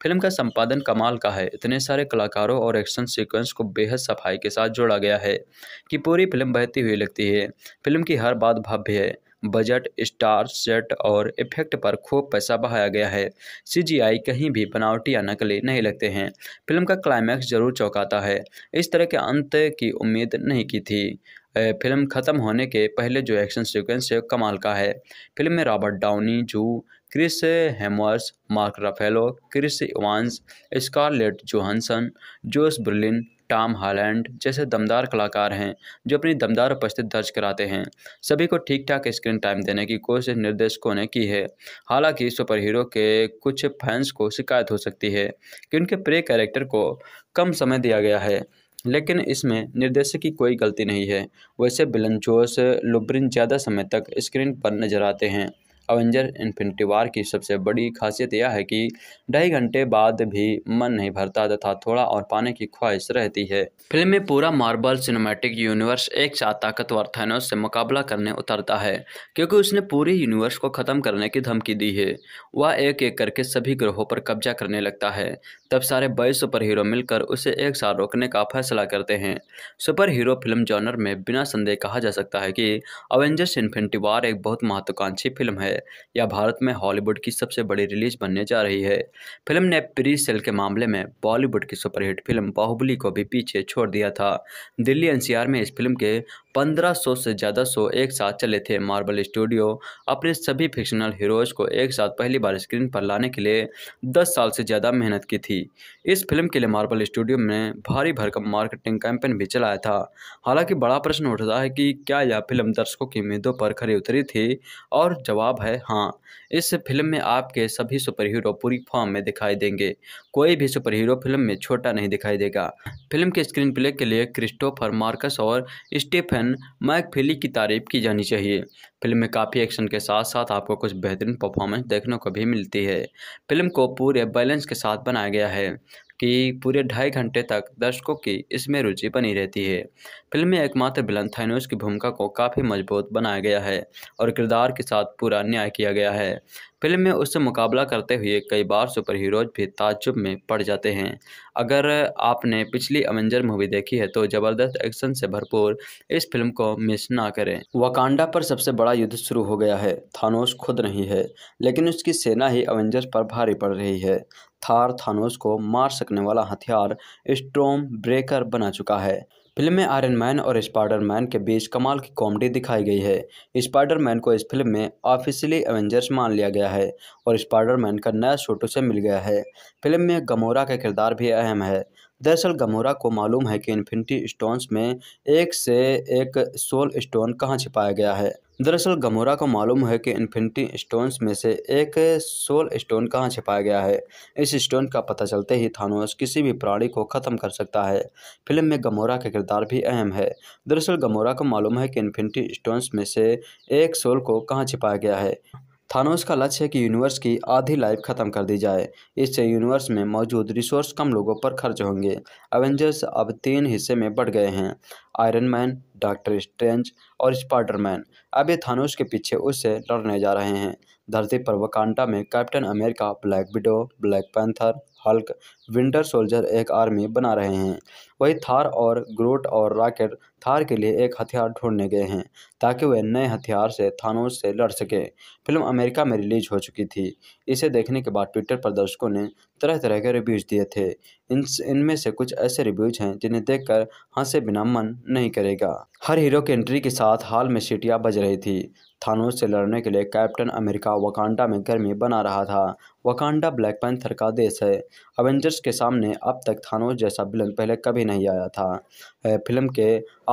फिल्म का संपादन कमाल का है इतने सारे कलाकारों और एक्शन सीक्वेंस को बेहद सफाई के साथ जोड़ा गया है कि पूरी फिल्म बहती हुई लगती है फिल्म की हर बात भव्य है बजट स्टार सेट और इफेक्ट पर खूब पैसा बहाया गया है सीजीआई कहीं भी बनावटी या नकली नहीं लगते हैं फिल्म का क्लाइमैक्स जरूर चौंकाता है इस तरह के अंत की उम्मीद नहीं की थी फिल्म ख़त्म होने के पहले जो एक्शन सीक्वेंस है कमाल का है फिल्म में रॉबर्ट डाउनी जू Chris Hemsworth Mark Ruffalo Chris Evans Scarlett Johansson Josh Brolin Tom Holland जैसे दमदार कलाकार हैं जो अपनी दमदार उपस्थिति दर्ज कराते हैं सभी को ठीक ठाक स्क्रीन टाइम देने की कोशिश निर्देशकों ने की है हालांकि सुपर हीरो के कुछ फैंस को शिकायत हो सकती है कि उनके प्रे कैरेक्टर को कम समय दिया गया है लेकिन इसमें निर्देशक की कोई गलती नहीं है वैसे बिलन जोश लुब्रिन ज़्यादा समय तक स्क्रीन पर नजर आते हैं अवेंजर इन्फिनिटी वार की सबसे बड़ी खासियत यह है कि ढाई घंटे बाद भी मन नहीं भरता तथा थोड़ा और पाने की ख्वाहिश रहती है फिल्म में पूरा मार्बल सिनेमैटिक यूनिवर्स एक साथ ताकतवर थैनोस से मुकाबला करने उतरता है क्योंकि उसने पूरे यूनिवर्स को ख़त्म करने की धमकी दी है वह एक एक करके सभी ग्रहों पर कब्जा करने लगता है तब सारे बड़े सुपर हीरो मिलकर उसे एक साथ रोकने का फैसला करते हैं सुपर हीरो फिल्म जॉनर में बिना संदेह कहा जा सकता है कि अवेंजर्स इन्फिनिटी वार एक बहुत महत्वाकांक्षी फिल्म है यह भारत में हॉलीवुड की सबसे बड़ी रिलीज बनने जा रही है फिल्म ने प्री सेल के मामले में बॉलीवुड की सुपरहिट फिल्म बाहुबली को भी पीछे छोड़ दिया था दिल्ली एनसीआर में इस फिल्म के पंद्रह सौ से ज़्यादा शो एक साथ चले थे मार्बल स्टूडियो अपने सभी फिक्शनल हीरोज़ को एक साथ पहली बार स्क्रीन पर लाने के लिए दस साल से ज़्यादा मेहनत की थी इस फिल्म के लिए मार्बल स्टूडियो ने भारी भरकम मार्केटिंग कैंपेन भी चलाया था हालांकि बड़ा प्रश्न उठता है कि क्या यह फिल्म दर्शकों की उम्मीदों पर खरी उतरी थी और जवाब है हाँ इस फिल्म में आपके सभी सुपर हीरो पूरी फॉर्म में दिखाई देंगे कोई भी सुपर हीरो फिल्म में छोटा नहीं दिखाई देगा फिल्म के स्क्रीन प्ले के लिए क्रिस्टोफर मार्कस और स्टीफन मैकफिली की तारीफ की जानी चाहिए फिल्म में काफ़ी एक्शन के साथ साथ आपको कुछ बेहतरीन परफॉर्मेंस देखने को भी मिलती है फिल्म को पूरे बैलेंस के साथ बनाया गया है की पूरे ढाई घंटे तक दर्शकों की इसमें रुचि बनी रहती है फिल्म में एकमात्र बिलन थानोस की भूमिका को काफ़ी मजबूत बनाया गया है और किरदार के साथ पूरा न्याय किया गया है फिल्म में उससे मुकाबला करते हुए कई बार सुपर हीरोज भी ताजुब में पड़ जाते हैं अगर आपने पिछली अवेंजर मूवी देखी है तो ज़बरदस्त एक्शन से भरपूर इस फिल्म को मिस ना करें वाकांडा पर सबसे बड़ा युद्ध शुरू हो गया है थानोस खुद नहीं है लेकिन उसकी सेना ही अवेंजर्स पर भारी पड़ रही है थार थानोस को मार सकने वाला हथियार स्ट्रोम ब्रेकर बना चुका है फिल्म में आयरन मैन और स्पाइडर मैन के बीच कमाल की कॉमेडी दिखाई गई है स्पाइडर मैन को इस फिल्म में ऑफिशियली एवेंजर्स मान लिया गया है और स्पाइडर मैन का नया शोटो से मिल गया है फिल्म में गमोरा का किरदार भी अहम है दरअसल गमोरा को मालूम है कि इन्फिनिटी स्टोन्स में एक से एक सोल स्टोन कहाँ छिपाया गया है दरअसल गमोरा को मालूम है कि इन्फिनिटी स्टोन्स में से एक सोल स्टोन कहाँ छिपाया गया है इस स्टोन का पता चलते ही थानोस किसी भी प्राणी को ख़त्म कर सकता है फिल्म में गमोरा का किरदार भी अहम है दरअसल गमोरा को मालूम है कि इन्फिनिटी स्टोन्स में से एक सोल को कहाँ छिपाया गया है थानोस का लक्ष्य है कि यूनिवर्स की आधी लाइफ खत्म कर दी जाए इससे यूनिवर्स में मौजूद रिसोर्स कम लोगों पर खर्च होंगे एवेंजर्स अब तीन हिस्से में बढ़ गए हैं आयरन मैन डॉक्टर स्ट्रेंज और स्पाइडरमैन अब ये थानोस के पीछे उससे लड़ने जा रहे हैं धरती पर वकांटा में Captain America Black Widow Black Panther Hulk Winter Soldier एक आर्मी बना रहे हैं वही थार और ग्रोट और रॉकेट थार के लिए एक हथियार ढूंढने गए हैं ताकि वह नए हथियार से थानोस से लड़ सकें फिल्म अमेरिका में रिलीज हो चुकी थी इसे देखने के बाद ट्विटर पर दर्शकों ने तरह तरह के रिव्यूज़ दिए थे इन इनमें से कुछ ऐसे रिव्यूज हैं जिन्हें देखकर हंसे बिना मन नहीं करेगा हर हीरो की एंट्री के साथ हाल में सीटियाँ बज रही थी थानों से लड़ने के लिए कैप्टन अमेरिका वकांडा में गर्मी बना रहा था वकांडा ब्लैक पैंथर का देश है अवेंजर्स के सामने अब तक थानों जैसा विलन पहले कभी नहीं आया था फिल्म के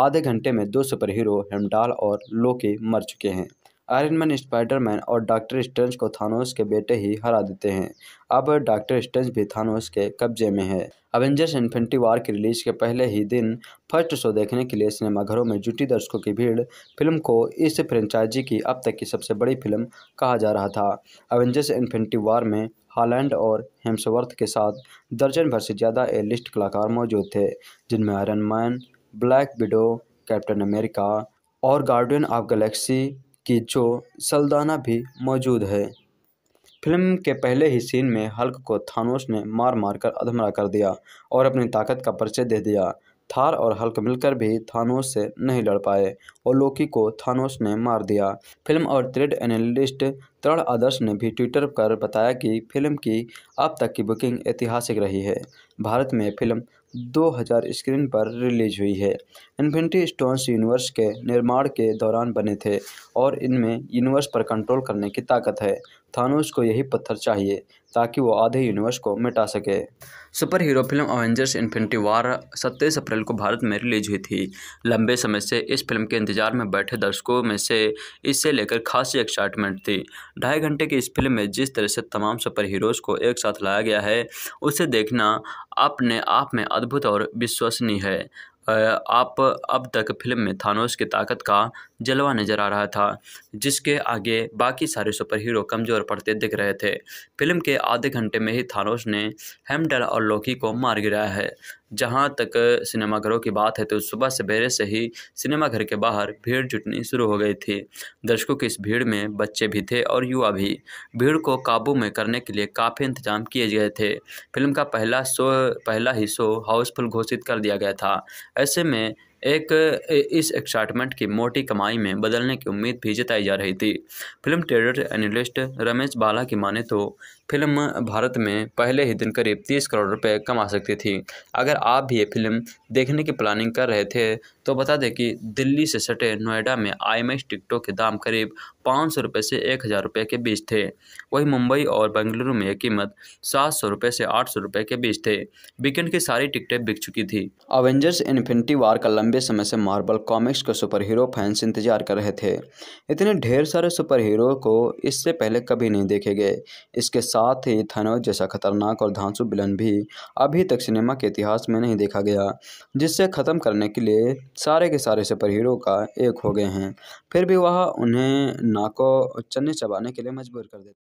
आधे घंटे में दो सुपर हीरो हेमडाल और लोकी मर चुके हैं आयरन मैन स्पाइडरमैन और डॉक्टर स्ट्रेंज को थानोस के बेटे ही हरा देते हैं अब डॉक्टर स्ट्रेंज भी थानोस के कब्जे में है अवेंजर्स इन्फिनिटी वार की रिलीज के पहले ही दिन फर्स्ट शो देखने के लिए सिनेमाघरों में जुटी दर्शकों की भीड़ फिल्म को इस फ्रेंचाइजी की अब तक की सबसे बड़ी फिल्म कहा जा रहा था अवेंजर्स इन्फिनिटी वार में हालैंड और हेम्सवर्थ के साथ दर्जन भर से ज़्यादा ए लिस्ट कलाकार मौजूद थे जिनमें Iron Man Black Widow Captain America और गार्डियन ऑफ गैलेक्सी की जो सल्दाना भी मौजूद है फिल्म के पहले ही सीन में हल्क को थानोस ने मार मार कर अधमरा कर दिया और अपनी ताकत का परिचय दे दिया थार और हल्क मिलकर भी थानोस से नहीं लड़ पाए और लोकी को थानोस ने मार दिया फिल्म और थ्रेड एनालिस्ट तरण आदर्श ने भी ट्विटर पर बताया कि फिल्म की अब तक की बुकिंग ऐतिहासिक रही है भारत में फिल्म 2000 स्क्रीन पर रिलीज हुई है इन्फिनिटी स्टोन्स यूनिवर्स के निर्माण के दौरान बने थे और इनमें यूनिवर्स पर कंट्रोल करने की ताकत है थानोस को यही पत्थर चाहिए ताकि वो आधे यूनिवर्स को मिटा सके super hero film Avengers Infinity War सत्ताईस अप्रैल को भारत में रिलीज हुई थी लंबे समय से इस फिल्म के इंतजार में बैठे दर्शकों में से इससे लेकर खासी एक्साइटमेंट थी ढाई घंटे की इस फिल्म में जिस तरह से तमाम सुपर हीरोज़ को एक साथ लाया गया है उसे देखना अपने आप में अद्भुत और विश्वसनीय है आप अब तक फिल्म में थानोस की ताकत का जलवा नजर आ रहा था जिसके आगे बाकी सारे सुपर हीरो कमज़ोर पड़ते दिख रहे थे फिल्म के आधे घंटे में ही थानोस ने हेमडल और लोकी को मार गिराया है जहाँ तक सिनेमाघरों की बात है तो सुबह सवेरे से ही सिनेमाघर के बाहर भीड़ जुटनी शुरू हो गई थी दर्शकों की इस भीड़ में बच्चे भी थे और युवा भी भीड़ को काबू में करने के लिए काफ़ी इंतजाम किए गए थे फिल्म का पहला शो पहला ही शो हाउसफुल घोषित कर दिया गया था ऐसे में एक इस एक्साइटमेंट की मोटी कमाई में बदलने की उम्मीद भी जताई जा रही थी film trader analyst Ramesh Bala की माने तो फिल्म भारत में पहले ही दिन करीब तीस करोड़ रुपए कमा सकती थी अगर आप भी ये फिल्म देखने की प्लानिंग कर रहे थे तो बता दें कि दिल्ली से सटे नोएडा में आईमेक्स टिकटों के दाम करीब पाँच सौ रुपये से एक हज़ार रुपये के बीच थे वहीं मुंबई और बेंगलुरु में यह कीमत सात सौ रुपये से आठ सौ रुपये के बीच थे वीकेंड की सारी टिकटें बिक चुकी थी अवेंजर्स इन्फिनिटी वार का लंबे समय से मार्बल कॉमिक्स का सुपर हीरो फैंस इंतजार कर रहे थे इतने ढेर सारे सुपर हीरो को इससे पहले कभी नहीं देखे गए इसके साथ साथ ही थनोज जैसा खतरनाक और धांसु बिलन भी अभी तक सिनेमा के इतिहास में नहीं देखा गया जिससे ख़त्म करने के लिए सारे के सारे सुपर हीरो का एक हो गए हैं फिर भी वह उन्हें नाको चने चबाने के लिए मजबूर कर देते